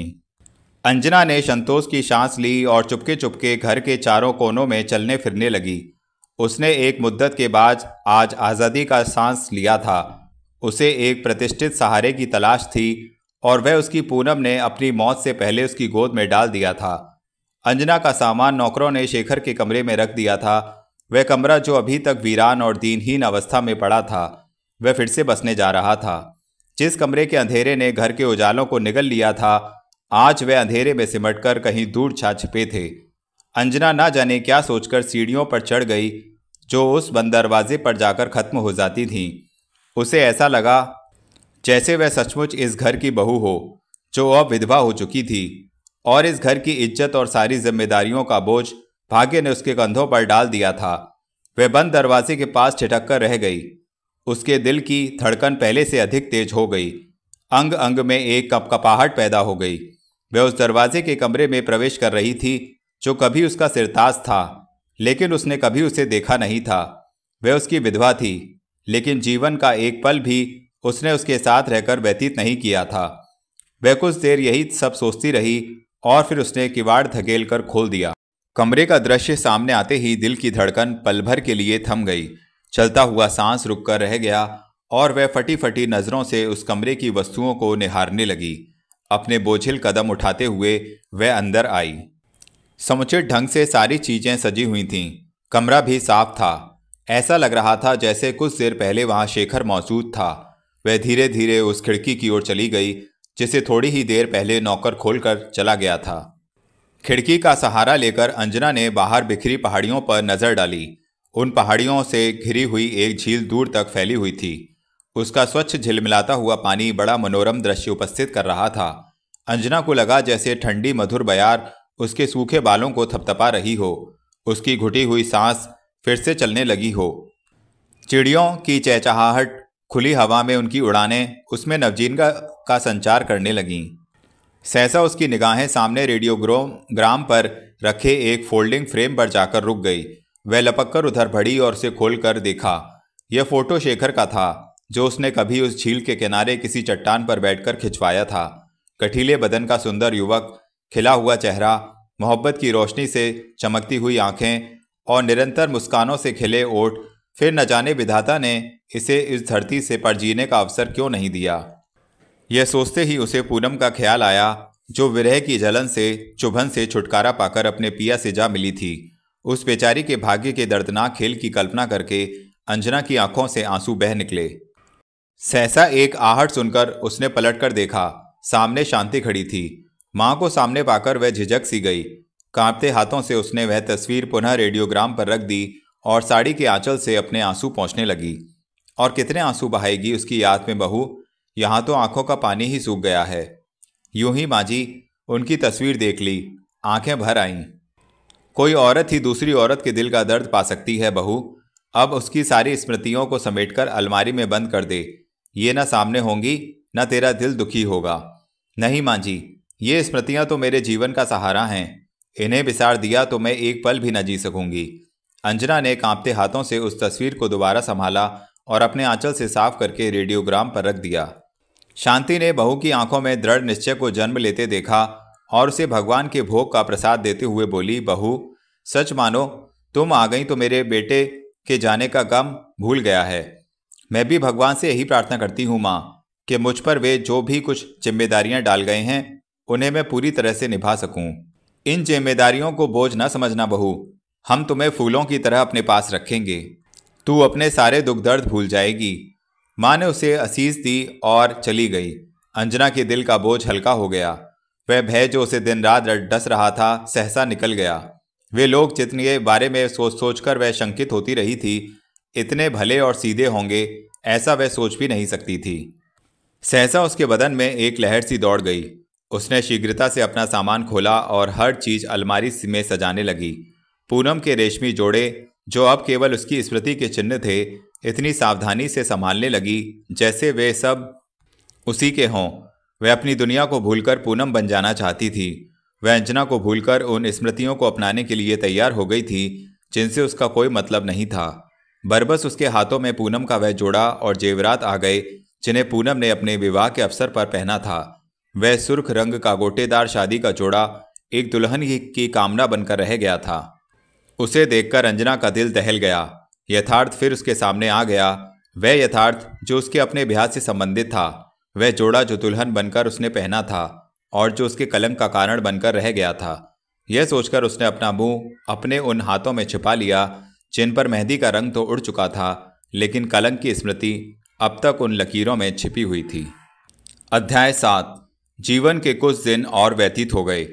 [SPEAKER 1] अंजना ने संतोष की सांस ली और चुपके चुपके घर के चारों कोनों में चलने फिरने लगी उसने एक मुद्दत के बाद आज आज़ादी का सांस लिया था उसे एक प्रतिष्ठित सहारे की तलाश थी और वह उसकी पूनम ने अपनी मौत से पहले उसकी गोद में डाल दिया था अंजना का सामान नौकरों ने शेखर के कमरे में रख दिया था वह कमरा जो अभी तक वीरान और दीनहीन अवस्था में पड़ा था वह फिर से बसने जा रहा था जिस कमरे के अंधेरे ने घर के उजालों को निगल लिया था आज वे अंधेरे में कर कहीं दूर छा छिपे थे अंजना ना जाने क्या सोचकर सीढ़ियों पर चढ़ गई जो उस बंद दरवाजे पर जाकर ख़त्म हो जाती थीं उसे ऐसा लगा जैसे वह सचमुच इस घर की बहू हो जो अब विधवा हो चुकी थी और इस घर की इज्जत और सारी जिम्मेदारियों का बोझ भाग्य ने उसके कंधों पर डाल दिया था वह बंद दरवाजे के पास छिटक कर रह गई उसके दिल की धड़कन पहले से अधिक तेज हो गई अंग अंग में एक कपकपाहट पैदा हो गई वह उस दरवाजे के कमरे में प्रवेश कर रही थी जो कभी उसका सिरताज था लेकिन उसने कभी उसे देखा नहीं था वह उसकी विधवा थी लेकिन जीवन का एक पल भी उसने उसके साथ रहकर व्यतीत नहीं किया था वह कुछ देर यही सब सोचती रही और फिर उसने किवाड़ धकेल कर खोल दिया कमरे का दृश्य सामने आते ही दिल की धड़कन पल भर के लिए थम गई चलता हुआ सांस कर रह गया और वह फटी फटी नज़रों से उस कमरे की वस्तुओं को निहारने लगी अपने बोझिल कदम उठाते हुए वह अंदर आई समुचित ढंग से सारी चीज़ें सजी हुई थीं कमरा भी साफ था ऐसा लग रहा था जैसे कुछ देर पहले वहाँ शेखर मौजूद था वह धीरे धीरे उस खिड़की की ओर चली गई जिसे थोड़ी ही देर पहले नौकर खोलकर चला गया था खिड़की का सहारा लेकर अंजना ने बाहर बिखरी पहाड़ियों पर नजर डाली उन पहाड़ियों से घिरी हुई एक झील दूर तक फैली हुई थी उसका स्वच्छ झिलमिलाता हुआ पानी बड़ा मनोरम दृश्य उपस्थित कर रहा था अंजना को लगा जैसे ठंडी मधुर बयार उसके सूखे बालों को थपथपा रही हो उसकी घुटी हुई सांस फिर से चलने लगी हो चिड़ियों की चहचहाहट खुली हवा में उनकी उड़ानें उसमें नवजीन का, का संचार करने लगीं सहसा उसकी निगाहें सामने रेडियोग्रोम ग्राम पर रखे एक फोल्डिंग फ्रेम पर जाकर रुक गई वह लपक कर उधर भड़ी और उसे खोल कर देखा यह फोटो शेखर का था जो उसने कभी उस झील के किनारे किसी चट्टान पर बैठकर खिंचवाया था कठीले बदन का सुंदर युवक खिला हुआ चेहरा मोहब्बत की रोशनी से चमकती हुई आंखें और निरंतर मुस्कानों से खिले ओठ फिर न जाने विधाता ने इसे इस धरती से पर जीने का अवसर क्यों नहीं दिया यह सोचते ही उसे पूनम का ख्याल आया जो विरह की जलन से चुभन से छुटकारा पाकर अपने पिया से जा मिली थी उस बेचारी के भाग्य के दर्दनाक खेल की कल्पना करके अंजना की आंखों से आंसू बह निकले सहसा एक आहट सुनकर उसने पलटकर देखा सामने शांति खड़ी थी माँ को सामने पाकर वह झिझक सी गई कांपते हाथों से उसने वह तस्वीर पुनः रेडियोग्राम पर रख दी और साड़ी के आंचल से अपने आंसू पहुँचने लगी और कितने आंसू बहाएगी उसकी याद में बहू यहाँ तो आंखों का पानी ही सूख गया है यूं ही माँ जी उनकी तस्वीर देख ली आंखें भर आईं कोई औरत ही दूसरी औरत के दिल का दर्द पा सकती है बहू अब उसकी सारी स्मृतियों को समेटकर अलमारी में बंद कर दे ये ना सामने होंगी ना तेरा दिल दुखी होगा नहीं माँ जी ये स्मृतियाँ तो मेरे जीवन का सहारा हैं इन्हें बिसार दिया तो मैं एक पल भी न जी सकूंगी अंजना ने कांपते हाथों से उस तस्वीर को दोबारा संभाला और अपने आंचल से साफ करके रेडियोग्राम पर रख दिया शांति ने बहू की आंखों में दृढ़ निश्चय को जन्म लेते देखा और उसे भगवान के भोग का प्रसाद देते हुए बोली बहू सच मानो तुम आ गई तो मेरे बेटे के जाने का गम भूल गया है मैं भी भगवान से यही प्रार्थना करती हूँ माँ कि मुझ पर वे जो भी कुछ जिम्मेदारियाँ डाल गए हैं उन्हें मैं पूरी तरह से निभा सकूँ इन जिम्मेदारियों को बोझ न समझना बहू हम तुम्हें फूलों की तरह अपने पास रखेंगे तू अपने सारे दुख दर्द भूल जाएगी माँ ने उसे असीस दी और चली गई अंजना के दिल का बोझ हल्का हो गया वह भय जो उसे दिन रात डस रहा था सहसा निकल गया वे लोग जितने बारे में सोच सोच कर वह शंकित होती रही थी इतने भले और सीधे होंगे ऐसा वह सोच भी नहीं सकती थी सहसा उसके बदन में एक लहर सी दौड़ गई उसने शीघ्रता से अपना सामान खोला और हर चीज अलमारी में सजाने लगी पूनम के रेशमी जोड़े जो अब केवल उसकी स्मृति के चिन्ह थे इतनी सावधानी से संभालने लगी जैसे वे सब उसी के हों वह अपनी दुनिया को भूलकर पूनम बन जाना चाहती थी वह अंजना को भूलकर उन स्मृतियों को अपनाने के लिए तैयार हो गई थी जिनसे उसका कोई मतलब नहीं था बरबस उसके हाथों में पूनम का वह जोड़ा और जेवरात आ गए जिन्हें पूनम ने अपने विवाह के अवसर पर पहना था वह सुर्ख रंग का गोटेदार शादी का जोड़ा एक दुल्हन की कामना बनकर रह गया था उसे देखकर अंजना का दिल दहल गया यथार्थ फिर उसके सामने आ गया वह यथार्थ जो उसके अपने ब्याह से संबंधित था वह जोड़ा जो दुल्हन बनकर उसने पहना था और जो उसके कलंक का कारण बनकर रह गया था यह सोचकर उसने अपना मुंह अपने उन हाथों में छिपा लिया जिन पर मेहंदी का रंग तो उड़ चुका था लेकिन कलंक की स्मृति अब तक उन लकीरों में छिपी हुई थी अध्याय सात जीवन के कुछ दिन और व्यतीत हो गए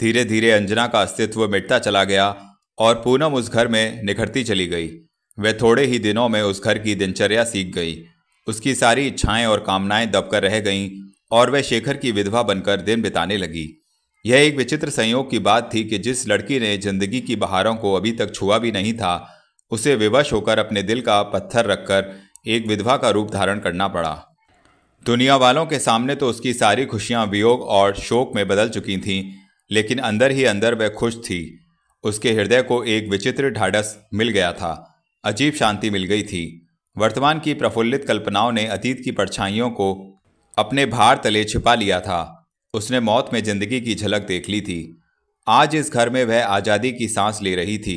[SPEAKER 1] धीरे धीरे अंजना का अस्तित्व मिटता चला गया और पूनम उस घर में निखरती चली गई वह थोड़े ही दिनों में उस घर की दिनचर्या सीख गई उसकी सारी इच्छाएं और कामनाएं दबकर रह गईं और वह शेखर की विधवा बनकर दिन बिताने लगी यह एक विचित्र संयोग की बात थी कि जिस लड़की ने जिंदगी की बहारों को अभी तक छुआ भी नहीं था उसे विवश होकर अपने दिल का पत्थर रखकर एक विधवा का रूप धारण करना पड़ा दुनिया वालों के सामने तो उसकी सारी खुशियां वियोग और शोक में बदल चुकी थीं लेकिन अंदर ही अंदर वह खुश थी उसके हृदय को एक विचित्र ढाढ़स मिल गया था अजीब शांति मिल गई थी वर्तमान की प्रफुल्लित कल्पनाओं ने अतीत की परछाइयों को अपने भार तले छिपा लिया था उसने मौत में जिंदगी की झलक देख ली थी आज इस घर में वह आज़ादी की सांस ले रही थी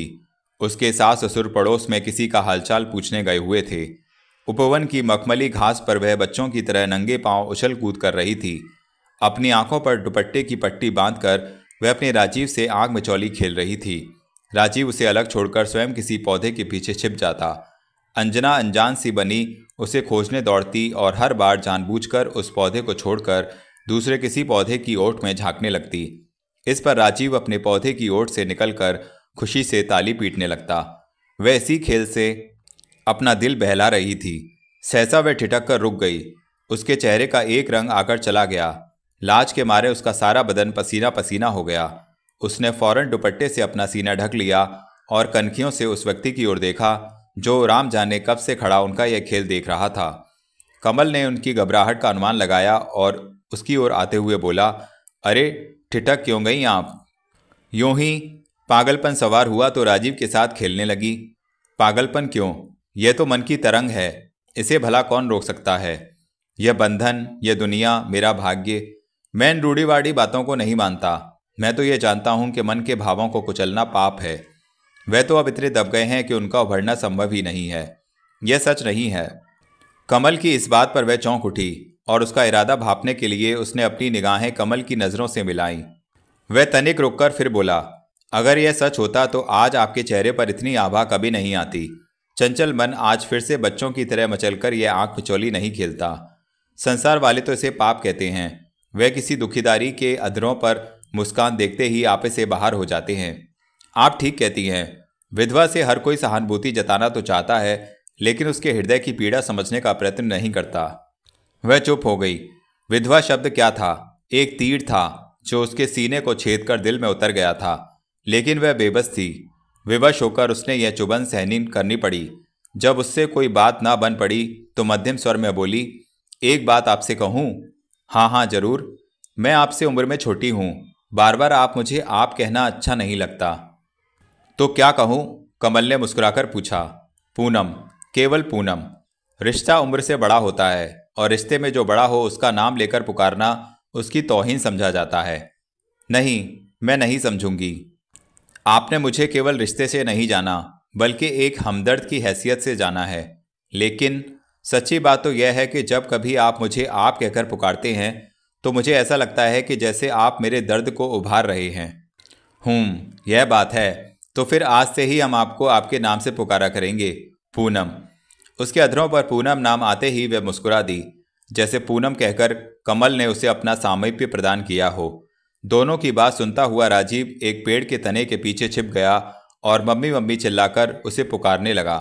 [SPEAKER 1] उसके सास ससुर पड़ोस में किसी का हालचाल पूछने गए हुए थे उपवन की मखमली घास पर वह बच्चों की तरह नंगे पांव उछल कूद कर रही थी अपनी आंखों पर दुपट्टे की पट्टी बांधकर वह अपने राजीव से आग मचौली खेल रही थी राजीव उसे अलग छोड़कर स्वयं किसी पौधे के पीछे छिप जाता अंजना अनजान सी बनी उसे खोजने दौड़ती और हर बार जानबूझकर उस पौधे को छोड़कर दूसरे किसी पौधे की ओट में झांकने लगती इस पर राजीव अपने पौधे की ओट से निकलकर खुशी से ताली पीटने लगता वह इसी खेल से अपना दिल बहला रही थी सहसा वह ठिटक कर रुक गई उसके चेहरे का एक रंग आकर चला गया लाज के मारे उसका सारा बदन पसीना पसीना हो गया उसने फौरन दुपट्टे से अपना सीना ढक लिया और कनखियों से उस व्यक्ति की ओर देखा जो राम जाने कब से खड़ा उनका यह खेल देख रहा था कमल ने उनकी घबराहट का अनुमान लगाया और उसकी ओर आते हुए बोला अरे ठिठक क्यों गई आप यूं ही पागलपन सवार हुआ तो राजीव के साथ खेलने लगी पागलपन क्यों यह तो मन की तरंग है इसे भला कौन रोक सकता है यह बंधन यह दुनिया मेरा भाग्य मैं इन रूढ़ीवाड़ी बातों को नहीं मानता मैं तो ये जानता हूँ कि मन के भावों को कुचलना पाप है वह तो अब इतने दब गए हैं कि उनका उभरना संभव ही नहीं है यह सच नहीं है कमल की इस बात पर वह चौंक उठी और उसका इरादा भापने के लिए उसने अपनी निगाहें कमल की नज़रों से मिलाईं वह तनिक रुककर फिर बोला अगर यह सच होता तो आज आपके चेहरे पर इतनी आभा कभी नहीं आती चंचल मन आज फिर से बच्चों की तरह मचलकर यह आँख मिचोली नहीं खेलता संसार वाले तो इसे पाप कहते हैं वह किसी दुखीदारी के अधरों पर मुस्कान देखते ही आपे से बाहर हो जाते हैं आप ठीक कहती हैं विधवा से हर कोई सहानुभूति जताना तो चाहता है लेकिन उसके हृदय की पीड़ा समझने का प्रयत्न नहीं करता वह चुप हो गई विधवा शब्द क्या था एक तीर था जो उसके सीने को छेद कर दिल में उतर गया था लेकिन वह बेबस थी विवश होकर उसने यह चुबन सहनी करनी पड़ी जब उससे कोई बात ना बन पड़ी तो मध्यम स्वर में बोली एक बात आपसे कहूँ हाँ हाँ जरूर मैं आपसे उम्र में छोटी हूँ बार बार आप मुझे आप कहना अच्छा नहीं लगता तो क्या कहूँ कमल ने मुस्कुराकर पूछा पूनम केवल पूनम रिश्ता उम्र से बड़ा होता है और रिश्ते में जो बड़ा हो उसका नाम लेकर पुकारना उसकी तोहिन समझा जाता है नहीं मैं नहीं समझूंगी आपने मुझे केवल रिश्ते से नहीं जाना बल्कि एक हमदर्द की हैसियत से जाना है लेकिन सच्ची बात तो यह है कि जब कभी आप मुझे आप कहकर पुकारते हैं तो मुझे ऐसा लगता है कि जैसे आप मेरे दर्द को उभार रहे हैं हूँ यह बात है तो फिर आज से ही हम आपको आपके नाम से पुकारा करेंगे पूनम उसके अधरों पर पूनम नाम आते ही वह मुस्कुरा दी जैसे पूनम कहकर कमल ने उसे अपना सामीप्य प्रदान किया हो दोनों की बात सुनता हुआ राजीव एक पेड़ के तने के पीछे छिप गया और मम्मी मम्मी चिल्लाकर उसे पुकारने लगा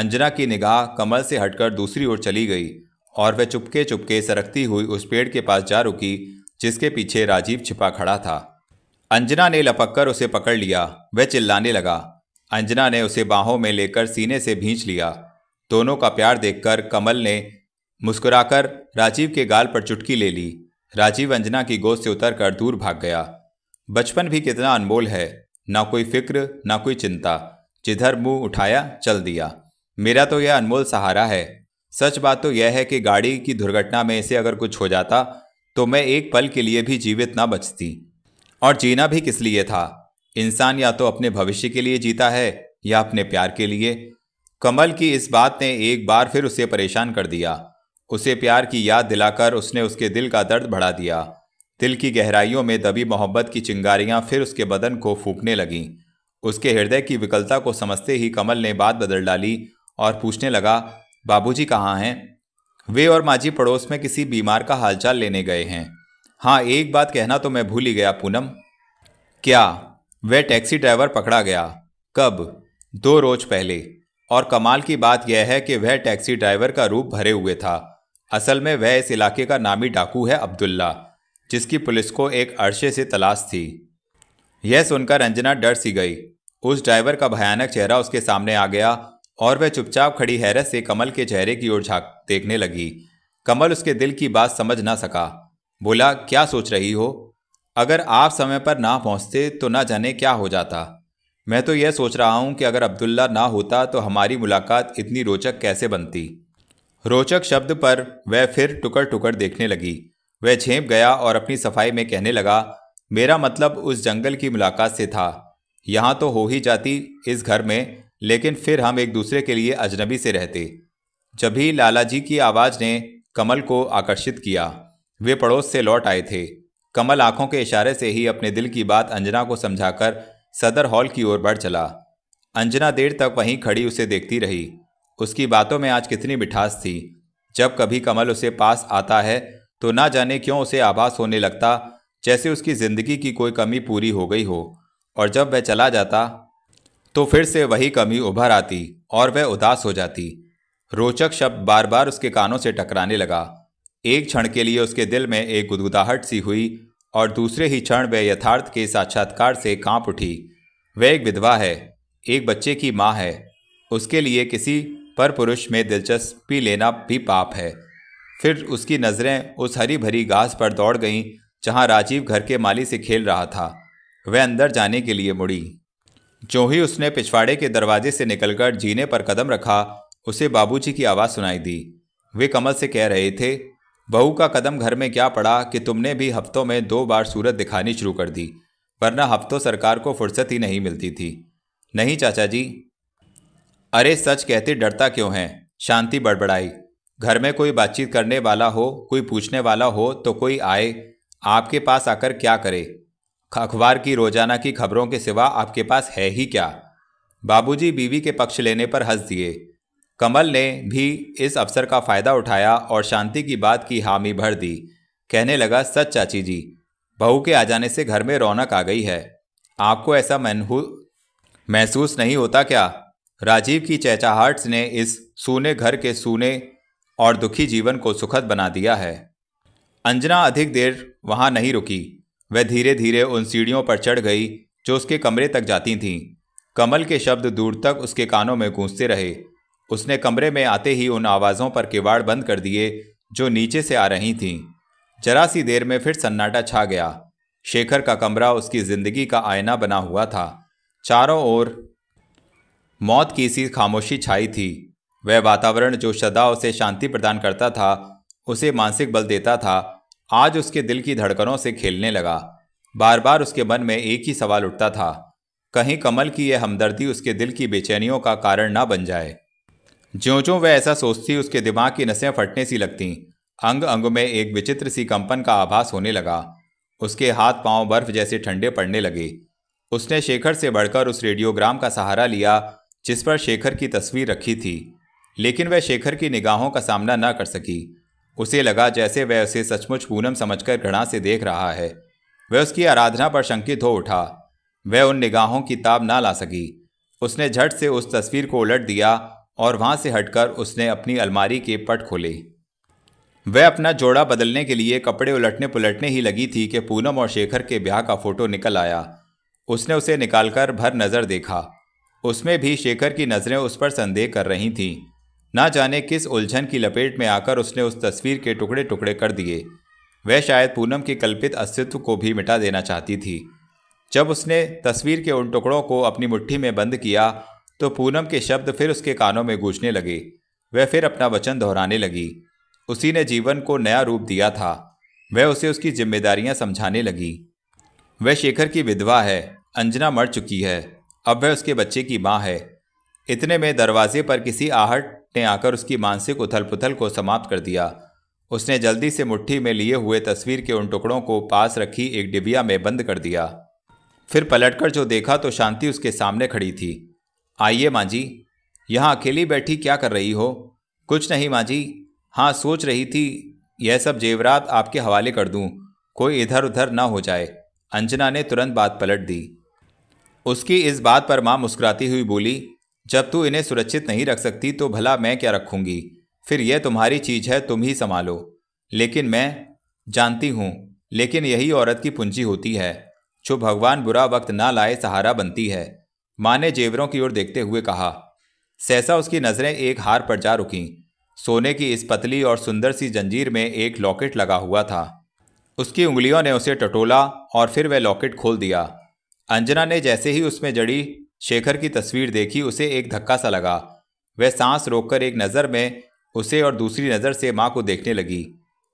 [SPEAKER 1] अंजना की निगाह कमल से हटकर दूसरी ओर चली गई और वह चुपके चुपके सरकती हुई उस पेड़ के पास जा रुकी जिसके पीछे राजीव छिपा खड़ा था अंजना ने लपक कर उसे पकड़ लिया वह चिल्लाने लगा अंजना ने उसे बाहों में लेकर सीने से भींच लिया दोनों का प्यार देखकर कमल ने मुस्कुराकर राजीव के गाल पर चुटकी ले ली राजीव अंजना की गोद से उतर कर दूर भाग गया बचपन भी कितना अनमोल है ना कोई फिक्र ना कोई चिंता जिधर मुंह उठाया चल दिया मेरा तो यह अनमोल सहारा है सच बात तो यह है कि गाड़ी की दुर्घटना में से अगर कुछ हो जाता तो मैं एक पल के लिए भी जीवित ना बचती और जीना भी किस लिए था इंसान या तो अपने भविष्य के लिए जीता है या अपने प्यार के लिए कमल की इस बात ने एक बार फिर उसे परेशान कर दिया उसे प्यार की याद दिलाकर उसने उसके दिल का दर्द बढ़ा दिया दिल की गहराइयों में दबी मोहब्बत की चिंगारियां फिर उसके बदन को फूकने लगीं उसके हृदय की विकलता को समझते ही कमल ने बात बदल डाली और पूछने लगा बाबूजी कहाँ हैं वे और माझी पड़ोस में किसी बीमार का हालचाल लेने गए हैं हाँ एक बात कहना तो मैं भूल ही गया पूनम क्या वह टैक्सी ड्राइवर पकड़ा गया कब दो रोज पहले और कमाल की बात यह है कि वह टैक्सी ड्राइवर का रूप भरे हुए था असल में वह इस इलाके का नामी डाकू है अब्दुल्ला जिसकी पुलिस को एक अरसे से तलाश थी यह सुनकर अंजना डर सी गई उस ड्राइवर का भयानक चेहरा उसके सामने आ गया और वह चुपचाप खड़ी हैरत से कमल के चेहरे की ओर झाक देखने लगी कमल उसके दिल की बात समझ ना सका बोला क्या सोच रही हो अगर आप समय पर ना पहुंचते तो ना जाने क्या हो जाता मैं तो यह सोच रहा हूं कि अगर अब्दुल्ला ना होता तो हमारी मुलाकात इतनी रोचक कैसे बनती रोचक शब्द पर वह फिर टुकड़ टुकड़ देखने लगी वह झेप गया और अपनी सफाई में कहने लगा मेरा मतलब उस जंगल की मुलाकात से था यहाँ तो हो ही जाती इस घर में लेकिन फिर हम एक दूसरे के लिए अजनबी से रहते जब ही लाला जी की आवाज़ ने कमल को आकर्षित किया वे पड़ोस से लौट आए थे कमल आंखों के इशारे से ही अपने दिल की बात अंजना को समझाकर सदर हॉल की ओर बढ़ चला अंजना देर तक वहीं खड़ी उसे देखती रही उसकी बातों में आज कितनी मिठास थी जब कभी कमल उसे पास आता है तो ना जाने क्यों उसे आभास होने लगता जैसे उसकी ज़िंदगी की कोई कमी पूरी हो गई हो और जब वह चला जाता तो फिर से वही कमी उभर आती और वह उदास हो जाती रोचक शब्द बार बार उसके कानों से टकराने लगा एक क्षण के लिए उसके दिल में एक गुदगुदाहट सी हुई और दूसरे ही क्षण वह यथार्थ के साक्षात्कार से कांप उठी वह एक विधवा है एक बच्चे की माँ है उसके लिए किसी पर पुरुष में दिलचस्पी लेना भी पाप है फिर उसकी नज़रें उस हरी भरी घास पर दौड़ गईं जहाँ राजीव घर के माली से खेल रहा था वह अंदर जाने के लिए मुड़ी जो ही उसने पिछवाड़े के दरवाजे से निकलकर जीने पर कदम रखा उसे बाबूजी की आवाज़ सुनाई दी वे कमल से कह रहे थे बहू का कदम घर में क्या पड़ा कि तुमने भी हफ्तों में दो बार सूरत दिखानी शुरू कर दी वरना हफ्तों सरकार को फुर्सत ही नहीं मिलती थी नहीं चाचा जी अरे सच कहते डरता क्यों है शांति बड़बड़ाई घर में कोई बातचीत करने वाला हो कोई पूछने वाला हो तो कोई आए आपके पास आकर क्या करे अखबार की रोजाना की खबरों के सिवा आपके पास है ही क्या बाबूजी बीवी के पक्ष लेने पर हंस दिए कमल ने भी इस अवसर का फायदा उठाया और शांति की बात की हामी भर दी कहने लगा सच चाची जी बहू के आ जाने से घर में रौनक आ गई है आपको ऐसा मनहू महसूस नहीं होता क्या राजीव की चेचाहट्स ने इस सूने घर के सूने और दुखी जीवन को सुखद बना दिया है अंजना अधिक देर वहाँ नहीं रुकी वह धीरे धीरे उन सीढ़ियों पर चढ़ गई जो उसके कमरे तक जाती थीं कमल के शब्द दूर तक उसके कानों में गूंजते रहे उसने कमरे में आते ही उन आवाज़ों पर किवाड़ बंद कर दिए जो नीचे से आ रही थीं जरा सी देर में फिर सन्नाटा छा गया शेखर का कमरा उसकी ज़िंदगी का आयना बना हुआ था चारों ओर मौत की सी खामोशी छाई थी वह वातावरण जो सदा उसे शांति प्रदान करता था उसे मानसिक बल देता था आज उसके दिल की धड़कनों से खेलने लगा बार बार उसके मन में एक ही सवाल उठता था कहीं कमल की यह हमदर्दी उसके दिल की बेचैनियों का कारण ना बन जाए ज्यों ज्यों वह ऐसा सोचती उसके दिमाग की नसें फटने सी लगतीं अंग अंग में एक विचित्र सी कंपन का आभास होने लगा उसके हाथ पांव बर्फ जैसे ठंडे पड़ने लगे उसने शेखर से बढ़कर उस रेडियोग्राम का सहारा लिया जिस पर शेखर की तस्वीर रखी थी लेकिन वह शेखर की निगाहों का सामना न कर सकी उसे लगा जैसे वह उसे सचमुच पूनम समझकर घृणा से देख रहा है वह उसकी आराधना पर शंकित हो उठा वह उन निगाहों की ताब ना ला सकी उसने झट से उस तस्वीर को उलट दिया और वहाँ से हटकर उसने अपनी अलमारी के पट खोले वह अपना जोड़ा बदलने के लिए कपड़े उलटने पुलटने ही लगी थी कि पूनम और शेखर के ब्याह का फोटो निकल आया उसने उसे निकालकर भर नज़र देखा उसमें भी शेखर की नज़रें उस पर संदेह कर रही थीं ना जाने किस उलझन की लपेट में आकर उसने उस तस्वीर के टुकड़े टुकड़े कर दिए वह शायद पूनम के कल्पित अस्तित्व को भी मिटा देना चाहती थी जब उसने तस्वीर के उन टुकड़ों को अपनी मुट्ठी में बंद किया तो पूनम के शब्द फिर उसके कानों में गूंजने लगे वह फिर अपना वचन दोहराने लगी उसी ने जीवन को नया रूप दिया था वह उसे उसकी जिम्मेदारियां समझाने लगी वह शेखर की विधवा है अंजना मर चुकी है अब वह उसके बच्चे की माँ है इतने में दरवाजे पर किसी आहट ने आकर उसकी मानसिक उथल पुथल को समाप्त कर दिया उसने जल्दी से मुट्ठी में लिए हुए तस्वीर के उन टुकड़ों को पास रखी एक डिबिया में बंद कर दिया फिर पलटकर जो देखा तो शांति उसके सामने खड़ी थी आइए माँ जी यहाँ अकेली बैठी क्या कर रही हो कुछ नहीं माँ जी हाँ सोच रही थी यह सब जेवरात आपके हवाले कर दूँ कोई इधर उधर ना हो जाए अंजना ने तुरंत बात पलट दी उसकी इस बात पर माँ मुस्कुराती हुई बोली जब तू इन्हें सुरक्षित नहीं रख सकती तो भला मैं क्या रखूंगी फिर यह तुम्हारी चीज़ है तुम ही संभालो लेकिन मैं जानती हूँ लेकिन यही औरत की पूंजी होती है जो भगवान बुरा वक्त ना लाए सहारा बनती है माँ ने जेवरों की ओर देखते हुए कहा सहसा उसकी नज़रें एक हार पर जा रुकी सोने की इस पतली और सुंदर सी जंजीर में एक लॉकेट लगा हुआ था उसकी उंगलियों ने उसे टटोला और फिर वह लॉकेट खोल दिया अंजना ने जैसे ही उसमें जड़ी शेखर की तस्वीर देखी उसे एक धक्का सा लगा वह सांस रोककर एक नज़र में उसे और दूसरी नज़र से माँ को देखने लगी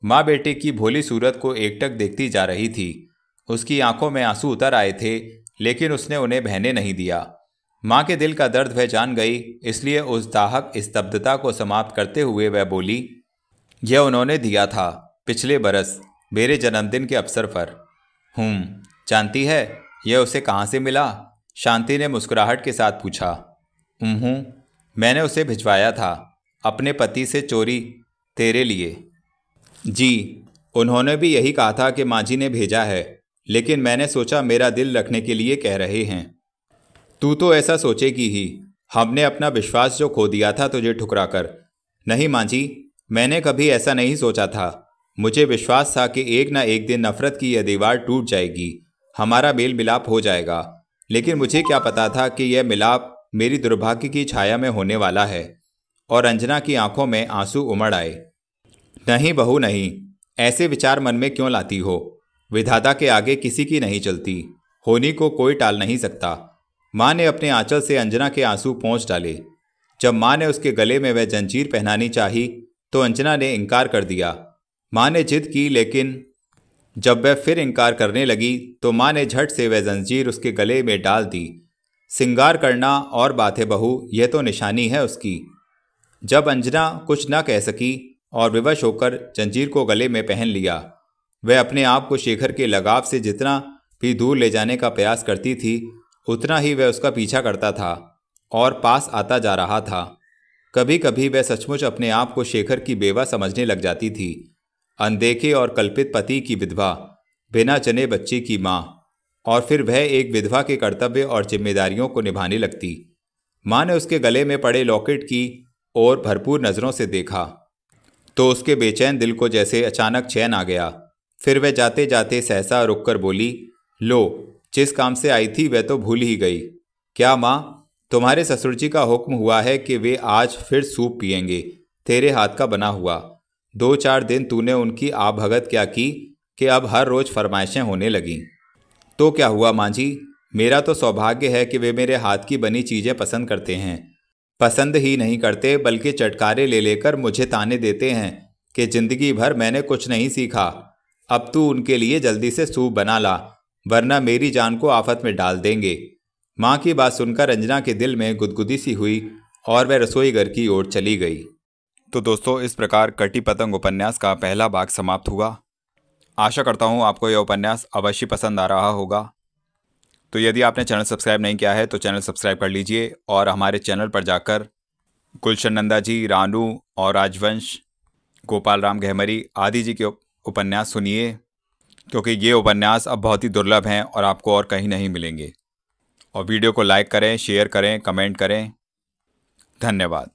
[SPEAKER 1] माँ बेटे की भोली सूरत को एकटक देखती जा रही थी उसकी आंखों में आंसू उतर आए थे लेकिन उसने उन्हें बहने नहीं दिया माँ के दिल का दर्द वह जान गई इसलिए उस दाहक स्तब्धता को समाप्त करते हुए वह बोली यह उन्होंने दिया था पिछले बरस मेरे जन्मदिन के अवसर पर हूँ जानती है यह उसे कहाँ से मिला शांति ने मुस्कुराहट के साथ पूछा हूँ मैंने उसे भिजवाया था अपने पति से चोरी तेरे लिए जी उन्होंने भी यही कहा था कि माँ जी ने भेजा है लेकिन मैंने सोचा मेरा दिल रखने के लिए कह रहे हैं तू तो ऐसा सोचेगी ही हमने अपना विश्वास जो खो दिया था तुझे ठुकरा कर नहीं माँ जी मैंने कभी ऐसा नहीं सोचा था मुझे विश्वास था कि एक ना एक दिन नफरत की यह दीवार टूट जाएगी हमारा मेल मिलाप हो जाएगा लेकिन मुझे क्या पता था कि यह मिलाप मेरी दुर्भाग्य की छाया में होने वाला है और अंजना की आंखों में आंसू उमड़ आए नहीं बहू नहीं ऐसे विचार मन में क्यों लाती हो विधाता के आगे किसी की नहीं चलती होनी को कोई टाल नहीं सकता माँ ने अपने आंचल से अंजना के आंसू पहुँच डाले जब माँ ने उसके गले में वह जंजीर पहनानी चाही तो अंजना ने इनकार कर दिया माँ ने जिद की लेकिन जब वह फिर इनकार करने लगी तो माँ ने झट से वह जंजीर उसके गले में डाल दी सिंगार करना और बातें बहू यह तो निशानी है उसकी जब अंजना कुछ न कह सकी और विवश होकर जंजीर को गले में पहन लिया वह अपने आप को शेखर के लगाव से जितना भी दूर ले जाने का प्रयास करती थी उतना ही वह उसका पीछा करता था और पास आता जा रहा था कभी कभी वह सचमुच अपने आप को शेखर की बेवा समझने लग जाती थी अनदेखे और कल्पित पति की विधवा बिना चने बच्चे की माँ और फिर वह एक विधवा के कर्तव्य और जिम्मेदारियों को निभाने लगती माँ ने उसके गले में पड़े लॉकेट की ओर भरपूर नज़रों से देखा तो उसके बेचैन दिल को जैसे अचानक चैन आ गया फिर वह जाते जाते सहसा रुककर बोली लो जिस काम से आई थी वह तो भूल ही गई क्या माँ तुम्हारे ससुर जी का हुक्म हुआ है कि वे आज फिर सूप पियेंगे तेरे हाथ का बना हुआ दो चार दिन तूने उनकी आभगत क्या की कि अब हर रोज़ फरमाइशें होने लगीं तो क्या हुआ मांझी मेरा तो सौभाग्य है कि वे मेरे हाथ की बनी चीज़ें पसंद करते हैं पसंद ही नहीं करते बल्कि चटकारे ले लेकर मुझे ताने देते हैं कि ज़िंदगी भर मैंने कुछ नहीं सीखा अब तू उनके लिए जल्दी से सूप बना ला वरना मेरी जान को आफत में डाल देंगे माँ की बात सुनकर अंजना के दिल में गुदगुदी सी हुई और वह रसोई घर की ओर चली गई तो दोस्तों इस प्रकार कटी पतंग उपन्यास का पहला भाग समाप्त हुआ आशा करता हूँ आपको यह उपन्यास अवश्य पसंद आ रहा होगा तो यदि आपने चैनल सब्सक्राइब नहीं किया है तो चैनल सब्सक्राइब कर लीजिए और हमारे चैनल पर जाकर गुलशन नंदा जी रानू और राजवंश गोपाल राम गहमरी आदि जी के उपन्यास सुनिए क्योंकि ये उपन्यास अब बहुत ही दुर्लभ हैं और आपको और कहीं नहीं मिलेंगे और वीडियो को लाइक करें शेयर करें कमेंट करें धन्यवाद